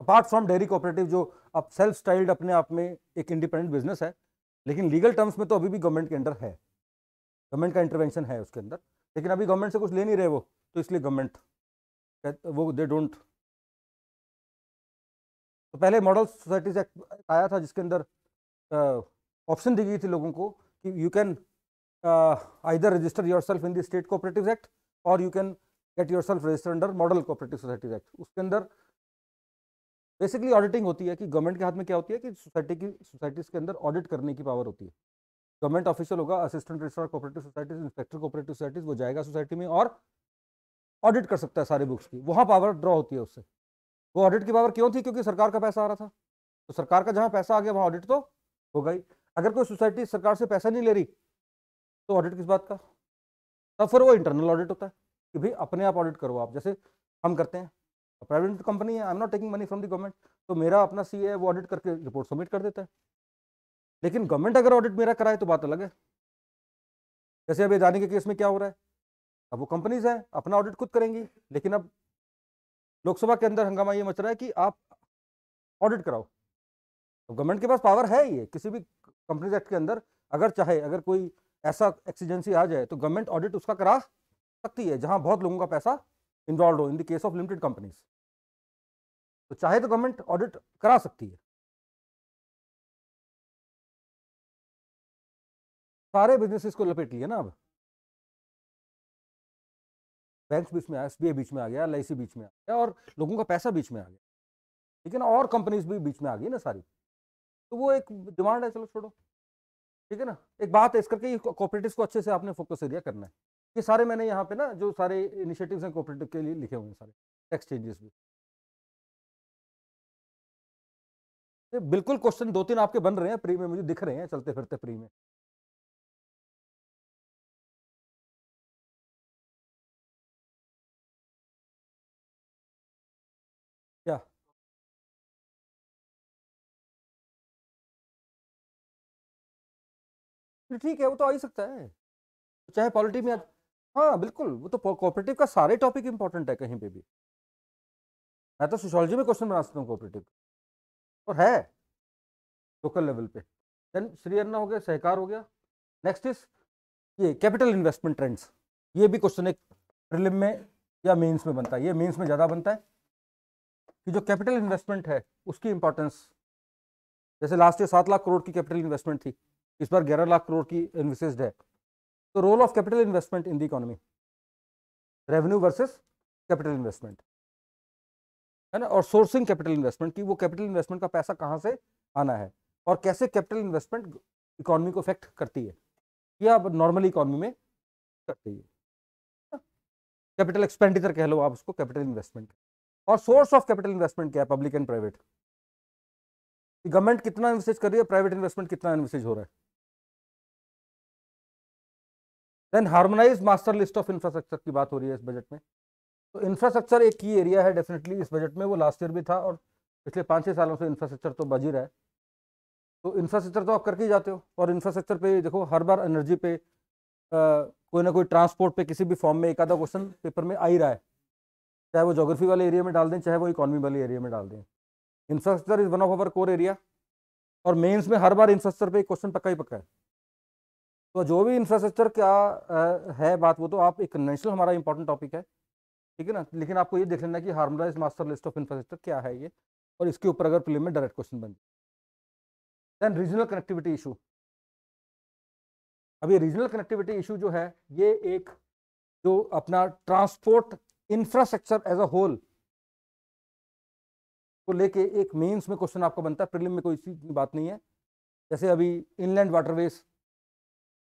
अपार्ट फ्रॉम डेयरी कोऑपरेटिव जो अब सेल्फ स्टाइल्ड अपने आप में एक इंडिपेंडेंट बिजनेस है लेकिन लीगल टर्म्स में तो अभी भी गवर्नमेंट के अंडर है गवर्नमेंट का इंटरवेंशन है उसके अंदर लेकिन अभी गवर्नमेंट से कुछ ले नहीं रहे वो तो इसलिए गवर्नमेंट वो दे डोंट तो पहले मॉडल सोसाइटीज एक्ट आया था जिसके अंदर ऑप्शन दी गई थी लोगों को कि you can either register yourself in the state cooperative act और you can get yourself register under model cooperative societies act उसके अंदर बेसिकली ऑडिटिंग होती है कि गवर्नमेंट के हाथ में क्या होती है कि सोसाइटी की सोसाइटीज़ के अंदर ऑडिट करने की पावर होती है गवर्नमेंट ऑफिशियल होगा assistant registrar cooperative societies inspector cooperative societies वो जाएगा सोसाइटी में और ऑडिट कर सकता है सारे बुक्स की वहाँ पावर ड्रॉ होती है उससे वो ऑडिट की पावर क्यों थी क्योंकि सरकार का पैसा आ रहा था तो सरकार का जहां पैसा आ गया वहां ऑडिट तो हो गई अगर कोई सोसाइटी सरकार से पैसा नहीं ले रही तो ऑडिट किस बात का तब फिर वो इंटरनल ऑडिट होता है कि भाई अपने आप ऑडिट करो आप जैसे हम करते हैं प्राइवेट कंपनी है I am not taking money from the government तो मेरा अपना सी है वो ऑडिट करके रिपोर्ट सबमिट कर देता है लेकिन गवर्नमेंट अगर ऑडिट मेरा कराए तो बात अलग है जैसे अभी अदानी के केस में क्या हो रहा है अब वो कंपनीज हैं अपना ऑडिट खुद करेंगी लेकिन अब लोकसभा के अंदर हंगामा ये मच रहा है कि आप ऑडिट कराओ तो गवर्नमेंट के पास पावर है ये किसी भी कंपनी एक्ट के अंदर अगर चाहे अगर कोई ऐसा एक्सीजेंसी आ जाए तो गवर्नमेंट ऑडिट उसका करा सकती है जहां बहुत लोगों का पैसा इन्वॉल्व हो in the case of limited companies तो चाहे तो गवर्नमेंट ऑडिट करा सकती है सारे बिजनेसेस को लपेट लिए ना अब बैंक बीच में आया एस बीच में आ गया एल बीच में आ गया और लोगों का पैसा बीच में आ गया ठीक है ना और कंपनीज भी बीच में आ गई ना सारी तो वो एक डिमांड है चलो छोड़ो ठीक है ना एक बात है इस करके कॉपरेटिव को अच्छे से आपने फोकस एरिया करना है ये सारे मैंने यहाँ पे ना जो सारे इनिशिएटिव्स हैं कॉपरेटिव के लिए लिखे हुए हैं सारे टैक्स चेंजेस भी बिल्कुल क्वेश्चन दो तीन आपके बन रहे हैं प्री में मुझे दिख रहे हैं चलते फिरते प्री में फिर ठीक है वो तो आ ही सकता है तो चाहे पॉलिटी में हाँ बिल्कुल वो तो कोऑपरेटिव का सारे टॉपिक इंपॉर्टेंट है कहीं पे भी मैं तो सोशोलॉजी में क्वेश्चन बना सकता हूँ कोऑपरेटिव और है लोकल लेवल पे देन श्री अन्ना हो गया सहकार हो गया नेक्स्ट इज ये कैपिटल इन्वेस्टमेंट ट्रेंड्स ये भी क्वेश्चन एक प्रिलिम में या मेंस में बनता है ये मेंस में ज़्यादा बनता है कि जो कैपिटल इन्वेस्टमेंट है उसकी इंपॉर्टेंस जैसे लास्ट ईयर सात लाख करोड़ की कैपिटल इन्वेस्टमेंट थी इस बार ग्यारह लाख करोड़ की इन्वेस्टेड है तो role of capital investment in the economy revenue versus capital investment है ना और सोर्सिंग कैपिटल इन्वेस्टमेंट की वो कैपिटल इन्वेस्टमेंट का पैसा कहाँ से आना है और कैसे कैपिटल इन्वेस्टमेंट इकोनॉमी को इफेक्ट करती है या नॉर्मली इकोनॉमी में करती है कैपिटल एक्सपेंडिचर कह लो आप उसको कैपिटल इन्वेस्टमेंट और सोर्स ऑफ कैपिटल इन्वेस्टमेंट क्या है पब्लिक एंड प्राइवेट गवर्नमेंट कितना इन्वेस्ट कर रही है प्राइवेट इन्वेस्टमेंट कितना इन्वेस्ट हो रहा है then harmonise master list of infrastructure की बात हो रही है इस बजट में तो इंफ्रास्ट्रक्चर एक की एरिया है डेफिनेटली इस बजट में वो लास्ट ईयर भी था और पिछले पाँच छः सालों से इंफ्रास्ट्रक्चर तो बज ही रहा है तो इंफ्रास्ट्रक्चर तो आप करके ही जाते हो और इंफ्रास्ट्रक्चर पे देखो हर बार एनर्जी पे आ, कोई ना कोई ट्रांसपोर्ट पे किसी भी फॉर्म में एक आधा क्वेश्चन पेपर में आ ही रहा है चाहे वो जोग्राफी वाले एरिया में डाल दें चाहे वो इकोनॉमी वाले एरिया में डाल दें infrastructure is one of our core area और मेन्स में हर बार इंफ्रास्ट्रक्चर पर क्वेश्चन पक्का ही पक्का है तो जो भी इंफ्रास्ट्रक्चर क्या है बात वो तो आप एक नेशनल हमारा इंपॉर्टेंट टॉपिक है ठीक है ना लेकिन आपको ये देख लेना कि harmonise master list of infrastructure क्या है ये और इसके ऊपर अगर प्रिलिम में डायरेक्ट क्वेश्चन बन जाए देन रीजनल कनेक्टिविटी इशू अभी रीजनल कनेक्टिविटी इशू जो है ये एक जो अपना transport infrastructure as a whole को लेके एक मेंस में क्वेश्चन आपका बनता है प्रिलिम में कोई बात नहीं है जैसे अभी इनलैंड वाटरवेज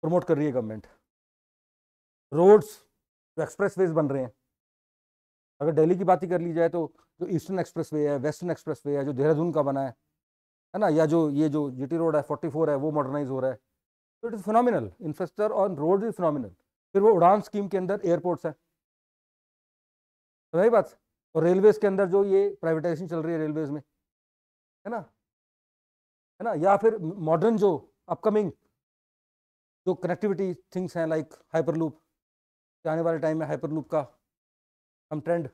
प्रमोट कर रही है गवर्नमेंट रोड्स जो एक्सप्रेस वेज बन रहे हैं अगर दिल्ली की बात ही कर ली जाए तो जो ईस्टर्न एक्सप्रेस वे है वेस्टर्न एक्सप्रेस वे है जो देहरादून का बना है है ना या जो ये जो जीटी रोड है 44 है वो मॉडर्नाइज हो रहा है तो it is phenomenal infrastructure on road is phenomenal फिर वो उड़ान स्कीम के अंदर एयरपोर्ट्स हैं तो वही बात और रेलवेज के अंदर जो ये प्राइवेटाइजेशन चल रही है रेलवेज में है ना है ना या फिर मॉडर्न जो अपकमिंग जो कनेक्टिविटी थिंग्स हैं लाइक हाइपरलूप आने वाले टाइम में हाइपरलूप का हम ट्रेंड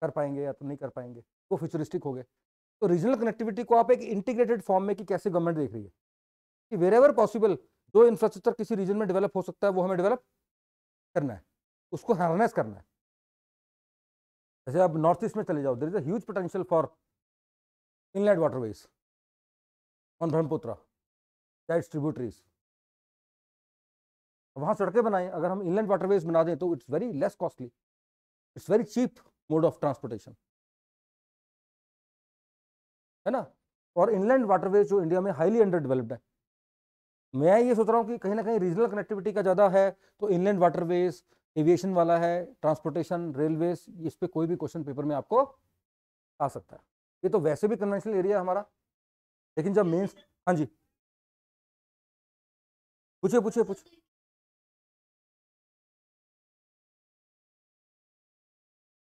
कर पाएंगे या तो नहीं कर पाएंगे वो फ्यूचरिस्टिक हो गए तो रीजनल कनेक्टिविटी को आप एक इंटीग्रेटेड फॉर्म में कि कैसे गवर्नमेंट देख रही है कि वेर एवर पॉसिबल जो इंफ्रास्ट्रक्चर किसी रीजन में डेवलप हो सकता है वो हमें डेवलप करना है उसको हार्नेस करना है जैसे आप नॉर्थ ईस्ट में चले जाओ there is a potential for inland waterways on Brahmaputra distributaries tributaries वहाँ सड़कें बनाएं अगर हम इनलैंड वाटरवेज बना दें तो it's very less costly it's very cheap mode of transportation है ना और इनलैंड वाटरवेज जो इंडिया में हाईली अंडर डेवलप्ड है मैं ये सोच रहा हूँ कि कहीं ना कहीं रीजनल कनेक्टिविटी का ज़्यादा है तो इनलैंड वाटरवेज एविएशन वाला है ट्रांसपोर्टेशन रेलवेज इस पर कोई भी क्वेश्चन पेपर में आपको आ सकता है ये तो वैसे भी कन्वेंशनल एरिया है हमारा लेकिन जब मेन्स हाँ जी पूछे पूछे पूछिए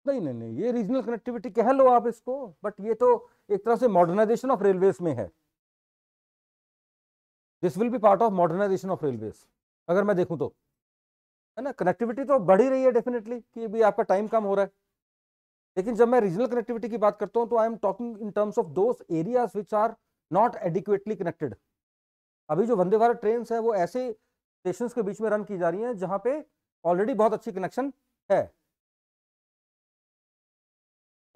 नहीं नहीं नहीं ये रीजनल कनेक्टिविटी कह लो आप इसको बट ये तो एक तरह से मॉडर्नाइजेशन ऑफ रेलवेज में है this will be part of modernisation of railways अगर मैं देखूं तो है ना कनेक्टिविटी तो बढ़ ही रही है डेफिनेटली कि भी आपका टाइम कम हो रहा है लेकिन जब मैं रीजनल कनेक्टिविटी की बात करता हूँ तो I am talking in terms of दो areas which are not adequately connected अभी जो वंदे भारत ट्रेन है वो ऐसे स्टेशन के बीच में रन की जा रही हैं जहाँ पे ऑलरेडी बहुत अच्छी कनेक्शन है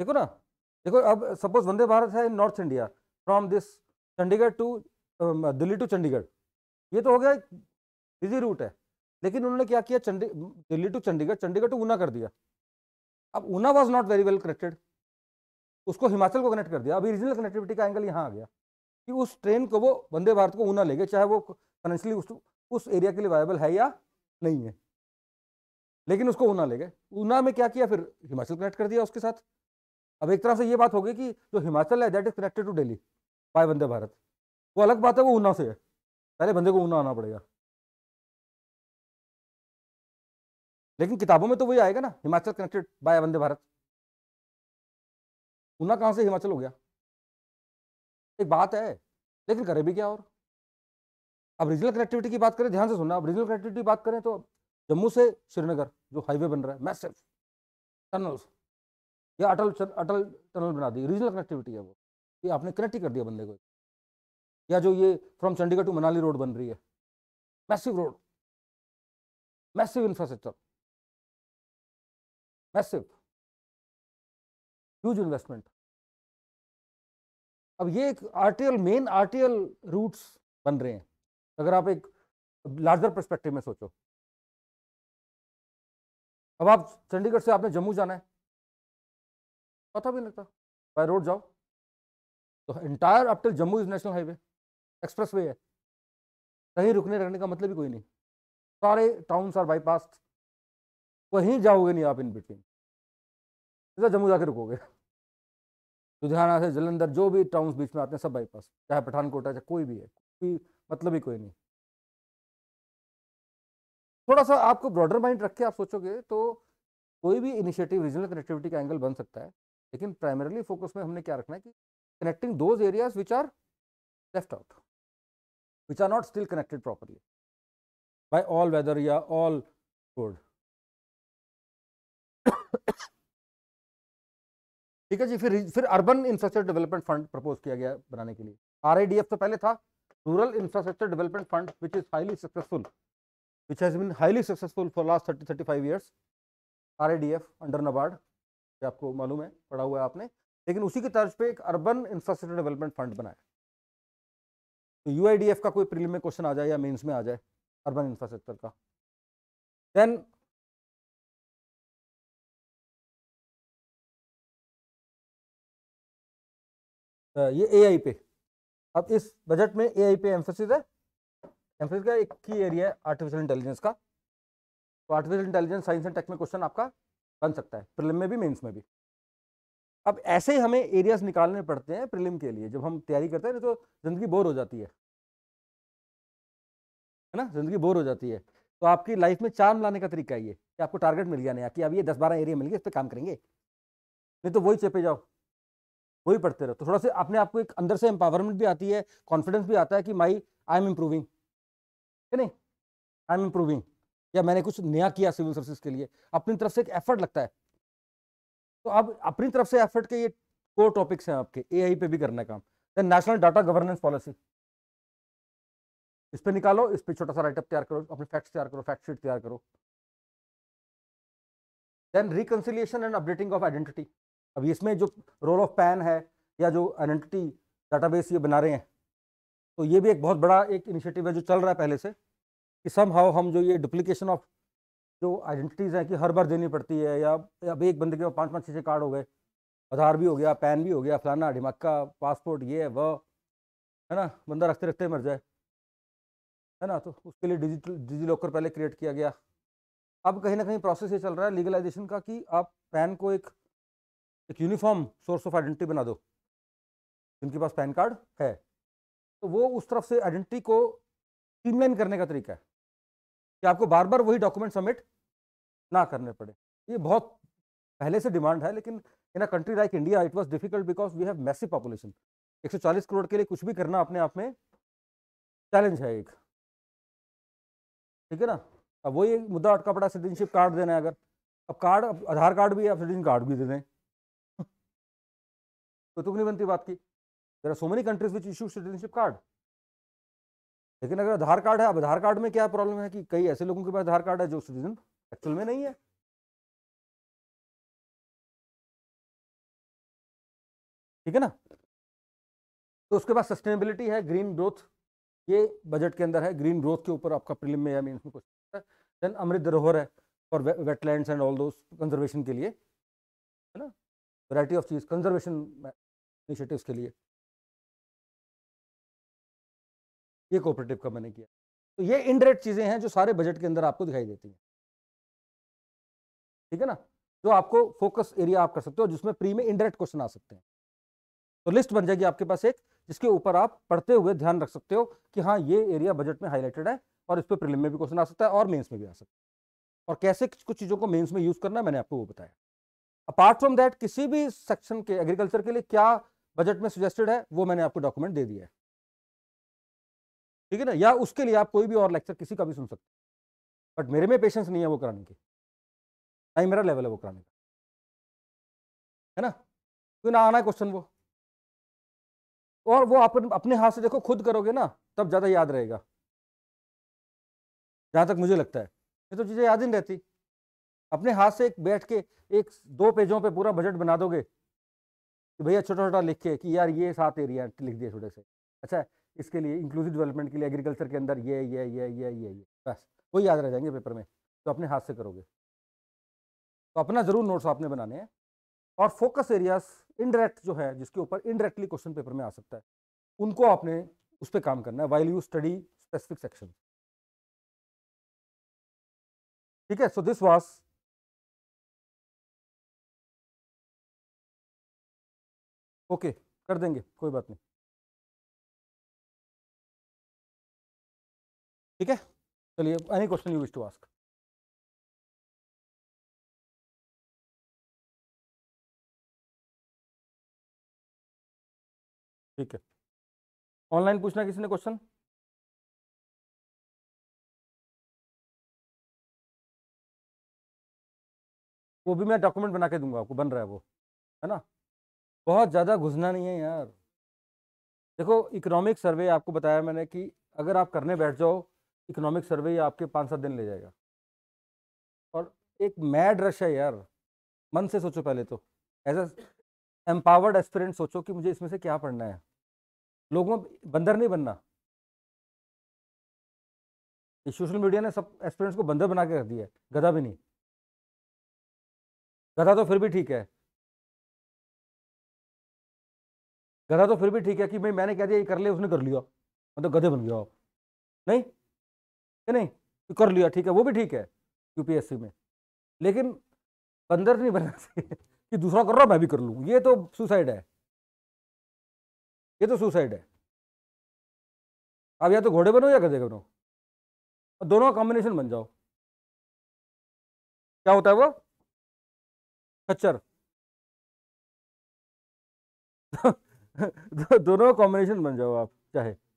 देखो ना देखो अब सपोज वंदे भारत है in North India from this Chandigarh to Delhi to Chandigarh ये तो हो गया इजी रूट है लेकिन उन्होंने क्या किया चंडी दिल्ली टू चंडीगढ़ चंडीगढ़ टू ऊना कर दिया अब Una was not very well connected उसको हिमाचल को कनेक्ट कर दिया अभी रीजनल कनेक्टिविटी का एंगल यहाँ आ गया कि उस ट्रेन को वो वंदे भारत को ऊना ले गए चाहे वो फाइनेंशियली उस, उस एरिया के लिए वायबल है या नहीं है लेकिन उसको ऊना ले गए ऊना में क्या किया फिर हिमाचल कनेक्ट कर दिया उसके साथ अब एक तरफ से ये बात होगी कि जो हिमाचल है that is connected to Delhi by Vande Bharat वो अलग बात है वो ऊना से है पहले बंदे को ऊना आना पड़ेगा लेकिन किताबों में तो वही आएगा ना हिमाचल कनेक्टेड बाय वंदे भारत ऊना कहाँ से हिमाचल हो गया एक बात है लेकिन करे भी क्या और अब रीजनल कनेक्टिविटी की बात करें ध्यान से सुनना अब रीजनल कनेक्टिविटी की बात करें तो जम्मू से श्रीनगर जो हाईवे बन रहा है मैसेज टनल्स या अटल अटल टनल बना दी रीजनल कनेक्टिविटी है वो ये आपने कनेक्ट ही कर दिया बंदे को या जो ये from Chandigarh to Manali road बन रही है massive road massive infrastructure massive huge investment अब ये एक आरटीएल मेन आरटीएल रूट्स बन रहे हैं अगर आप एक लार्जर परस्पेक्टिव में सोचो अब आप चंडीगढ़ से आपने जम्मू जाना है पता भी नहीं लगता बाय रोड जाओ तो entire up till Jammu is national highway expressway है कहीं रुकने रहने का मतलब ही कोई नहीं सारे टाउन्स आर बाईपास कहीं जाओगे नहीं आप इन बिटवीन सीधा जम्मू जाके रुकोगे लुधियाना से जलंधर जो भी टाउन्स बीच में आते हैं सब बाईपास चाहे पठानकोट है चाहे कोई भी है कोई मतलब ही कोई नहीं थोड़ा सा आपको ब्रॉडर माइंड रख के आप सोचोगे तो कोई भी इनिशिएटिव रीजनल कनेक्टिविटी का एंगल बन सकता है लेकिन प्राइमरली फोकस में हमने क्या रखना है कि connecting those areas which are left out which are not still connected properly by all weather या ऑल रोड ठीक है जी फिर फिर urban infrastructure development fund propose किया गया बनाने के लिए आर तो पहले था rural infrastructure development fund which is highly successful which has been highly successful for last thirty thirty five years आर अंडर नबार्ड आपको मालूम है पढ़ा हुआ है आपने लेकिन उसी की तर्ज पे एक अर्बन इंफ्रास्ट्रक्चर डेवलपमेंट फंड बनाया तो यू का कोई प्रीलिम में क्वेश्चन आ जाए या मेंस में आ जाए अर्बन इंफ्रास्ट्रक्चर का देन ये ए पे अब इस बजट में ए पे एम्फोसिस है एम्फोसिस का एक की एरिया है आर्टिफिशियल इंटेलिजेंस का तो artificial intelligence science and tech में क्वेश्चन आपका बन सकता है प्रिलिम में भी मेंस में भी अब ऐसे ही हमें एरियाज निकालने पड़ते हैं प्रिलिम के लिए जब हम तैयारी करते हैं ना तो ज़िंदगी बोर हो जाती है है ना ज़िंदगी बोर हो जाती है तो आपकी लाइफ में चार लाने का तरीका ये कि आपको टारगेट मिल गया नया कि अब ये दस बारह एरिया मिल गए इस पर काम करेंगे नहीं तो वही चेपे जाओ वही पढ़ते रहो तो थोड़ा सा अपने आपको एक अंदर से एम्पावरमेंट भी आती है कॉन्फिडेंस भी आता है कि माई आई एम इम्प्रूविंग है नहीं आई एम इम्प्रूविंग या मैंने कुछ नया किया सिविल सर्विस के लिए अपनी तरफ से एक एफर्ट लगता है तो अब अपनी तरफ से एफर्ट के ये कोर टॉपिक्स हैं आपके ए पे भी करना है काम then national data governance policy इस पर निकालो इस पर छोटा सा राइटअप तैयार करो अपने फैक्ट्स तैयार करो फैक्ट शीट तैयार करो then reconciliation and updating of identity अब इसमें जो रोल ऑफ पैन है या जो आइडेंटिटी डाटाबेस ये बना रहे हैं तो ये भी एक बहुत बड़ा एक इनिशिएटिव है जो चल रहा है पहले से कि सम हाउ हम जो ये डुप्लीकेशन ऑफ जो आइडेंटिटीज़ हैं कि हर बार देनी पड़ती है या अब एक बंदे के पास पाँच पाँच छः छः कार्ड हो गए आधार भी हो गया पैन भी हो गया फलाना ढिमक्का पासपोर्ट ये है वह है ना बंदा रखते रखते मर जाए है ना तो उसके लिए डिजिटल डिजी लॉकर पहले क्रिएट किया गया अब कहीं ना कहीं प्रोसेस ये चल रहा है लीगलाइजेशन का कि आप पैन को एक एक यूनिफॉर्म सोर्स ऑफ आइडेंटिटी बना दो जिनके पास पैन कार्ड है तो वो उस तरफ से आइडेंटिटी को स्ट्रीमलाइन करने का तरीका है कि आपको बार बार वही डॉक्यूमेंट सबमिट ना करने पड़े ये बहुत पहले से डिमांड है लेकिन in a country like India it was difficult because we have massive population 140 crore के लिए कुछ भी करना अपने आप में चैलेंज है एक ठीक है ना अब वही मुद्दा अटका पड़ा सिटीजनशिप कार्ड देना है अगर अब कार्ड अब आधार कार्ड भी आप सिटीजन कार्ड भी दे दें तो तुक नहीं बनती बात की there are so many countries which issue citizenship card लेकिन अगर आधार कार्ड है अब आधार कार्ड में क्या प्रॉब्लम है कि कई ऐसे लोगों के पास आधार कार्ड है जो सिटीजन एक्चुअल में नहीं है ठीक है ना तो उसके बाद सस्टेनेबिलिटी है ग्रीन ग्रोथ ये बजट के अंदर है ग्रीन ग्रोथ के ऊपर आपका प्रिलिम में या मीन में क्वेश्चन देन अमृत धरोहर है फॉर वेटलैंड्स एंड ऑल दो कंजर्वेशन के लिए है ना वैरायटी ऑफ चीज़ कंजर्वेशन इनिशिएटिव्स के लिए ये कोऑपरेटिव का मैंने किया तो ये इनडायरेक्ट चीज़ें हैं जो सारे बजट के अंदर आपको दिखाई देती हैं ठीक है ना जो आपको फोकस एरिया आप कर सकते हो जिसमें प्री में इनडायरेक्ट क्वेश्चन आ सकते हैं तो लिस्ट बन जाएगी आपके पास एक जिसके ऊपर आप पढ़ते हुए ध्यान रख सकते हो कि हाँ ये एरिया बजट में हाईलाइटेड है और इस पर प्रिलिम में भी क्वेश्चन आ सकता है और मेन्स में भी आ सकता है और कैसे कुछ चीज़ों को मेन्स में यूज़ करना है मैंने आपको वो बताया अपार्ट फ्रॉम दैट किसी भी सेक्शन के एग्रीकल्चर के लिए क्या बजट में सजेस्टेड है वो मैंने आपको डॉक्यूमेंट दे दिया है ठीक है ना या उसके लिए आप कोई भी और लेक्चर किसी का भी सुन सकते बट मेरे में पेशेंस नहीं है वो कराने के ना मेरा लेवल है वो कराने का है ना क्यों ना आना है क्वेश्चन वो और वो आप अपने हाथ से देखो खुद करोगे ना तब ज़्यादा याद रहेगा जहाँ तक मुझे लगता है ये तो चीज़ें याद ही नहीं रहती अपने हाथ से एक बैठ के एक दो पेजों पे पूरा बजट बना दोगे कि भैया छोटा छोटा लिख के कि यार ये सात एरिया लिख दिए छोटे से अच्छा इसके लिए इंक्लूसिव डेवलपमेंट के लिए एग्रीकल्चर के अंदर ये ये ये ये ये ये बस वो याद रह जाएंगे पेपर में तो अपने हाथ से करोगे तो अपना ज़रूर नोट्स आपने बनाने हैं और फोकस एरियाज इनडायरेक्ट जो है जिसके ऊपर इनडायरेक्टली क्वेश्चन पेपर में आ सकता है उनको आपने उस पर काम करना है while you study specific section ठीक है सो दिस वॉज ओके कर देंगे कोई बात नहीं ठीक है चलिए any question you wish to ask ठीक है ऑनलाइन पूछना किसी ने क्वेश्चन वो भी मैं डॉक्यूमेंट बना के दूंगा आपको बन रहा है वो है ना बहुत ज़्यादा घुसना नहीं है यार देखो इकोनॉमिक सर्वे आपको बताया मैंने कि अगर आप करने बैठ जाओ इकोनॉमिक सर्वे आपके पाँच सात दिन ले जाएगा और एक मैड रश है यार मन से सोचो पहले तो एज अ एम्पावर्ड एस्पिरेंट सोचो कि मुझे इसमें से क्या पढ़ना है लोगों बंदर नहीं बनना सोशल मीडिया ने सब एस्पिरेंट्स को बंदर बना के रख दिया है गधा भी नहीं गधा तो फिर भी ठीक है गधा तो फिर भी ठीक है कि भाई मैंने कह दिया ये कर लिया उसने कर लिया मतलब गधे बन गया नहीं है नहीं तो कर लिया ठीक है वो भी ठीक है यूपीएससी में लेकिन बंदर नहीं बना सकते कि दूसरा कर रहा मैं भी कर लूँ ये तो सुसाइड है ये तो सुसाइड है अब या तो घोड़े बनो या गधे बनो और दोनों कॉम्बिनेशन बन जाओ क्या होता है वो खच्चर दोनों कॉम्बिनेशन बन जाओ आप चाहे